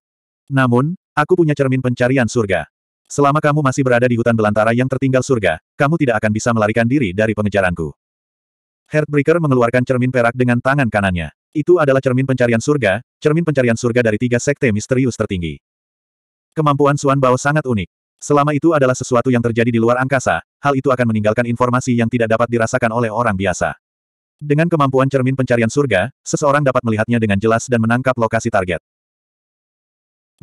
Namun, aku punya cermin pencarian surga. Selama kamu masih berada di hutan belantara yang tertinggal surga, kamu tidak akan bisa melarikan diri dari pengejaranku. Heartbreaker mengeluarkan cermin perak dengan tangan kanannya. Itu adalah cermin pencarian surga, cermin pencarian surga dari tiga sekte misterius tertinggi. Kemampuan Suan Bao sangat unik. Selama itu adalah sesuatu yang terjadi di luar angkasa, hal itu akan meninggalkan informasi yang tidak dapat dirasakan oleh orang biasa. Dengan kemampuan cermin pencarian surga, seseorang dapat melihatnya dengan jelas dan menangkap lokasi target.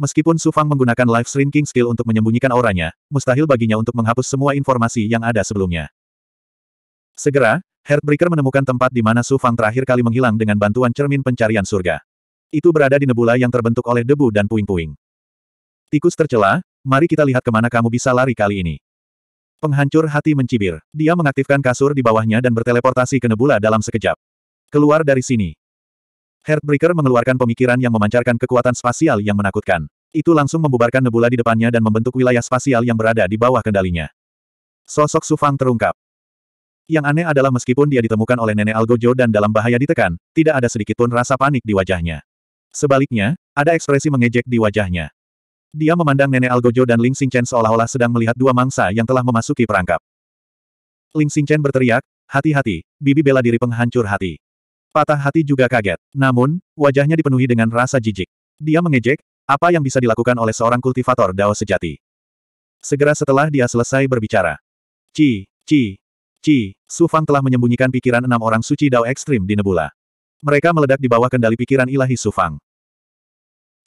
Meskipun Su Fang menggunakan life shrinking skill untuk menyembunyikan auranya, mustahil baginya untuk menghapus semua informasi yang ada sebelumnya. Segera, Heartbreaker menemukan tempat di mana Su Fang terakhir kali menghilang dengan bantuan cermin pencarian surga. Itu berada di nebula yang terbentuk oleh debu dan puing-puing. Tikus tercela, mari kita lihat kemana kamu bisa lari kali ini. Penghancur hati mencibir. Dia mengaktifkan kasur di bawahnya dan berteleportasi ke nebula dalam sekejap. Keluar dari sini. Heartbreaker mengeluarkan pemikiran yang memancarkan kekuatan spasial yang menakutkan. Itu langsung membubarkan nebula di depannya dan membentuk wilayah spasial yang berada di bawah kendalinya. Sosok Sufang terungkap. Yang aneh adalah meskipun dia ditemukan oleh nenek Algojo dan dalam bahaya ditekan, tidak ada sedikitpun rasa panik di wajahnya. Sebaliknya, ada ekspresi mengejek di wajahnya. Dia memandang nenek Algojo dan Ling Xingchen seolah-olah sedang melihat dua mangsa yang telah memasuki perangkap. Ling Xingchen berteriak, hati-hati, bibi bela diri penghancur hati. Patah hati juga kaget, namun, wajahnya dipenuhi dengan rasa jijik. Dia mengejek, apa yang bisa dilakukan oleh seorang kultivator Dao sejati. Segera setelah dia selesai berbicara. Ci, Ci, Ci, Su Fang telah menyembunyikan pikiran enam orang suci Dao ekstrim di Nebula. Mereka meledak di bawah kendali pikiran ilahi Su Fang.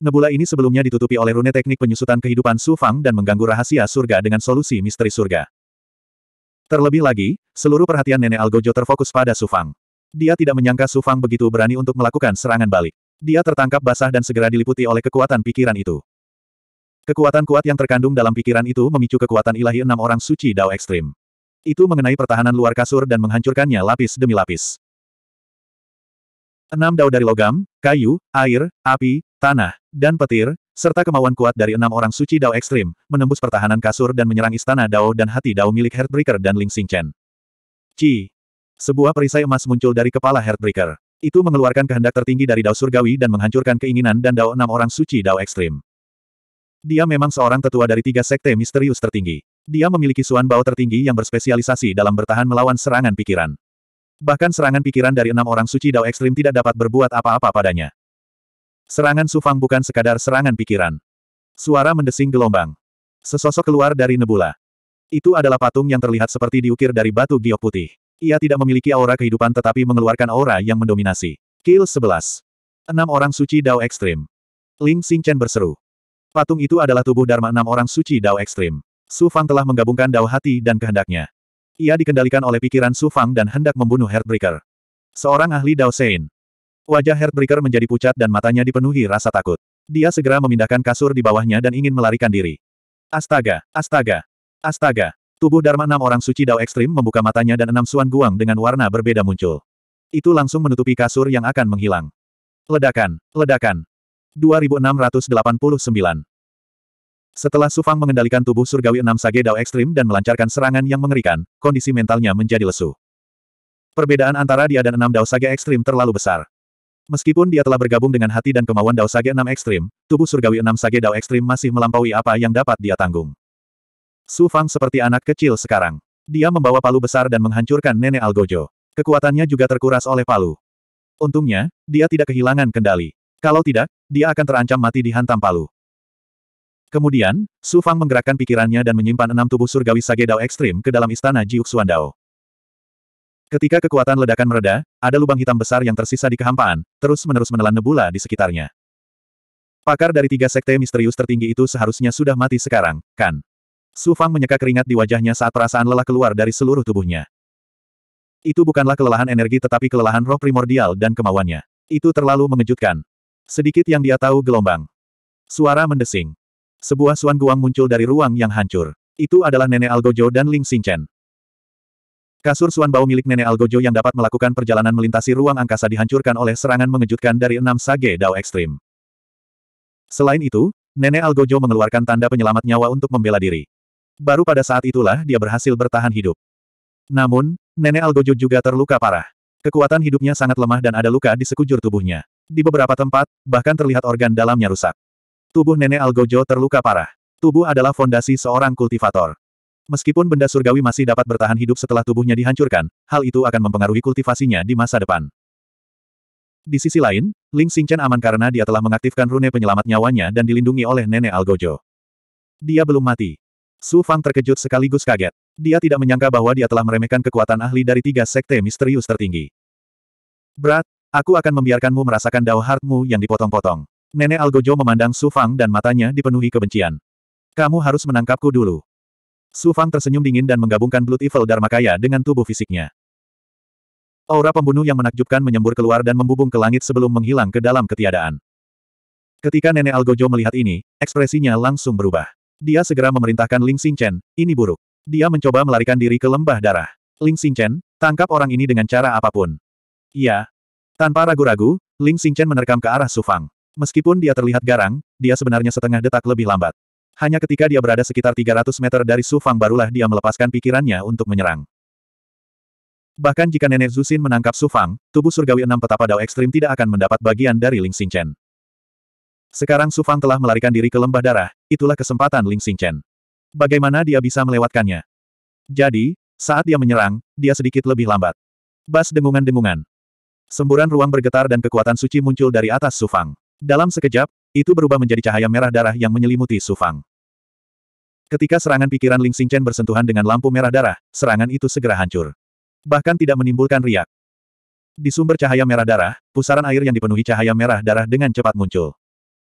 Nebula ini sebelumnya ditutupi oleh rune teknik penyusutan kehidupan Su Fang dan mengganggu rahasia surga dengan solusi misteri surga. Terlebih lagi, seluruh perhatian Nenek Algojo terfokus pada Su Fang. Dia tidak menyangka Su Fang begitu berani untuk melakukan serangan balik. Dia tertangkap basah dan segera diliputi oleh kekuatan pikiran itu. Kekuatan kuat yang terkandung dalam pikiran itu memicu kekuatan ilahi enam orang suci Dao Ekstrim. Itu mengenai pertahanan luar kasur dan menghancurkannya lapis demi lapis. Enam dao dari logam, kayu, air, api, tanah, dan petir, serta kemauan kuat dari enam orang suci dao ekstrim, menembus pertahanan kasur dan menyerang istana dao dan hati dao milik Heartbreaker dan Ling Xingchen. Ci. Sebuah perisai emas muncul dari kepala Heartbreaker. Itu mengeluarkan kehendak tertinggi dari Dao Surgawi dan menghancurkan keinginan dan Dao enam orang suci Dao ekstrim. Dia memang seorang tetua dari tiga sekte misterius tertinggi. Dia memiliki suan bau tertinggi yang berspesialisasi dalam bertahan melawan serangan pikiran. Bahkan serangan pikiran dari enam orang suci Dao Ekstrim tidak dapat berbuat apa-apa padanya. Serangan Sufang bukan sekadar serangan pikiran. Suara mendesing gelombang. Sesosok keluar dari nebula. Itu adalah patung yang terlihat seperti diukir dari batu giok putih. Ia tidak memiliki aura kehidupan tetapi mengeluarkan aura yang mendominasi. Kill 11. Enam orang suci Dao Ekstrim. Ling Xingchen berseru. Patung itu adalah tubuh Dharma enam orang suci Dao Ekstrim. Su Fang telah menggabungkan dao hati dan kehendaknya. Ia dikendalikan oleh pikiran Su Fang dan hendak membunuh Heartbreaker. Seorang ahli Dao Sein. Wajah Heartbreaker menjadi pucat dan matanya dipenuhi rasa takut. Dia segera memindahkan kasur di bawahnya dan ingin melarikan diri. Astaga! Astaga! Astaga! Tubuh Dharma enam orang suci Dao Ekstrim membuka matanya dan enam suan guang dengan warna berbeda muncul. Itu langsung menutupi kasur yang akan menghilang. Ledakan! Ledakan! 2689 setelah Sufang mengendalikan tubuh surgawi enam sage dao ekstrim dan melancarkan serangan yang mengerikan, kondisi mentalnya menjadi lesu. Perbedaan antara dia dan enam dao sage ekstrim terlalu besar. Meskipun dia telah bergabung dengan hati dan kemauan dao sage enam ekstrim, tubuh surgawi enam sage dao ekstrim masih melampaui apa yang dapat dia tanggung. Sufang seperti anak kecil sekarang. Dia membawa palu besar dan menghancurkan nenek Algojo. Kekuatannya juga terkuras oleh palu. Untungnya, dia tidak kehilangan kendali. Kalau tidak, dia akan terancam mati dihantam palu. Kemudian, Su Fang menggerakkan pikirannya dan menyimpan enam tubuh surgawi Sage Dao ekstrim ke dalam istana Jiuk Suan Dao. Ketika kekuatan ledakan mereda, ada lubang hitam besar yang tersisa di kehampaan, terus-menerus menelan nebula di sekitarnya. Pakar dari tiga sekte misterius tertinggi itu seharusnya sudah mati sekarang, kan? Su Fang menyeka keringat di wajahnya saat perasaan lelah keluar dari seluruh tubuhnya. Itu bukanlah kelelahan energi tetapi kelelahan roh primordial dan kemauannya. Itu terlalu mengejutkan. Sedikit yang dia tahu gelombang. Suara mendesing. Sebuah Suan Guang muncul dari ruang yang hancur. Itu adalah Nenek Algojo dan Ling Xinchen. Kasur Suan Bau milik Nenek Algojo yang dapat melakukan perjalanan melintasi ruang angkasa dihancurkan oleh serangan mengejutkan dari enam Sage Dao Ekstrim. Selain itu, Nenek Algojo mengeluarkan tanda penyelamat nyawa untuk membela diri. Baru pada saat itulah dia berhasil bertahan hidup. Namun, Nenek Algojo juga terluka parah. Kekuatan hidupnya sangat lemah dan ada luka di sekujur tubuhnya. Di beberapa tempat, bahkan terlihat organ dalamnya rusak. Tubuh nenek Algojo terluka parah. Tubuh adalah fondasi seorang kultivator. Meskipun benda surgawi masih dapat bertahan hidup setelah tubuhnya dihancurkan, hal itu akan mempengaruhi kultivasinya di masa depan. Di sisi lain, Ling Xingchen aman karena dia telah mengaktifkan rune penyelamat nyawanya dan dilindungi oleh nenek Algojo. Dia belum mati. Su Fang terkejut sekaligus kaget. Dia tidak menyangka bahwa dia telah meremehkan kekuatan ahli dari tiga sekte misterius tertinggi. Berat, aku akan membiarkanmu merasakan dao heartmu yang dipotong-potong. Nenek Algojo memandang Su Fang dan matanya dipenuhi kebencian. Kamu harus menangkapku dulu. Su Fang tersenyum dingin dan menggabungkan Blood Evil Kaya dengan tubuh fisiknya. Aura pembunuh yang menakjubkan menyembur keluar dan membubung ke langit sebelum menghilang ke dalam ketiadaan. Ketika Nenek Algojo melihat ini, ekspresinya langsung berubah. Dia segera memerintahkan Ling Xingchen, ini buruk. Dia mencoba melarikan diri ke lembah darah. Ling Xingchen, tangkap orang ini dengan cara apapun. Iya. Tanpa ragu-ragu, Ling Xingchen menerkam ke arah Su Fang. Meskipun dia terlihat garang, dia sebenarnya setengah detak lebih lambat. Hanya ketika dia berada sekitar 300 meter dari Su Fang barulah dia melepaskan pikirannya untuk menyerang. Bahkan jika nenek Zusin menangkap Su Fang, tubuh surgawi enam petapa dao ekstrim tidak akan mendapat bagian dari Ling Xingchen. Sekarang Su Fang telah melarikan diri ke lembah darah, itulah kesempatan Ling Xingchen. Bagaimana dia bisa melewatkannya? Jadi, saat dia menyerang, dia sedikit lebih lambat. Bas dengungan-dengungan. Semburan ruang bergetar dan kekuatan suci muncul dari atas Su Fang. Dalam sekejap, itu berubah menjadi cahaya merah darah yang menyelimuti Sufang. Ketika serangan pikiran Ling Xingchen bersentuhan dengan lampu merah darah, serangan itu segera hancur. Bahkan tidak menimbulkan riak. Di sumber cahaya merah darah, pusaran air yang dipenuhi cahaya merah darah dengan cepat muncul.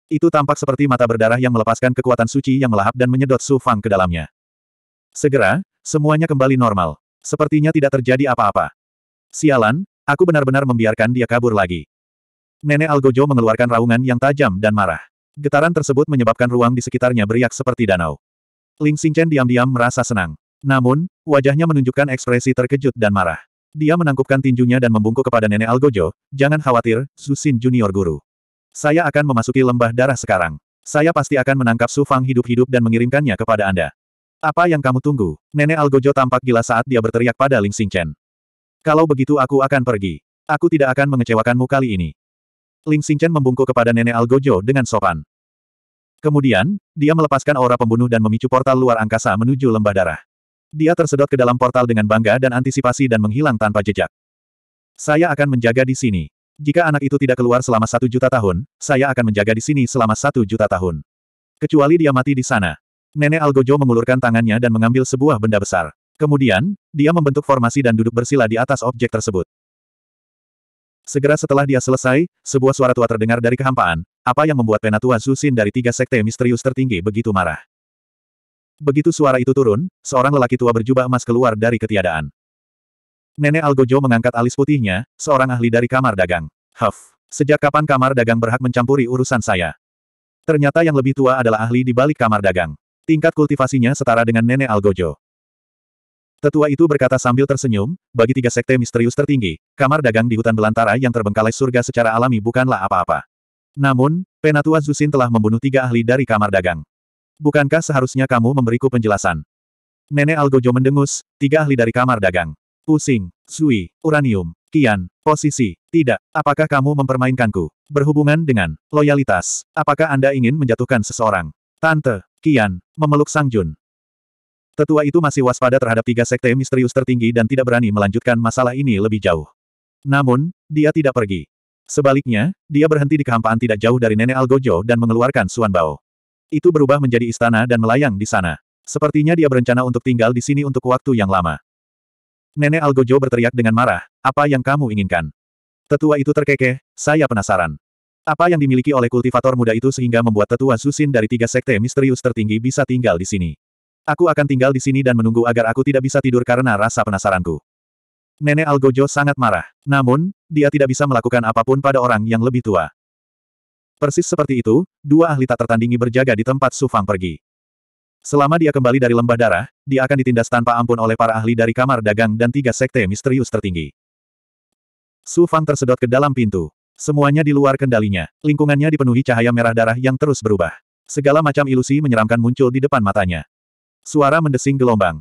Itu tampak seperti mata berdarah yang melepaskan kekuatan suci yang melahap dan menyedot Su Fang ke dalamnya. Segera, semuanya kembali normal. Sepertinya tidak terjadi apa-apa. Sialan, aku benar-benar membiarkan dia kabur lagi. Nenek Algojo mengeluarkan raungan yang tajam dan marah. Getaran tersebut menyebabkan ruang di sekitarnya beriak seperti danau. Ling Xingchen diam-diam merasa senang. Namun, wajahnya menunjukkan ekspresi terkejut dan marah. Dia menangkupkan tinjunya dan membungkuk kepada Nenek Algojo, jangan khawatir, Susin Junior Guru. Saya akan memasuki lembah darah sekarang. Saya pasti akan menangkap Su Fang hidup-hidup dan mengirimkannya kepada Anda. Apa yang kamu tunggu? Nenek Algojo tampak gila saat dia berteriak pada Ling Xingchen. Kalau begitu aku akan pergi. Aku tidak akan mengecewakanmu kali ini. Ling Xingchen membungkuk kepada nenek Algojo dengan sopan. Kemudian, dia melepaskan aura pembunuh dan memicu portal luar angkasa menuju lembah darah. Dia tersedot ke dalam portal dengan bangga dan antisipasi dan menghilang tanpa jejak. Saya akan menjaga di sini. Jika anak itu tidak keluar selama satu juta tahun, saya akan menjaga di sini selama satu juta tahun. Kecuali dia mati di sana. Nenek Algojo mengulurkan tangannya dan mengambil sebuah benda besar. Kemudian, dia membentuk formasi dan duduk bersila di atas objek tersebut. Segera setelah dia selesai, sebuah suara tua terdengar dari kehampaan, apa yang membuat penatua Susin dari tiga sekte misterius tertinggi begitu marah. Begitu suara itu turun, seorang lelaki tua berjubah emas keluar dari ketiadaan. Nenek Algojo mengangkat alis putihnya, seorang ahli dari kamar dagang. Huff, sejak kapan kamar dagang berhak mencampuri urusan saya? Ternyata yang lebih tua adalah ahli di balik kamar dagang. Tingkat kultivasinya setara dengan Nenek Algojo. Tetua itu berkata sambil tersenyum, bagi tiga sekte misterius tertinggi, kamar dagang di hutan belantara yang terbengkalai surga secara alami bukanlah apa-apa. Namun, Penatua Zusin telah membunuh tiga ahli dari kamar dagang. Bukankah seharusnya kamu memberiku penjelasan? Nenek Algojo mendengus, tiga ahli dari kamar dagang. Pusing, Sui, Uranium, Kian, posisi, tidak. Apakah kamu mempermainkanku? Berhubungan dengan loyalitas. Apakah Anda ingin menjatuhkan seseorang? Tante, Kian, memeluk Sang Jun. Tetua itu masih waspada terhadap tiga sekte misterius tertinggi dan tidak berani melanjutkan masalah ini lebih jauh. Namun, dia tidak pergi. Sebaliknya, dia berhenti di kehampaan tidak jauh dari nenek Algojo dan mengeluarkan Suan Bao. Itu berubah menjadi istana dan melayang di sana. Sepertinya dia berencana untuk tinggal di sini untuk waktu yang lama. Nenek Algojo berteriak dengan marah, apa yang kamu inginkan? Tetua itu terkekeh, saya penasaran. Apa yang dimiliki oleh kultivator muda itu sehingga membuat tetua Susin dari tiga sekte misterius tertinggi bisa tinggal di sini? Aku akan tinggal di sini dan menunggu agar aku tidak bisa tidur karena rasa penasaranku. Nenek Algojo sangat marah. Namun, dia tidak bisa melakukan apapun pada orang yang lebih tua. Persis seperti itu, dua ahli tak tertandingi berjaga di tempat Sufang pergi. Selama dia kembali dari lembah darah, dia akan ditindas tanpa ampun oleh para ahli dari kamar dagang dan tiga sekte misterius tertinggi. Sufang tersedot ke dalam pintu. Semuanya di luar kendalinya. Lingkungannya dipenuhi cahaya merah darah yang terus berubah. Segala macam ilusi menyeramkan muncul di depan matanya. Suara mendesing gelombang.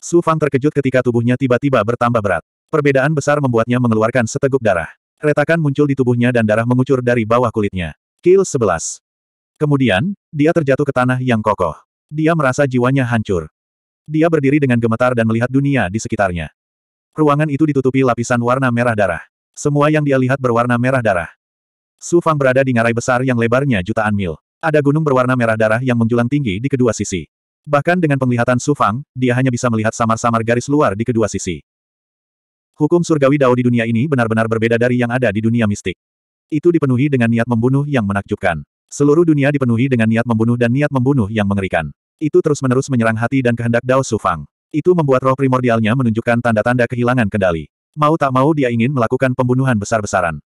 Su Fang terkejut ketika tubuhnya tiba-tiba bertambah berat. Perbedaan besar membuatnya mengeluarkan seteguk darah. Retakan muncul di tubuhnya dan darah mengucur dari bawah kulitnya. Kill 11. Kemudian, dia terjatuh ke tanah yang kokoh. Dia merasa jiwanya hancur. Dia berdiri dengan gemetar dan melihat dunia di sekitarnya. Ruangan itu ditutupi lapisan warna merah darah. Semua yang dia lihat berwarna merah darah. Su Fang berada di ngarai besar yang lebarnya jutaan mil. Ada gunung berwarna merah darah yang menjulang tinggi di kedua sisi. Bahkan dengan penglihatan Sufang, dia hanya bisa melihat samar-samar garis luar di kedua sisi. Hukum surgawi Dao di dunia ini benar-benar berbeda dari yang ada di dunia mistik. Itu dipenuhi dengan niat membunuh yang menakjubkan. Seluruh dunia dipenuhi dengan niat membunuh dan niat membunuh yang mengerikan. Itu terus-menerus menyerang hati dan kehendak Dao Sufang. Itu membuat roh primordialnya menunjukkan tanda-tanda kehilangan kendali. Mau tak mau dia ingin melakukan pembunuhan besar-besaran.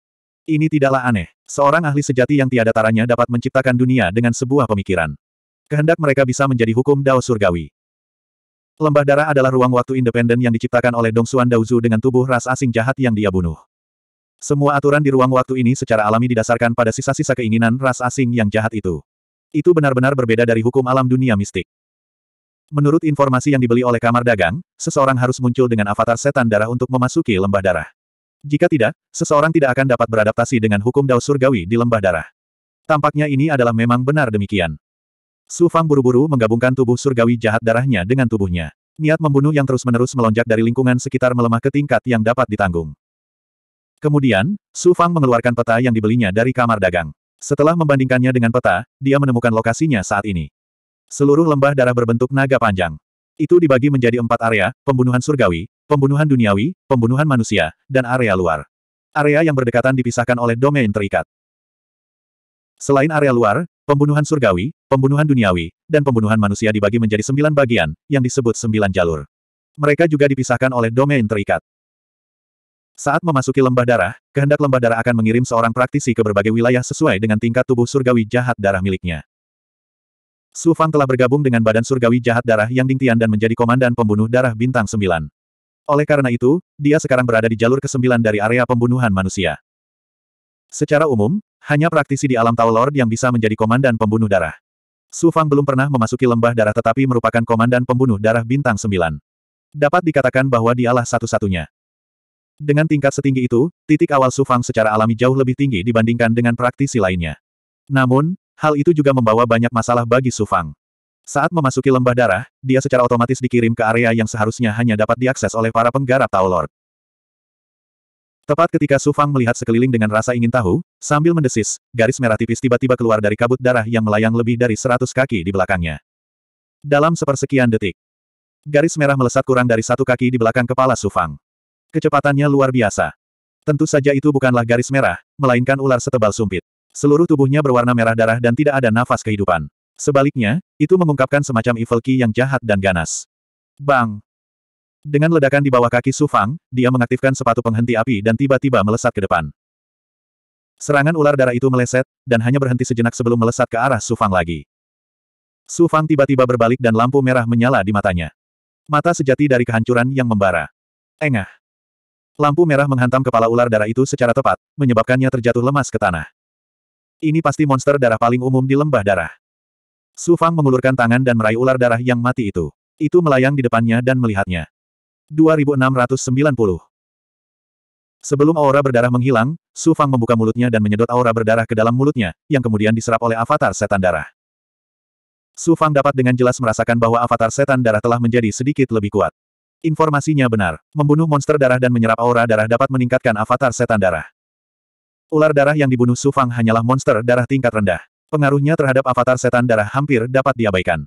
Ini tidaklah aneh. Seorang ahli sejati yang tiada taranya dapat menciptakan dunia dengan sebuah pemikiran. Kehendak mereka bisa menjadi hukum Dao Surgawi. Lembah darah adalah ruang waktu independen yang diciptakan oleh Dong Dongsuan Daozu dengan tubuh ras asing jahat yang dia bunuh. Semua aturan di ruang waktu ini secara alami didasarkan pada sisa-sisa keinginan ras asing yang jahat itu. Itu benar-benar berbeda dari hukum alam dunia mistik. Menurut informasi yang dibeli oleh kamar dagang, seseorang harus muncul dengan avatar setan darah untuk memasuki lembah darah. Jika tidak, seseorang tidak akan dapat beradaptasi dengan hukum Dao Surgawi di lembah darah. Tampaknya ini adalah memang benar demikian. Su Fang buru-buru menggabungkan tubuh surgawi jahat darahnya dengan tubuhnya. Niat membunuh yang terus-menerus melonjak dari lingkungan sekitar melemah ke tingkat yang dapat ditanggung. Kemudian, Su Fang mengeluarkan peta yang dibelinya dari kamar dagang. Setelah membandingkannya dengan peta, dia menemukan lokasinya saat ini. Seluruh lembah darah berbentuk naga panjang. Itu dibagi menjadi empat area, pembunuhan surgawi, pembunuhan duniawi, pembunuhan manusia, dan area luar. Area yang berdekatan dipisahkan oleh domain terikat. Selain area luar, Pembunuhan surgawi, pembunuhan duniawi, dan pembunuhan manusia dibagi menjadi sembilan bagian, yang disebut sembilan jalur. Mereka juga dipisahkan oleh domain terikat. Saat memasuki lembah darah, kehendak lembah darah akan mengirim seorang praktisi ke berbagai wilayah sesuai dengan tingkat tubuh surgawi jahat darah miliknya. Su Fang telah bergabung dengan badan surgawi jahat darah yang Dingtian dan menjadi komandan pembunuh darah bintang sembilan. Oleh karena itu, dia sekarang berada di jalur ke-9 dari area pembunuhan manusia. Secara umum, hanya praktisi di alam Tao Lord yang bisa menjadi komandan pembunuh darah. Su Fang belum pernah memasuki lembah darah tetapi merupakan komandan pembunuh darah bintang sembilan. Dapat dikatakan bahwa dialah satu-satunya. Dengan tingkat setinggi itu, titik awal Su Fang secara alami jauh lebih tinggi dibandingkan dengan praktisi lainnya. Namun, hal itu juga membawa banyak masalah bagi Su Fang. Saat memasuki lembah darah, dia secara otomatis dikirim ke area yang seharusnya hanya dapat diakses oleh para penggarap Tao Lord. Tepat ketika Su Fang melihat sekeliling dengan rasa ingin tahu, sambil mendesis, garis merah tipis tiba-tiba keluar dari kabut darah yang melayang lebih dari seratus kaki di belakangnya. Dalam sepersekian detik, garis merah melesat kurang dari satu kaki di belakang kepala Su Fang. Kecepatannya luar biasa. Tentu saja itu bukanlah garis merah, melainkan ular setebal sumpit. Seluruh tubuhnya berwarna merah darah dan tidak ada nafas kehidupan. Sebaliknya, itu mengungkapkan semacam evil ki yang jahat dan ganas. Bang! Dengan ledakan di bawah kaki Su Fang, dia mengaktifkan sepatu penghenti api dan tiba-tiba melesat ke depan. Serangan ular darah itu meleset, dan hanya berhenti sejenak sebelum melesat ke arah Su Fang lagi. Su Fang tiba-tiba berbalik dan lampu merah menyala di matanya. Mata sejati dari kehancuran yang membara. Engah. Lampu merah menghantam kepala ular darah itu secara tepat, menyebabkannya terjatuh lemas ke tanah. Ini pasti monster darah paling umum di lembah darah. Su Fang mengulurkan tangan dan meraih ular darah yang mati itu. Itu melayang di depannya dan melihatnya. 2690. Sebelum aura berdarah menghilang, Su Fang membuka mulutnya dan menyedot aura berdarah ke dalam mulutnya, yang kemudian diserap oleh avatar setan darah. Su Fang dapat dengan jelas merasakan bahwa avatar setan darah telah menjadi sedikit lebih kuat. Informasinya benar. Membunuh monster darah dan menyerap aura darah dapat meningkatkan avatar setan darah. Ular darah yang dibunuh Su Fang hanyalah monster darah tingkat rendah. Pengaruhnya terhadap avatar setan darah hampir dapat diabaikan.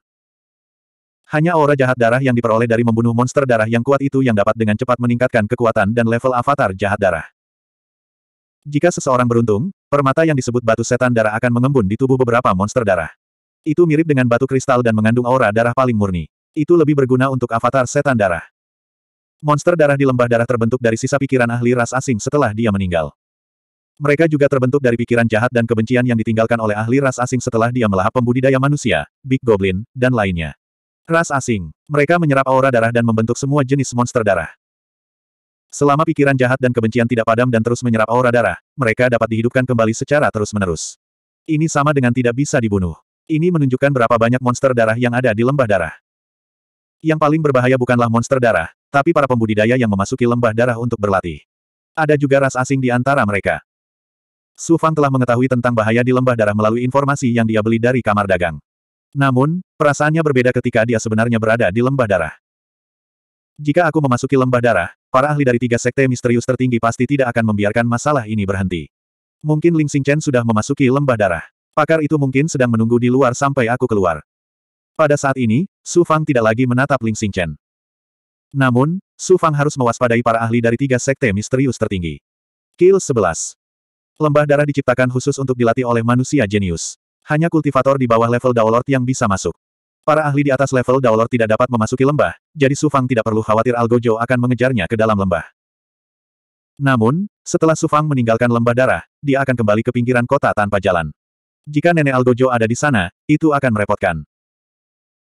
Hanya aura jahat darah yang diperoleh dari membunuh monster darah yang kuat itu yang dapat dengan cepat meningkatkan kekuatan dan level avatar jahat darah. Jika seseorang beruntung, permata yang disebut batu setan darah akan mengembun di tubuh beberapa monster darah. Itu mirip dengan batu kristal dan mengandung aura darah paling murni. Itu lebih berguna untuk avatar setan darah. Monster darah di lembah darah terbentuk dari sisa pikiran ahli ras asing setelah dia meninggal. Mereka juga terbentuk dari pikiran jahat dan kebencian yang ditinggalkan oleh ahli ras asing setelah dia melahap pembudidaya manusia, Big Goblin, dan lainnya. Ras asing. Mereka menyerap aura darah dan membentuk semua jenis monster darah. Selama pikiran jahat dan kebencian tidak padam dan terus menyerap aura darah, mereka dapat dihidupkan kembali secara terus-menerus. Ini sama dengan tidak bisa dibunuh. Ini menunjukkan berapa banyak monster darah yang ada di lembah darah. Yang paling berbahaya bukanlah monster darah, tapi para pembudidaya yang memasuki lembah darah untuk berlatih. Ada juga ras asing di antara mereka. Su Fang telah mengetahui tentang bahaya di lembah darah melalui informasi yang dia beli dari kamar dagang. Namun, perasaannya berbeda ketika dia sebenarnya berada di lembah darah. Jika aku memasuki lembah darah, para ahli dari tiga sekte misterius tertinggi pasti tidak akan membiarkan masalah ini berhenti. Mungkin Ling Xingchen sudah memasuki lembah darah. Pakar itu mungkin sedang menunggu di luar sampai aku keluar. Pada saat ini, Su Fang tidak lagi menatap Ling Xingchen. Namun, Su Fang harus mewaspadai para ahli dari tiga sekte misterius tertinggi. Kill 11. Lembah darah diciptakan khusus untuk dilatih oleh manusia jenius. Hanya kultivator di bawah level Daolord yang bisa masuk. Para ahli di atas level Daolord tidak dapat memasuki lembah, jadi Sufang tidak perlu khawatir Algojo akan mengejarnya ke dalam lembah. Namun, setelah Sufang meninggalkan lembah darah, dia akan kembali ke pinggiran kota tanpa jalan. Jika nenek Algojo ada di sana, itu akan merepotkan.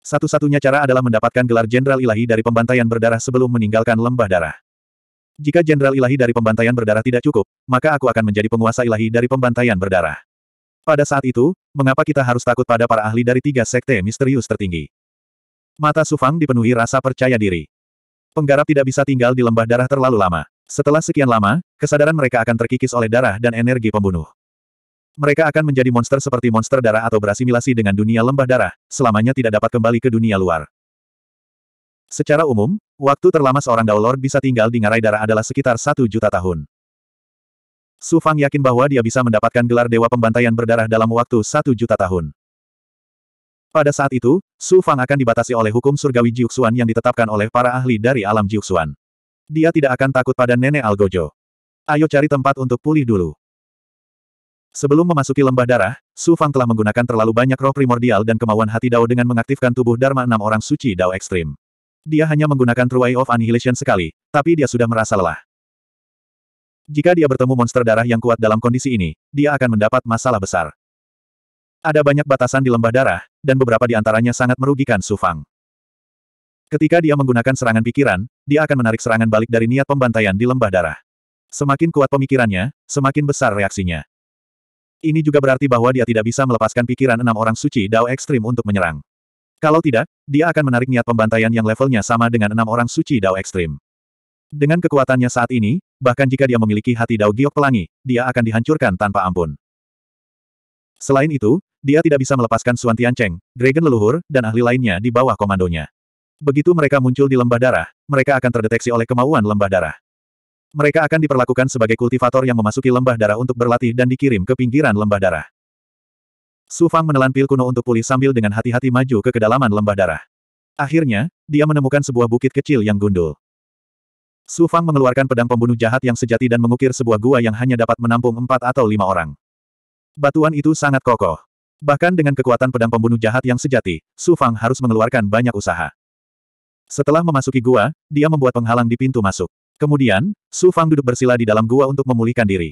Satu-satunya cara adalah mendapatkan gelar Jenderal Ilahi dari pembantaian berdarah sebelum meninggalkan lembah darah. Jika Jenderal Ilahi dari pembantaian berdarah tidak cukup, maka aku akan menjadi penguasa ilahi dari pembantaian berdarah. Pada saat itu, mengapa kita harus takut pada para ahli dari tiga sekte misterius tertinggi? Mata Sufang dipenuhi rasa percaya diri. Penggarap tidak bisa tinggal di lembah darah terlalu lama. Setelah sekian lama, kesadaran mereka akan terkikis oleh darah dan energi pembunuh. Mereka akan menjadi monster seperti monster darah atau berasimilasi dengan dunia lembah darah, selamanya tidak dapat kembali ke dunia luar. Secara umum, waktu terlama seorang Daulord bisa tinggal di ngarai darah adalah sekitar satu juta tahun. Su Fang yakin bahwa dia bisa mendapatkan gelar Dewa Pembantaian Berdarah dalam waktu satu juta tahun. Pada saat itu, Su Fang akan dibatasi oleh hukum surgawi Jiuxuan yang ditetapkan oleh para ahli dari alam Jiuxuan. Dia tidak akan takut pada nenek Algojo. Ayo cari tempat untuk pulih dulu. Sebelum memasuki lembah darah, Su Fang telah menggunakan terlalu banyak roh primordial dan kemauan hati Dao dengan mengaktifkan tubuh Dharma enam orang suci Dao ekstrim. Dia hanya menggunakan True Eye of Annihilation sekali, tapi dia sudah merasa lelah. Jika dia bertemu monster darah yang kuat dalam kondisi ini, dia akan mendapat masalah besar. Ada banyak batasan di lembah darah, dan beberapa di antaranya sangat merugikan Su Fang. Ketika dia menggunakan serangan pikiran, dia akan menarik serangan balik dari niat pembantaian di lembah darah. Semakin kuat pemikirannya, semakin besar reaksinya. Ini juga berarti bahwa dia tidak bisa melepaskan pikiran enam orang suci Dao Ekstrim untuk menyerang. Kalau tidak, dia akan menarik niat pembantaian yang levelnya sama dengan enam orang suci Dao Ekstrim. Dengan kekuatannya saat ini, bahkan jika dia memiliki hati Dao Giok Pelangi, dia akan dihancurkan tanpa ampun. Selain itu, dia tidak bisa melepaskan Suan Tiancheng, Dragon Leluhur, dan ahli lainnya di bawah komandonya. Begitu mereka muncul di lembah darah, mereka akan terdeteksi oleh kemauan lembah darah. Mereka akan diperlakukan sebagai kultivator yang memasuki lembah darah untuk berlatih dan dikirim ke pinggiran lembah darah. Su Fang menelan pil kuno untuk pulih sambil dengan hati-hati maju ke kedalaman lembah darah. Akhirnya, dia menemukan sebuah bukit kecil yang gundul. Su Fang mengeluarkan pedang pembunuh jahat yang sejati dan mengukir sebuah gua yang hanya dapat menampung empat atau lima orang. Batuan itu sangat kokoh. Bahkan dengan kekuatan pedang pembunuh jahat yang sejati, Su Fang harus mengeluarkan banyak usaha. Setelah memasuki gua, dia membuat penghalang di pintu masuk. Kemudian, Su Fang duduk bersila di dalam gua untuk memulihkan diri.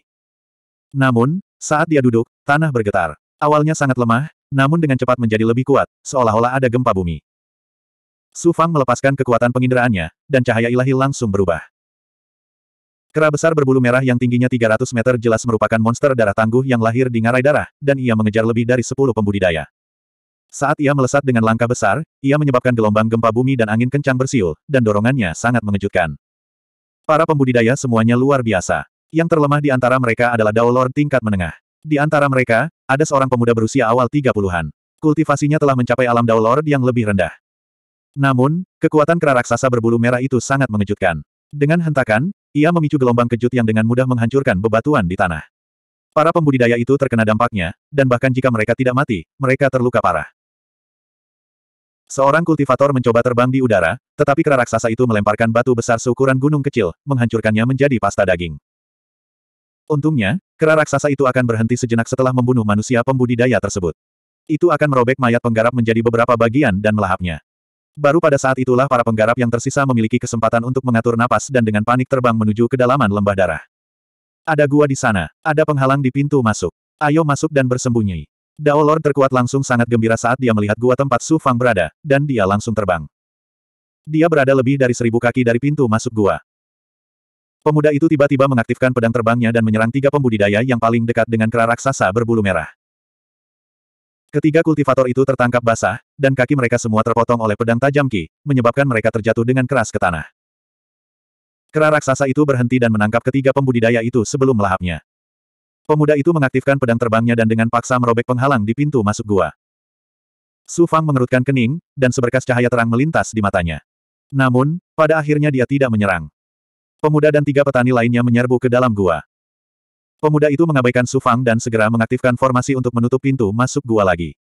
Namun, saat dia duduk, tanah bergetar. Awalnya sangat lemah, namun dengan cepat menjadi lebih kuat, seolah-olah ada gempa bumi. Su Fang melepaskan kekuatan penginderaannya, dan cahaya ilahi langsung berubah. Kera besar berbulu merah yang tingginya 300 meter jelas merupakan monster darah tangguh yang lahir di ngarai darah, dan ia mengejar lebih dari 10 pembudidaya. Saat ia melesat dengan langkah besar, ia menyebabkan gelombang gempa bumi dan angin kencang bersiul, dan dorongannya sangat mengejutkan. Para pembudidaya semuanya luar biasa. Yang terlemah di antara mereka adalah Dao Lord tingkat menengah. Di antara mereka, ada seorang pemuda berusia awal 30-an. Kultivasinya telah mencapai alam Dao Lord yang lebih rendah. Namun, kekuatan kera raksasa berbulu merah itu sangat mengejutkan. Dengan hentakan, ia memicu gelombang kejut yang dengan mudah menghancurkan bebatuan di tanah. Para pembudidaya itu terkena dampaknya, dan bahkan jika mereka tidak mati, mereka terluka parah. Seorang kultivator mencoba terbang di udara, tetapi kera raksasa itu melemparkan batu besar seukuran gunung kecil, menghancurkannya menjadi pasta daging. Untungnya, kera raksasa itu akan berhenti sejenak setelah membunuh manusia pembudidaya tersebut. Itu akan merobek mayat penggarap menjadi beberapa bagian dan melahapnya. Baru pada saat itulah para penggarap yang tersisa memiliki kesempatan untuk mengatur napas dan dengan panik terbang menuju kedalaman lembah darah. Ada gua di sana, ada penghalang di pintu masuk. Ayo masuk dan bersembunyi. Dao Lord terkuat langsung sangat gembira saat dia melihat gua tempat Su Fang berada, dan dia langsung terbang. Dia berada lebih dari seribu kaki dari pintu masuk gua. Pemuda itu tiba-tiba mengaktifkan pedang terbangnya dan menyerang tiga pembudidaya yang paling dekat dengan kera raksasa berbulu merah. Ketiga kultivator itu tertangkap basah, dan kaki mereka semua terpotong oleh pedang tajam Ki, menyebabkan mereka terjatuh dengan keras ke tanah. Kera raksasa itu berhenti dan menangkap ketiga pembudidaya itu sebelum melahapnya. Pemuda itu mengaktifkan pedang terbangnya dan dengan paksa merobek penghalang di pintu masuk gua. Su Fang mengerutkan kening, dan seberkas cahaya terang melintas di matanya. Namun, pada akhirnya dia tidak menyerang. Pemuda dan tiga petani lainnya menyerbu ke dalam gua. Pemuda itu mengabaikan sufang dan segera mengaktifkan formasi untuk menutup pintu masuk gua lagi.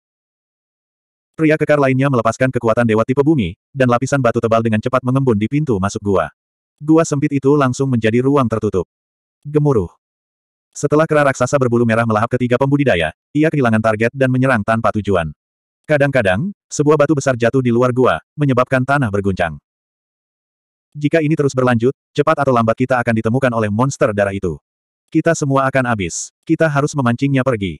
Pria kekar lainnya melepaskan kekuatan dewa tipe bumi, dan lapisan batu tebal dengan cepat mengembun di pintu masuk gua. Gua sempit itu langsung menjadi ruang tertutup. Gemuruh. Setelah kera raksasa berbulu merah melahap ketiga pembudidaya, ia kehilangan target dan menyerang tanpa tujuan. Kadang-kadang, sebuah batu besar jatuh di luar gua, menyebabkan tanah berguncang. Jika ini terus berlanjut, cepat atau lambat kita akan ditemukan oleh monster darah itu. Kita semua akan habis. Kita harus memancingnya pergi.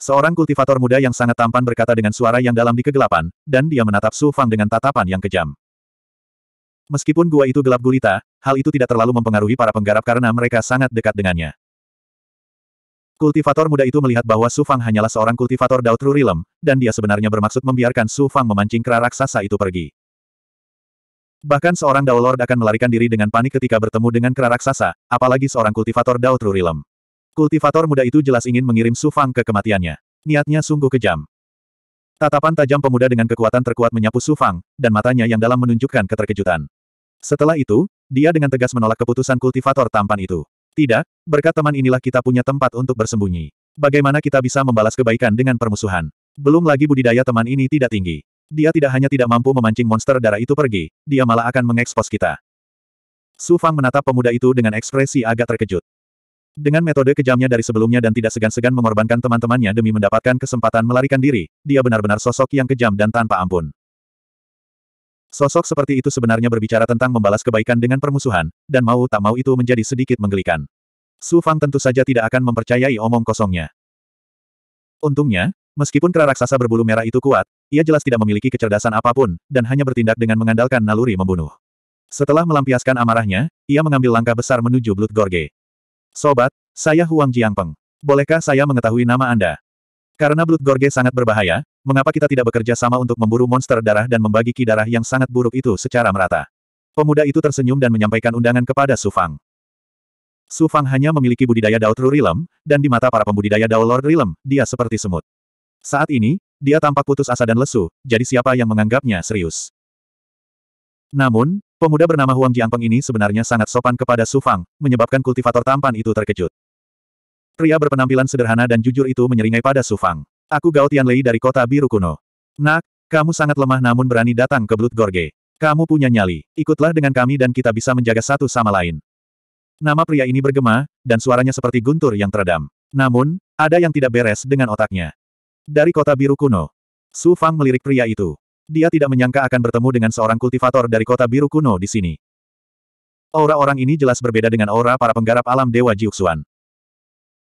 Seorang kultivator muda yang sangat tampan berkata dengan suara yang dalam di kegelapan, dan dia menatap Su Fang dengan tatapan yang kejam. Meskipun gua itu gelap gulita, hal itu tidak terlalu mempengaruhi para penggarap karena mereka sangat dekat dengannya. Kultivator muda itu melihat bahwa Su Fang hanyalah seorang kultivator Dao True Realm, dan dia sebenarnya bermaksud membiarkan Su Fang memancing kera raksasa itu pergi. Bahkan seorang Dao Lord akan melarikan diri dengan panik ketika bertemu dengan kera raksasa, apalagi seorang kultivator Dao Realm. Kultivator muda itu jelas ingin mengirim Su Fang ke kematiannya. Niatnya sungguh kejam. Tatapan tajam pemuda dengan kekuatan terkuat menyapu Su Fang, dan matanya yang dalam menunjukkan keterkejutan. Setelah itu, dia dengan tegas menolak keputusan kultivator tampan itu. Tidak, berkat teman inilah kita punya tempat untuk bersembunyi. Bagaimana kita bisa membalas kebaikan dengan permusuhan? Belum lagi budidaya teman ini tidak tinggi. Dia tidak hanya tidak mampu memancing monster darah itu pergi, dia malah akan mengekspos kita. Su Fang menatap pemuda itu dengan ekspresi agak terkejut. Dengan metode kejamnya dari sebelumnya dan tidak segan-segan mengorbankan teman-temannya demi mendapatkan kesempatan melarikan diri, dia benar-benar sosok yang kejam dan tanpa ampun. Sosok seperti itu sebenarnya berbicara tentang membalas kebaikan dengan permusuhan, dan mau tak mau itu menjadi sedikit menggelikan. Su Fang tentu saja tidak akan mempercayai omong kosongnya. Untungnya, Meskipun kera raksasa berbulu merah itu kuat, ia jelas tidak memiliki kecerdasan apapun, dan hanya bertindak dengan mengandalkan naluri membunuh. Setelah melampiaskan amarahnya, ia mengambil langkah besar menuju Blood Gorge. Sobat, saya Huang Jiangpeng. Bolehkah saya mengetahui nama Anda? Karena Blood Gorge sangat berbahaya, mengapa kita tidak bekerja sama untuk memburu monster darah dan membagi ki darah yang sangat buruk itu secara merata? Pemuda itu tersenyum dan menyampaikan undangan kepada Su Fang. Su Fang hanya memiliki budidaya Dao True Realm, dan di mata para pembudidaya Dao Lord Realm, dia seperti semut. Saat ini, dia tampak putus asa dan lesu, jadi siapa yang menganggapnya serius? Namun, pemuda bernama Huang Jiangpeng ini sebenarnya sangat sopan kepada Su Fang, menyebabkan kultivator tampan itu terkejut. Pria berpenampilan sederhana dan jujur itu menyeringai pada Su Fang. Aku Gao Tianlei dari kota biru kuno. Nak, kamu sangat lemah namun berani datang ke Blut Gorge. Kamu punya nyali, ikutlah dengan kami dan kita bisa menjaga satu sama lain. Nama pria ini bergema, dan suaranya seperti guntur yang teredam. Namun, ada yang tidak beres dengan otaknya. Dari kota biru kuno. Su Fang melirik pria itu. Dia tidak menyangka akan bertemu dengan seorang kultivator dari kota biru kuno di sini. Aura orang ini jelas berbeda dengan aura para penggarap alam Dewa Jiuxuan.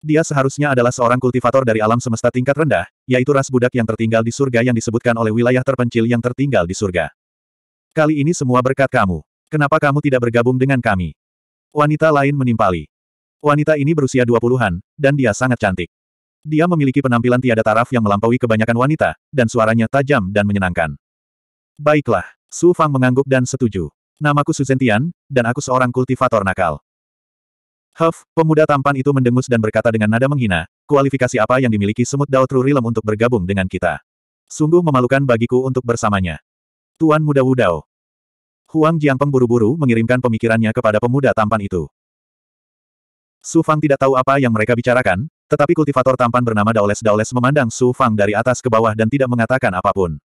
Dia seharusnya adalah seorang kultivator dari alam semesta tingkat rendah, yaitu ras budak yang tertinggal di surga yang disebutkan oleh wilayah terpencil yang tertinggal di surga. Kali ini semua berkat kamu. Kenapa kamu tidak bergabung dengan kami? Wanita lain menimpali. Wanita ini berusia 20-an, dan dia sangat cantik. Dia memiliki penampilan tiada taraf yang melampaui kebanyakan wanita, dan suaranya tajam dan menyenangkan. Baiklah, Su Fang mengangguk dan setuju. Namaku Suzentian, dan aku seorang kultivator nakal. Huff, pemuda tampan itu mendengus dan berkata dengan nada menghina, kualifikasi apa yang dimiliki semut Dao Trurilem untuk bergabung dengan kita. Sungguh memalukan bagiku untuk bersamanya. Tuan Muda Wudao. Huang Jiangpeng buru-buru mengirimkan pemikirannya kepada pemuda tampan itu. Su Fang tidak tahu apa yang mereka bicarakan, tetapi kultivator tampan bernama Daoles Daoles memandang Su Fang dari atas ke bawah dan tidak mengatakan apapun.